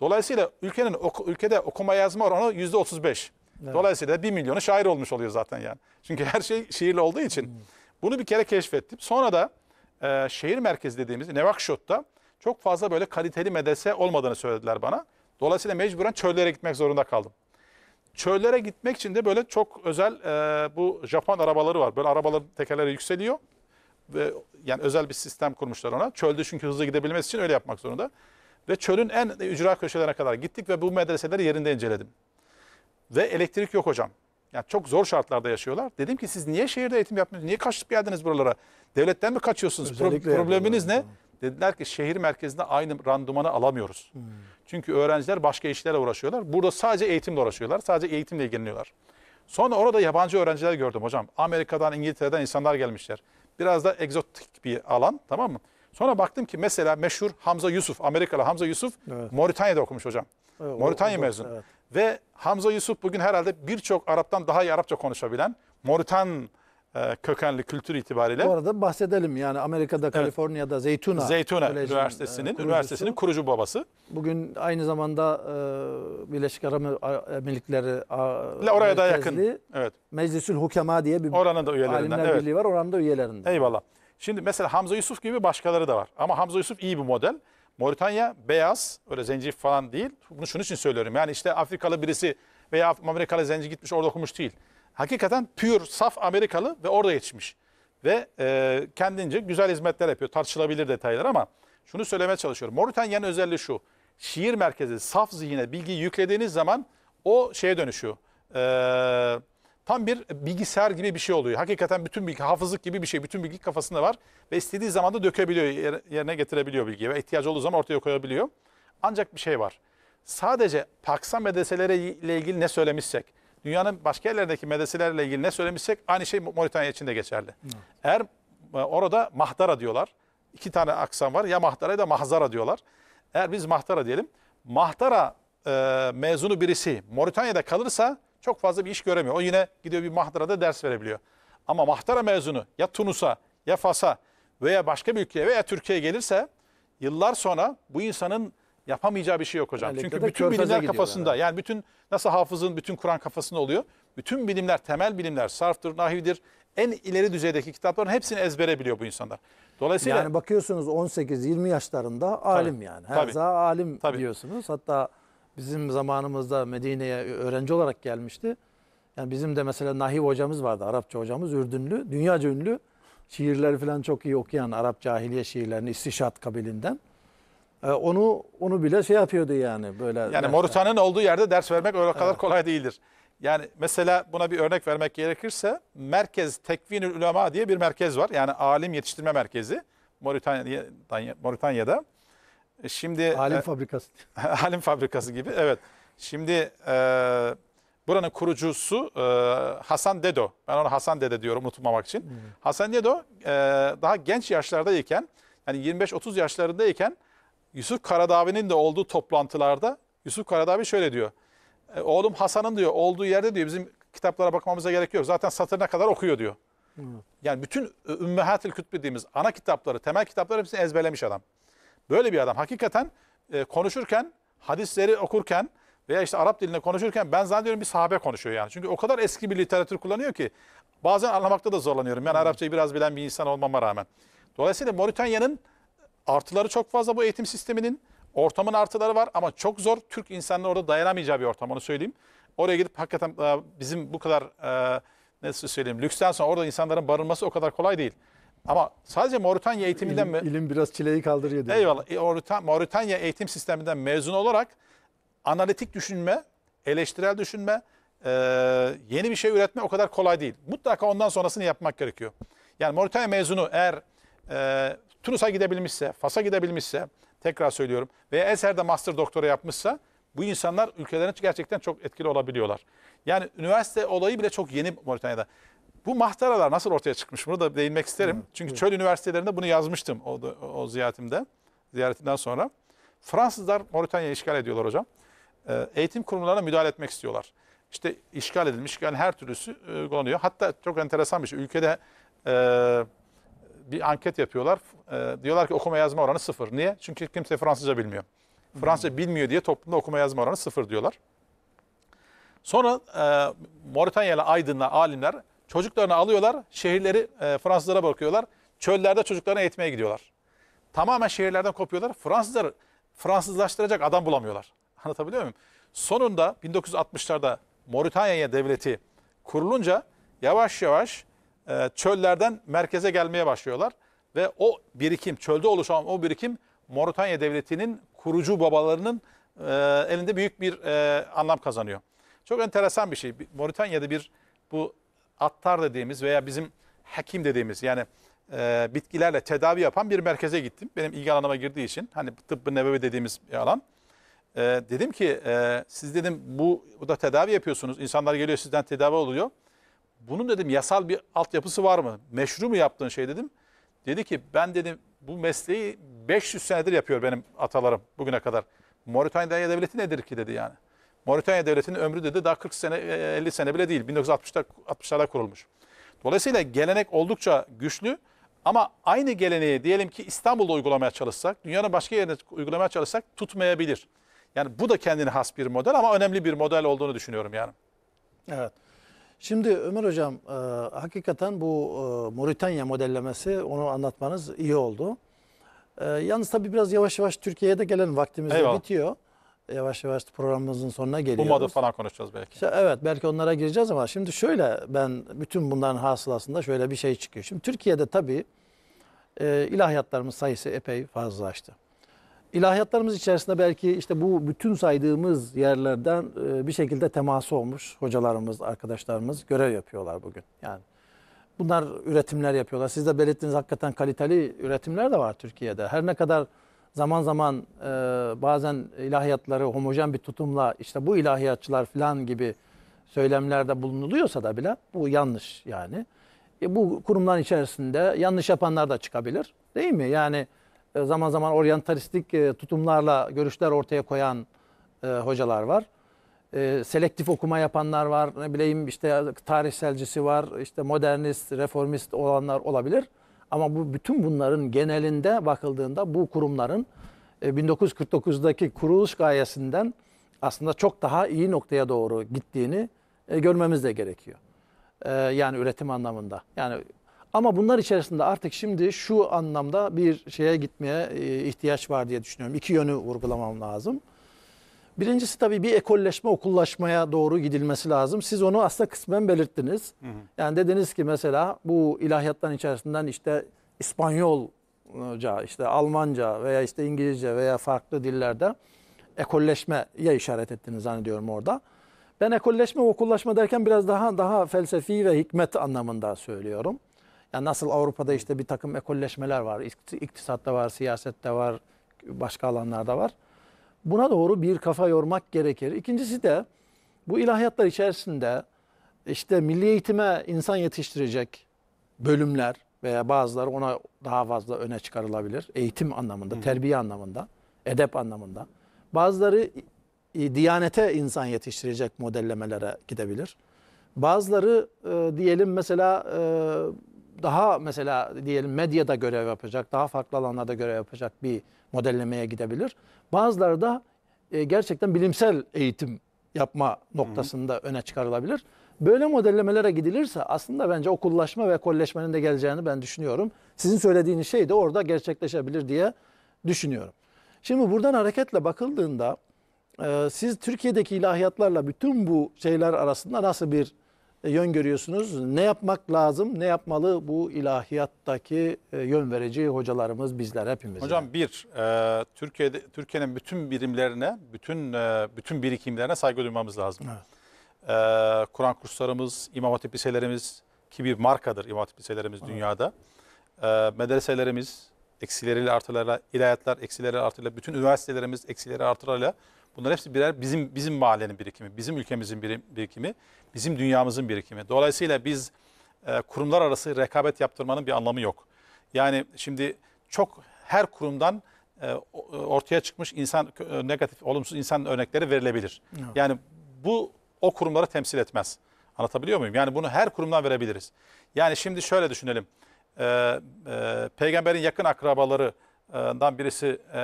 Dolayısıyla ülkenin ülkede okuma yazma oranı yüzde 35. Evet. Dolayısıyla bir milyonu şair olmuş oluyor zaten yani. Çünkü her şey şiirli olduğu için. Hmm. Bunu bir kere keşfettim. Sonra da e, şehir merkezi dediğimiz Nevakşot'ta çok fazla böyle kaliteli medrese olmadığını söylediler bana. Dolayısıyla mecburen çöllere gitmek zorunda kaldım. Çöllere gitmek için de böyle çok özel e, bu Japon arabaları var. Böyle arabaların tekerleri yükseliyor. Ve yani özel bir sistem kurmuşlar ona. Çölde çünkü hızlı gidebilmesi için öyle yapmak zorunda. Ve çölün en ücra köşelerine kadar gittik ve bu medreseleri yerinde inceledim ve elektrik yok hocam. Yani çok zor şartlarda yaşıyorlar. Dedim ki siz niye şehirde eğitim yapmıyorsunuz? Niye kaçıp geldiniz buralara? Devletten mi kaçıyorsunuz? Pro- probleminiz yani. ne? Dediler ki şehir merkezinde aynı randımanı alamıyoruz. Hmm. Çünkü öğrenciler başka işlerle uğraşıyorlar. Burada sadece eğitimle uğraşıyorlar. Sadece eğitimle ilgileniyorlar. Sonra orada yabancı öğrenciler gördüm hocam. Amerika'dan, İngiltere'den insanlar gelmişler. Biraz da egzotik bir alan tamam mı? Sonra baktım ki mesela meşhur Hamza Yusuf, Amerikalı Hamza Yusuf evet. Moritanya'da okumuş hocam. Evet, Moritanya o, mezunu. Evet. Ve Hamza Yusuf bugün herhalde birçok Arap'tan daha iyi Arapça konuşabilen, Moritan e, kökenli kültür itibariyle. Bu arada bahsedelim yani Amerika'da, Kaliforniya'da evet. Zeytuna, Zeytuna e, Üniversitesi'nin e, üniversitesinin kurucu babası. Bugün aynı zamanda e, Birleşik Arap Emirlikleri La oraya da yakın. Evet. Meclisül Hukema diye bir Oranın da üyelerinden. Alimler evet. Birliği var, oranın da üyelerinden. Eyvallah. Şimdi mesela Hamza Yusuf gibi başkaları da var. Ama Hamza Yusuf iyi bir model. Moritanya beyaz, öyle zenci falan değil. Bunu şunun için söylüyorum. Yani işte Afrikalı birisi veya Amerikalı zenci gitmiş orada okumuş değil. Hakikaten pür, saf Amerikalı ve orada yetişmiş. Ve e, kendince güzel hizmetler yapıyor. Tartışılabilir detaylar ama şunu söylemeye çalışıyorum. Moritanya'nın özelliği şu. Şiir merkezi, saf zihine bilgi yüklediğiniz zaman o şeye dönüşüyor. Eee Tam bir bilgisayar gibi bir şey oluyor. Hakikaten bütün bilgi, hafızlık gibi bir şey. Bütün bilgi kafasında var ve istediği zaman da dökebiliyor, yerine getirebiliyor bilgiyi ve ihtiyacı olduğu zaman ortaya koyabiliyor. Ancak bir şey var. Sadece Pakistan medeseleriyle ilgili ne söylemişsek, dünyanın başka yerlerdeki medeselerle ilgili ne söylemişsek aynı şey Moritanya için de geçerli. Evet. Eğer e, orada mahdara diyorlar. İki tane aksan var. Ya mahdara ya da mahzara diyorlar. Eğer biz mahtara diyelim. Mahtara e, mezunu birisi Moritanya'da kalırsa çok fazla bir iş göremiyor. O yine gidiyor bir Mahdıra'da ders verebiliyor. Ama mahtara mezunu ya Tunus'a ya Fas'a veya başka bir ülkeye veya Türkiye'ye gelirse yıllar sonra bu insanın yapamayacağı bir şey yok hocam. Özellikle Çünkü bütün bilimler kafasında. Yani. yani bütün nasıl hafızın bütün Kur'an kafasında oluyor. Bütün bilimler, temel bilimler, sarftır, nahivdir. En ileri düzeydeki kitapların hepsini ezbere biliyor bu insanlar. Dolayısıyla yani bakıyorsunuz 18-20 yaşlarında alim tabii, yani. Her tabii, alim tabii. diyorsunuz. Hatta bizim zamanımızda Medine'ye öğrenci olarak gelmişti. Yani bizim de mesela Nahiv hocamız vardı, Arapça hocamız, Ürdünlü, dünyaca ünlü. Şiirleri falan çok iyi okuyan Arap cahiliye şiirlerini İstişat kabilinden. Ee, onu onu bile şey yapıyordu yani böyle. Yani dersler. olduğu yerde ders vermek o kadar evet. kolay değildir. Yani mesela buna bir örnek vermek gerekirse Merkez Tekvinül Ulema diye bir merkez var. Yani alim yetiştirme merkezi Moritanya'da. Moritanya'da. E, şimdi e, Halim e, fabrikası. Halim fabrikası gibi evet. Şimdi e, buranın kurucusu e, Hasan Dedo. Ben onu Hasan Dede diyorum unutmamak için. Hmm. Hasan Dedo e, daha genç yaşlardayken yani 25-30 yaşlarındayken Yusuf Karadavi'nin de olduğu toplantılarda Yusuf Karadavi şöyle diyor. E, oğlum Hasan'ın diyor olduğu yerde diyor bizim kitaplara bakmamıza gerek yok. Zaten satırına kadar okuyor diyor. Hmm. Yani bütün Ümmehatül Kütb dediğimiz ana kitapları, temel kitapları hepsini ezberlemiş adam. Böyle bir adam. Hakikaten e, konuşurken, hadisleri okurken veya işte Arap dilinde konuşurken ben zannediyorum bir sahabe konuşuyor yani. Çünkü o kadar eski bir literatür kullanıyor ki bazen anlamakta da zorlanıyorum. Ben Arapçayı biraz bilen bir insan olmama rağmen. Dolayısıyla Moritanya'nın artıları çok fazla bu eğitim sisteminin. Ortamın artıları var ama çok zor. Türk insanının orada dayanamayacağı bir ortam onu söyleyeyim. Oraya gidip hakikaten e, bizim bu kadar e, nasıl söyleyeyim lüksten sonra orada insanların barınması o kadar kolay değil. Ama sadece Moritanya eğitiminden... İlim, ilim biraz çileyi kaldırıyor. Diyor. Eyvallah. E, Moritanya eğitim sisteminden mezun olarak analitik düşünme, eleştirel düşünme, e, yeni bir şey üretme o kadar kolay değil. Mutlaka ondan sonrasını yapmak gerekiyor. Yani Moritanya mezunu eğer e, Tunus'a gidebilmişse, Fas'a gidebilmişse, tekrar söylüyorum, veya Eser'de master doktora yapmışsa bu insanlar ülkelerine gerçekten çok etkili olabiliyorlar. Yani üniversite olayı bile çok yeni Moritanya'da. Bu mahtaralar nasıl ortaya çıkmış bunu da değinmek isterim. Hı, Çünkü hı. çöl üniversitelerinde bunu yazmıştım o, o ziyaretimde, ziyaretinden sonra. Fransızlar Moritanya'yı işgal ediyorlar hocam. E, eğitim kurumlarına müdahale etmek istiyorlar. İşte işgal edilmiş, yani her türlüsü e, Hatta çok enteresan bir şey. Ülkede e, bir anket yapıyorlar. E, diyorlar ki okuma yazma oranı sıfır. Niye? Çünkü kimse Fransızca bilmiyor. Fransızca bilmiyor diye toplumda okuma yazma oranı sıfır diyorlar. Sonra e, Moritanya ile Aydın'la alimler Çocuklarını alıyorlar, şehirleri e, Fransızlara bırakıyorlar. Çöllerde çocuklarını eğitmeye gidiyorlar. Tamamen şehirlerden kopuyorlar. Fransızlar Fransızlaştıracak adam bulamıyorlar. Anlatabiliyor muyum? Sonunda 1960'larda Moritanya devleti kurulunca yavaş yavaş e, çöllerden merkeze gelmeye başlıyorlar. Ve o birikim, çölde oluşan o birikim Moritanya devletinin kurucu babalarının e, elinde büyük bir e, anlam kazanıyor. Çok enteresan bir şey. Moritanya'da bir bu attar dediğimiz veya bizim hakim dediğimiz yani e, bitkilerle tedavi yapan bir merkeze gittim. Benim ilgi alanıma girdiği için hani tıbbı nebevi dediğimiz bir alan. E, dedim ki e, siz dedim bu, bu da tedavi yapıyorsunuz. İnsanlar geliyor sizden tedavi oluyor. Bunun dedim yasal bir altyapısı var mı? Meşru mu yaptığın şey dedim. Dedi ki ben dedim bu mesleği 500 senedir yapıyor benim atalarım bugüne kadar. Moritanya devleti nedir ki dedi yani. Moritanya Devleti'nin ömrü dedi daha 40 sene 50 e, sene bile değil. 1960'da 60'larda kurulmuş. Dolayısıyla gelenek oldukça güçlü ama aynı geleneği diyelim ki İstanbul'da uygulamaya çalışsak, dünyanın başka yerine uygulamaya çalışsak tutmayabilir. Yani bu da kendine has bir model ama önemli bir model olduğunu düşünüyorum yani. Evet. Şimdi Ömer Hocam e, hakikaten bu e, Moritanya modellemesi onu anlatmanız iyi oldu. E, yalnız tabii biraz yavaş yavaş Türkiye'ye de gelen vaktimiz bitiyor yavaş yavaş programımızın sonuna geliyoruz. Bu modu falan konuşacağız belki. İşte evet belki onlara gireceğiz ama şimdi şöyle ben bütün bunların hasılasında şöyle bir şey çıkıyor. Şimdi Türkiye'de tabii e, ilahiyatlarımız sayısı epey fazlalaştı. İlahiyatlarımız içerisinde belki işte bu bütün saydığımız yerlerden e, bir şekilde teması olmuş hocalarımız, arkadaşlarımız görev yapıyorlar bugün. Yani bunlar üretimler yapıyorlar. Siz de belirttiğiniz hakikaten kaliteli üretimler de var Türkiye'de. Her ne kadar zaman zaman e, bazen ilahiyatları homojen bir tutumla işte bu ilahiyatçılar falan gibi söylemlerde bulunuluyorsa da bile bu yanlış yani. E, bu kurumların içerisinde yanlış yapanlar da çıkabilir değil mi? Yani e, zaman zaman oryantalistik e, tutumlarla görüşler ortaya koyan e, hocalar var. E, selektif okuma yapanlar var, ne bileyim işte tarihselcisi var, işte modernist, reformist olanlar olabilir. Ama bu bütün bunların genelinde bakıldığında bu kurumların 1949'daki e, kuruluş gayesinden aslında çok daha iyi noktaya doğru gittiğini e, görmemiz de gerekiyor. E, yani üretim anlamında. Yani ama bunlar içerisinde artık şimdi şu anlamda bir şeye gitmeye ihtiyaç var diye düşünüyorum. İki yönü vurgulamam lazım. Birincisi tabii bir ekolleşme, okullaşmaya doğru gidilmesi lazım. Siz onu aslında kısmen belirttiniz. Hı hı. Yani dediniz ki mesela bu ilahiyattan içerisinden işte İspanyolca, işte Almanca veya işte İngilizce veya farklı dillerde ekolleşmeye işaret ettiniz zannediyorum orada. Ben ekolleşme, okullaşma derken biraz daha daha felsefi ve hikmet anlamında söylüyorum. Yani nasıl Avrupa'da işte bir takım ekolleşmeler var, iktisatta var, siyasette var, başka alanlarda var. Buna doğru bir kafa yormak gerekir. İkincisi de bu ilahiyatlar içerisinde işte milli eğitime insan yetiştirecek bölümler veya bazıları ona daha fazla öne çıkarılabilir. Eğitim anlamında, terbiye anlamında, edep anlamında. Bazıları diyanete insan yetiştirecek modellemelere gidebilir. Bazıları e, diyelim mesela e, daha mesela diyelim medyada görev yapacak, daha farklı alanlarda görev yapacak bir modellemeye gidebilir. Bazıları da e, gerçekten bilimsel eğitim yapma noktasında Hı-hı. öne çıkarılabilir. Böyle modellemelere gidilirse aslında bence okullaşma ve kolleşmenin de geleceğini ben düşünüyorum. Sizin söylediğiniz şey de orada gerçekleşebilir diye düşünüyorum. Şimdi buradan hareketle bakıldığında e, siz Türkiye'deki ilahiyatlarla bütün bu şeyler arasında nasıl bir e, yön görüyorsunuz. Ne yapmak lazım, ne yapmalı bu ilahiyattaki e, yön verici hocalarımız bizler hepimiz. Hocam bir, e, Türkiye'de Türkiye'nin bütün birimlerine, bütün e, bütün birikimlerine saygı duymamız lazım. Evet. E, Kur'an kurslarımız, İmam Hatip liselerimiz ki bir markadır İmam Hatip liselerimiz evet. dünyada. E, medreselerimiz eksileriyle artılarla, ilahiyatlar eksileriyle artılarla, bütün üniversitelerimiz eksileriyle artılarla Bunlar hepsi birer bizim bizim mahallenin birikimi, bizim ülkemizin birikimi, bizim dünyamızın birikimi. Dolayısıyla biz e, kurumlar arası rekabet yaptırmanın bir anlamı yok. Yani şimdi çok her kurumdan e, e ortaya çıkmış insan e, negatif, olumsuz insan örnekleri verilebilir. Evet. Yani bu o kurumları temsil etmez. Anlatabiliyor muyum? Yani bunu her kurumdan verebiliriz. Yani şimdi şöyle düşünelim. E, e, peygamberin yakın akrabaları dan birisi e,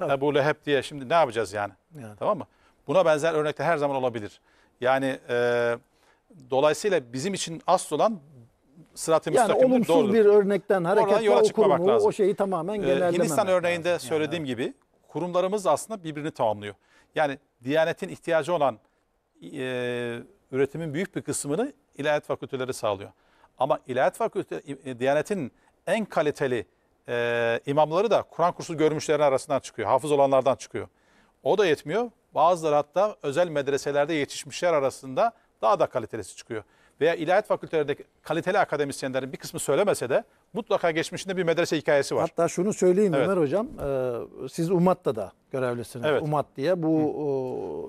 e, Ebu Leheb diye şimdi ne yapacağız yani? yani? Tamam mı? Buna benzer örnekte her zaman olabilir. Yani e, dolayısıyla bizim için asıl olan sırat-ı Yani müstakimdir. olumsuz Doğrudur. bir örnekten hareketle yola o kurumu, lazım. o şeyi tamamen genellememek Hindistan örneğinde lazım. söylediğim yani. gibi kurumlarımız aslında birbirini tamamlıyor. Yani Diyanet'in ihtiyacı olan e, üretimin büyük bir kısmını ilahiyat fakülteleri sağlıyor. Ama ilahiyat fakülte, e, Diyanet'in en kaliteli e, imamları da Kur'an kursu görmüşlerin arasından çıkıyor. Hafız olanlardan çıkıyor. O da yetmiyor. Bazıları hatta özel medreselerde yetişmişler arasında daha da kalitelisi çıkıyor. Veya ilahiyat fakültelerindeki kaliteli akademisyenlerin bir kısmı söylemese de mutlaka geçmişinde bir medrese hikayesi var. Hatta şunu söyleyeyim evet. Ömer Hocam. E, siz UMAT'ta da görevlisiniz. Evet. UMAT diye bu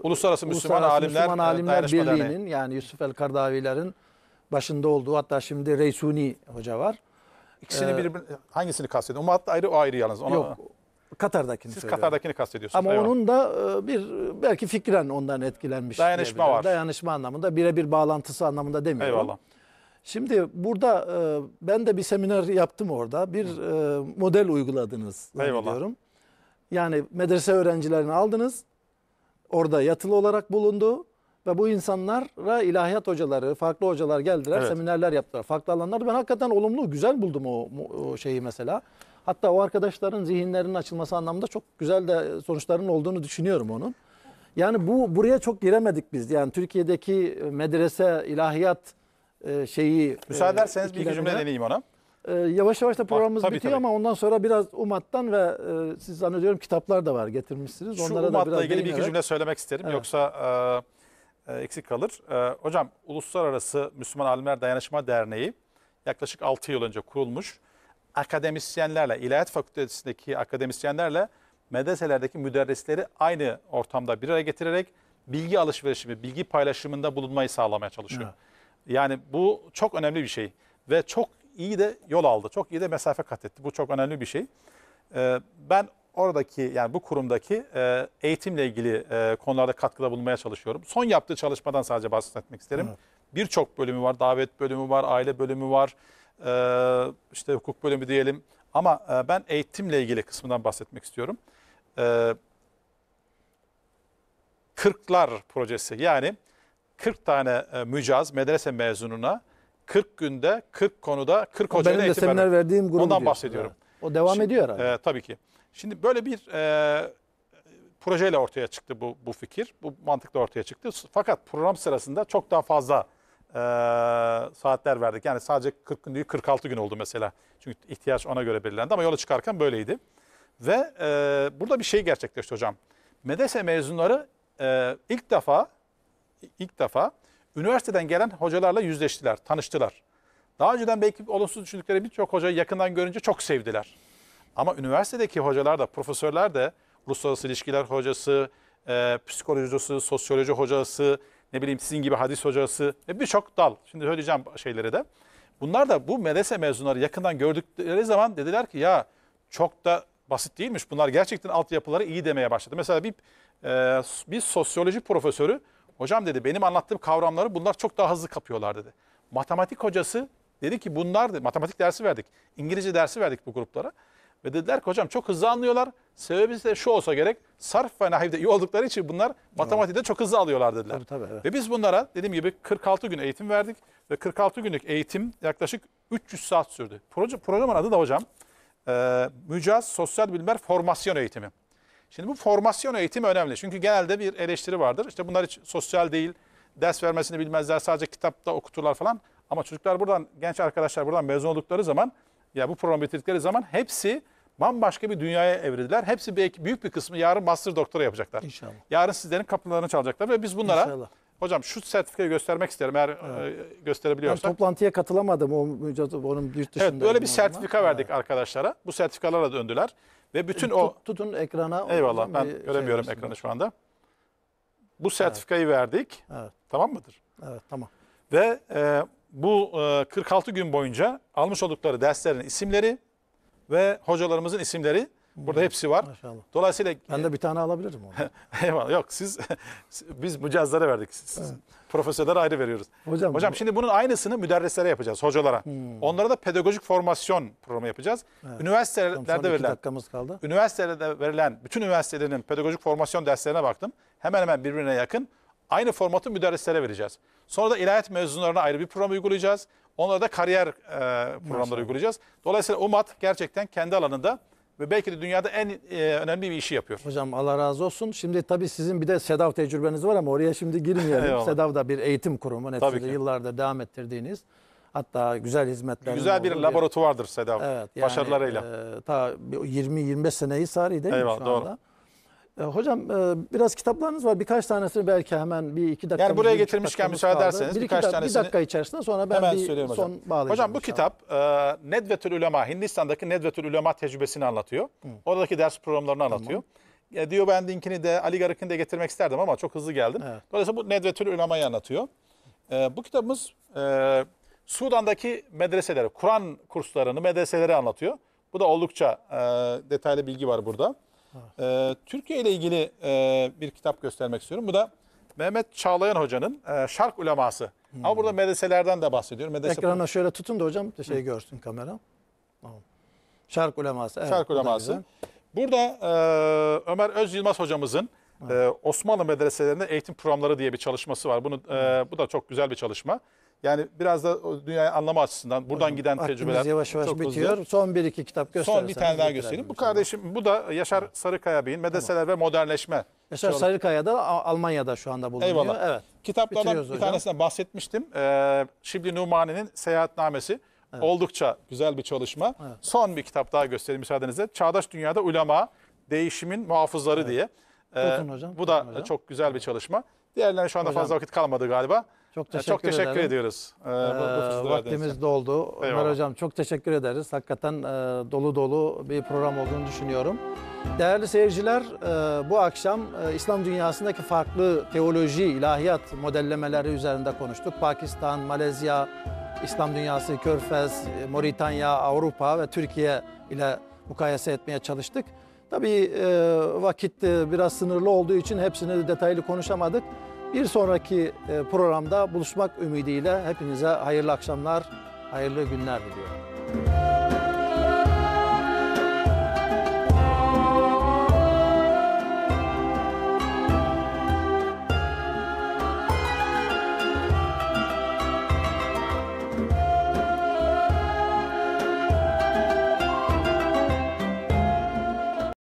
e, Uluslararası Müslüman Uluslararası Alimler, Müslüman e, Alimler Birliği'nin yani Yusuf El Kardaviler'in başında olduğu hatta şimdi Reysuni Hoca var. İkisini ee, birbirine hangisini kastediyorsun? Umut ayrı o ayrı yalnız. Ona, yok. Katar'dakini Siz söylüyorum. Katar'dakini kastediyorsunuz. Ama eyvallah. onun da e, bir belki fikren ondan etkilenmiş. Dayanışma var. Dayanışma anlamında birebir bağlantısı anlamında demiyorum. Eyvallah. Şimdi burada e, ben de bir seminer yaptım orada. Bir Hı. E, model uyguladınız diyorum. Yani medrese öğrencilerini aldınız. Orada yatılı olarak bulundu. Ve bu insanlara ilahiyat hocaları, farklı hocalar geldiler, evet. seminerler yaptılar. Farklı alanlarda ben hakikaten olumlu, güzel buldum o, o şeyi mesela. Hatta o arkadaşların zihinlerinin açılması anlamında çok güzel de sonuçların olduğunu düşünüyorum onun. Yani bu buraya çok giremedik biz. Yani Türkiye'deki medrese, ilahiyat e, şeyi... E, Müsaade ederseniz bir iki cümle deneyeyim ona. E, yavaş yavaş da ah, programımız tabii, bitiyor tabii. ama ondan sonra biraz Umat'tan ve e, siz zannediyorum kitaplar da var getirmişsiniz. Şu Onlara Umat'la biraz ilgili bir iki cümle söylemek isterim. Evet. Yoksa... E, e, eksik kalır. E, hocam Uluslararası Müslüman Alimler Dayanışma Derneği yaklaşık 6 yıl önce kurulmuş. Akademisyenlerle, İlahiyat Fakültesindeki akademisyenlerle medreselerdeki müderrisleri aynı ortamda bir araya getirerek bilgi alışverişimi, bilgi paylaşımında bulunmayı sağlamaya çalışıyor. Evet. Yani bu çok önemli bir şey ve çok iyi de yol aldı. Çok iyi de mesafe kat etti. Bu çok önemli bir şey. E, ben oradaki yani bu kurumdaki e, eğitimle ilgili e, konularda katkıda bulunmaya çalışıyorum. Son yaptığı çalışmadan sadece bahsetmek isterim. Evet. Birçok bölümü var. Davet bölümü var, aile bölümü var. E, işte hukuk bölümü diyelim. Ama e, ben eğitimle ilgili kısmından bahsetmek istiyorum. E, Kırklar projesi yani 40 tane e, mücaz medrese mezununa 40 günde 40 konuda 40 hocayla eğitim Benim de seminer verdiğim grup Ondan diyorsun, bahsediyorum. Evet. O devam Şimdi, ediyor herhalde. E, tabii ki. Şimdi böyle bir e, projeyle ortaya çıktı bu, bu fikir. Bu mantıkla ortaya çıktı. Fakat program sırasında çok daha fazla e, saatler verdik. Yani sadece 40 gün değil 46 gün oldu mesela. Çünkü ihtiyaç ona göre belirlendi ama yola çıkarken böyleydi. Ve e, burada bir şey gerçekleşti hocam. Medese mezunları e, ilk defa ilk defa üniversiteden gelen hocalarla yüzleştiler, tanıştılar. Daha önceden belki olumsuz düşündükleri birçok hocayı yakından görünce çok sevdiler. Ama üniversitedeki hocalar da, profesörler de uluslararası ilişkiler hocası, e, psikoloji hocası, sosyoloji hocası, ne bileyim sizin gibi hadis hocası ve birçok dal. Şimdi söyleyeceğim şeyleri de. Bunlar da bu medrese mezunları yakından gördükleri zaman dediler ki ya çok da basit değilmiş. Bunlar gerçekten altyapıları iyi demeye başladı. Mesela bir e, bir sosyoloji profesörü hocam dedi benim anlattığım kavramları bunlar çok daha hızlı kapıyorlar dedi. Matematik hocası dedi ki bunlar matematik dersi verdik. İngilizce dersi verdik bu gruplara. Ve dediler ki hocam çok hızlı anlıyorlar. Sebebi de şu olsa gerek sarf ve nahivde iyi oldukları için bunlar matematikte çok hızlı alıyorlar dediler. Tabii, tabii, evet. Ve biz bunlara dediğim gibi 46 gün eğitim verdik ve 46 günlük eğitim yaklaşık 300 saat sürdü. Proje, programın adı da hocam e, Mücaz Sosyal Bilimler Formasyon Eğitimi. Şimdi bu formasyon eğitimi önemli. Çünkü genelde bir eleştiri vardır. İşte bunlar hiç sosyal değil, ders vermesini bilmezler, sadece kitapta okuturlar falan. Ama çocuklar buradan, genç arkadaşlar buradan mezun oldukları zaman, ya bu programı bitirdikleri zaman hepsi bambaşka bir dünyaya evrildiler. Hepsi belki büyük bir kısmı yarın master doktora yapacaklar. İnşallah. Yarın sizlerin kapılarını çalacaklar ve biz bunlara İnşallah. Hocam şu sertifikayı göstermek isterim eğer evet. e, gösterebiliyorsak. Ben toplantıya katılamadım o onun yurt dışında. Evet böyle bir sertifika zaman. verdik evet. arkadaşlara. Bu sertifikalara döndüler ve e, bütün Tut, o tutun ekrana. Eyvallah ben şey göremiyorum şey ekranı şu anda. Bu sertifikayı evet. verdik. Evet. Tamam mıdır? Evet tamam. Ve e, bu e, 46 gün boyunca almış oldukları derslerin isimleri, ve hocalarımızın isimleri. Burada hepsi var. Maşallah. Dolayısıyla ben de bir tane alabilirim onu. Eyvallah. Yok siz biz mücazzlara verdik. Siz, evet. Profesörlere ayrı veriyoruz. Hocam, Hocam bu... şimdi bunun aynısını müderrislere yapacağız, hocalara. Hmm. Onlara da pedagojik formasyon programı yapacağız. Evet. Üniversitelerde Hocam, verilen dakikamız kaldı. Üniversitelerde verilen bütün üniversitelerin pedagojik formasyon derslerine baktım. Hemen hemen birbirine yakın. Aynı formatı müderrislere vereceğiz. Sonra da ilahiyat mezunlarına ayrı bir program uygulayacağız. Onlara da kariyer e, programları Maşallah. uygulayacağız. Dolayısıyla UMAT gerçekten kendi alanında ve belki de dünyada en e, önemli bir işi yapıyor. Hocam Allah razı olsun. Şimdi tabii sizin bir de SEDAV tecrübeniz var ama oraya şimdi girmeyelim. SEDAV da bir eğitim kurumu. Neticede yıllardır devam ettirdiğiniz. Hatta güzel hizmetler. Güzel bir laboratuvardır SEDAV. Evet, yani, başarılarıyla. E, ta 20-25 seneyi sarıydı değil Eyvallah, anda? Doğru. E, hocam e, biraz kitaplarınız var. Birkaç tanesini belki hemen bir iki dakika. Yani buraya getirmişken müsaade ederseniz bir, birkaç da, tanesini. Bir dakika içerisinde sonra ben hemen bir son hocam. bağlayacağım. Hocam bu kitap e, Nedvetül Ulema, Hindistan'daki Nedvetül Ulema tecrübesini anlatıyor. Hı. Oradaki ders programlarını anlatıyor. Tamam. E, diyor ben linkini de Ali Garık'ın da getirmek isterdim ama çok hızlı geldim. Evet. Dolayısıyla bu Nedvetül Ulema'yı anlatıyor. E, bu kitabımız e, Sudan'daki medreseleri, Kur'an kurslarını, medreseleri anlatıyor. Bu da oldukça e, detaylı bilgi var burada. E, Türkiye ile ilgili e, bir kitap göstermek istiyorum. Bu da Mehmet Çağlayan Hoca'nın e, Şark Uleması. Hmm. Ama burada medeselerden de bahsediyorum. Medese Ekrana şöyle tutun da hocam şey hmm. görsün kamera. Şark Uleması. Evet, Şark Uleması. Burada e, Ömer Öz Yılmaz hocamızın e, evet. e, Osmanlı medreselerinde eğitim programları diye bir çalışması var. Bunu e, bu da çok güzel bir çalışma. Yani biraz da dünyayı anlama açısından buradan Hocam, giden tecrübeler yavaş yavaş çok bitiyor. Hızlı. Son bir iki kitap gösterirsen. Son bir tane daha göstereyim. Bu kardeşim bu da Yaşar Sarıkaya Bey'in Medeseler tamam. ve Modernleşme. Yaşar Sarıkaya da Almanya'da şu anda bulunuyor. Eyvallah. Evet. Kitaplardan bir tanesinden bahsetmiştim. Ee, Şibli Numani'nin Seyahatnamesi. Evet. Oldukça güzel bir çalışma. Evet. Son bir kitap daha göstereyim müsaadenizle. Çağdaş Dünya'da Ulema, Değişimin Muhafızları evet. diye. Ee, hocam. Bu da hocam. çok güzel bir çalışma. Diğerlerine şu anda hocam. fazla vakit kalmadı galiba. Çok teşekkür, çok teşekkür ediyoruz. Ee, ee, vaktimiz doldu. Eyvallah. Ömer Hocam çok teşekkür ederiz. Hakikaten e, dolu dolu bir program olduğunu düşünüyorum. Değerli seyirciler e, bu akşam e, İslam dünyasındaki farklı teoloji, ilahiyat modellemeleri üzerinde konuştuk. Pakistan, Malezya, İslam dünyası, Körfez, e, Moritanya, Avrupa ve Türkiye ile mukayese etmeye çalıştık. Tabii e, vakit e, biraz sınırlı olduğu için hepsini detaylı konuşamadık. Bir sonraki e, programda buluşmak ümidiyle hepinize hayırlı akşamlar, hayırlı günler diliyorum.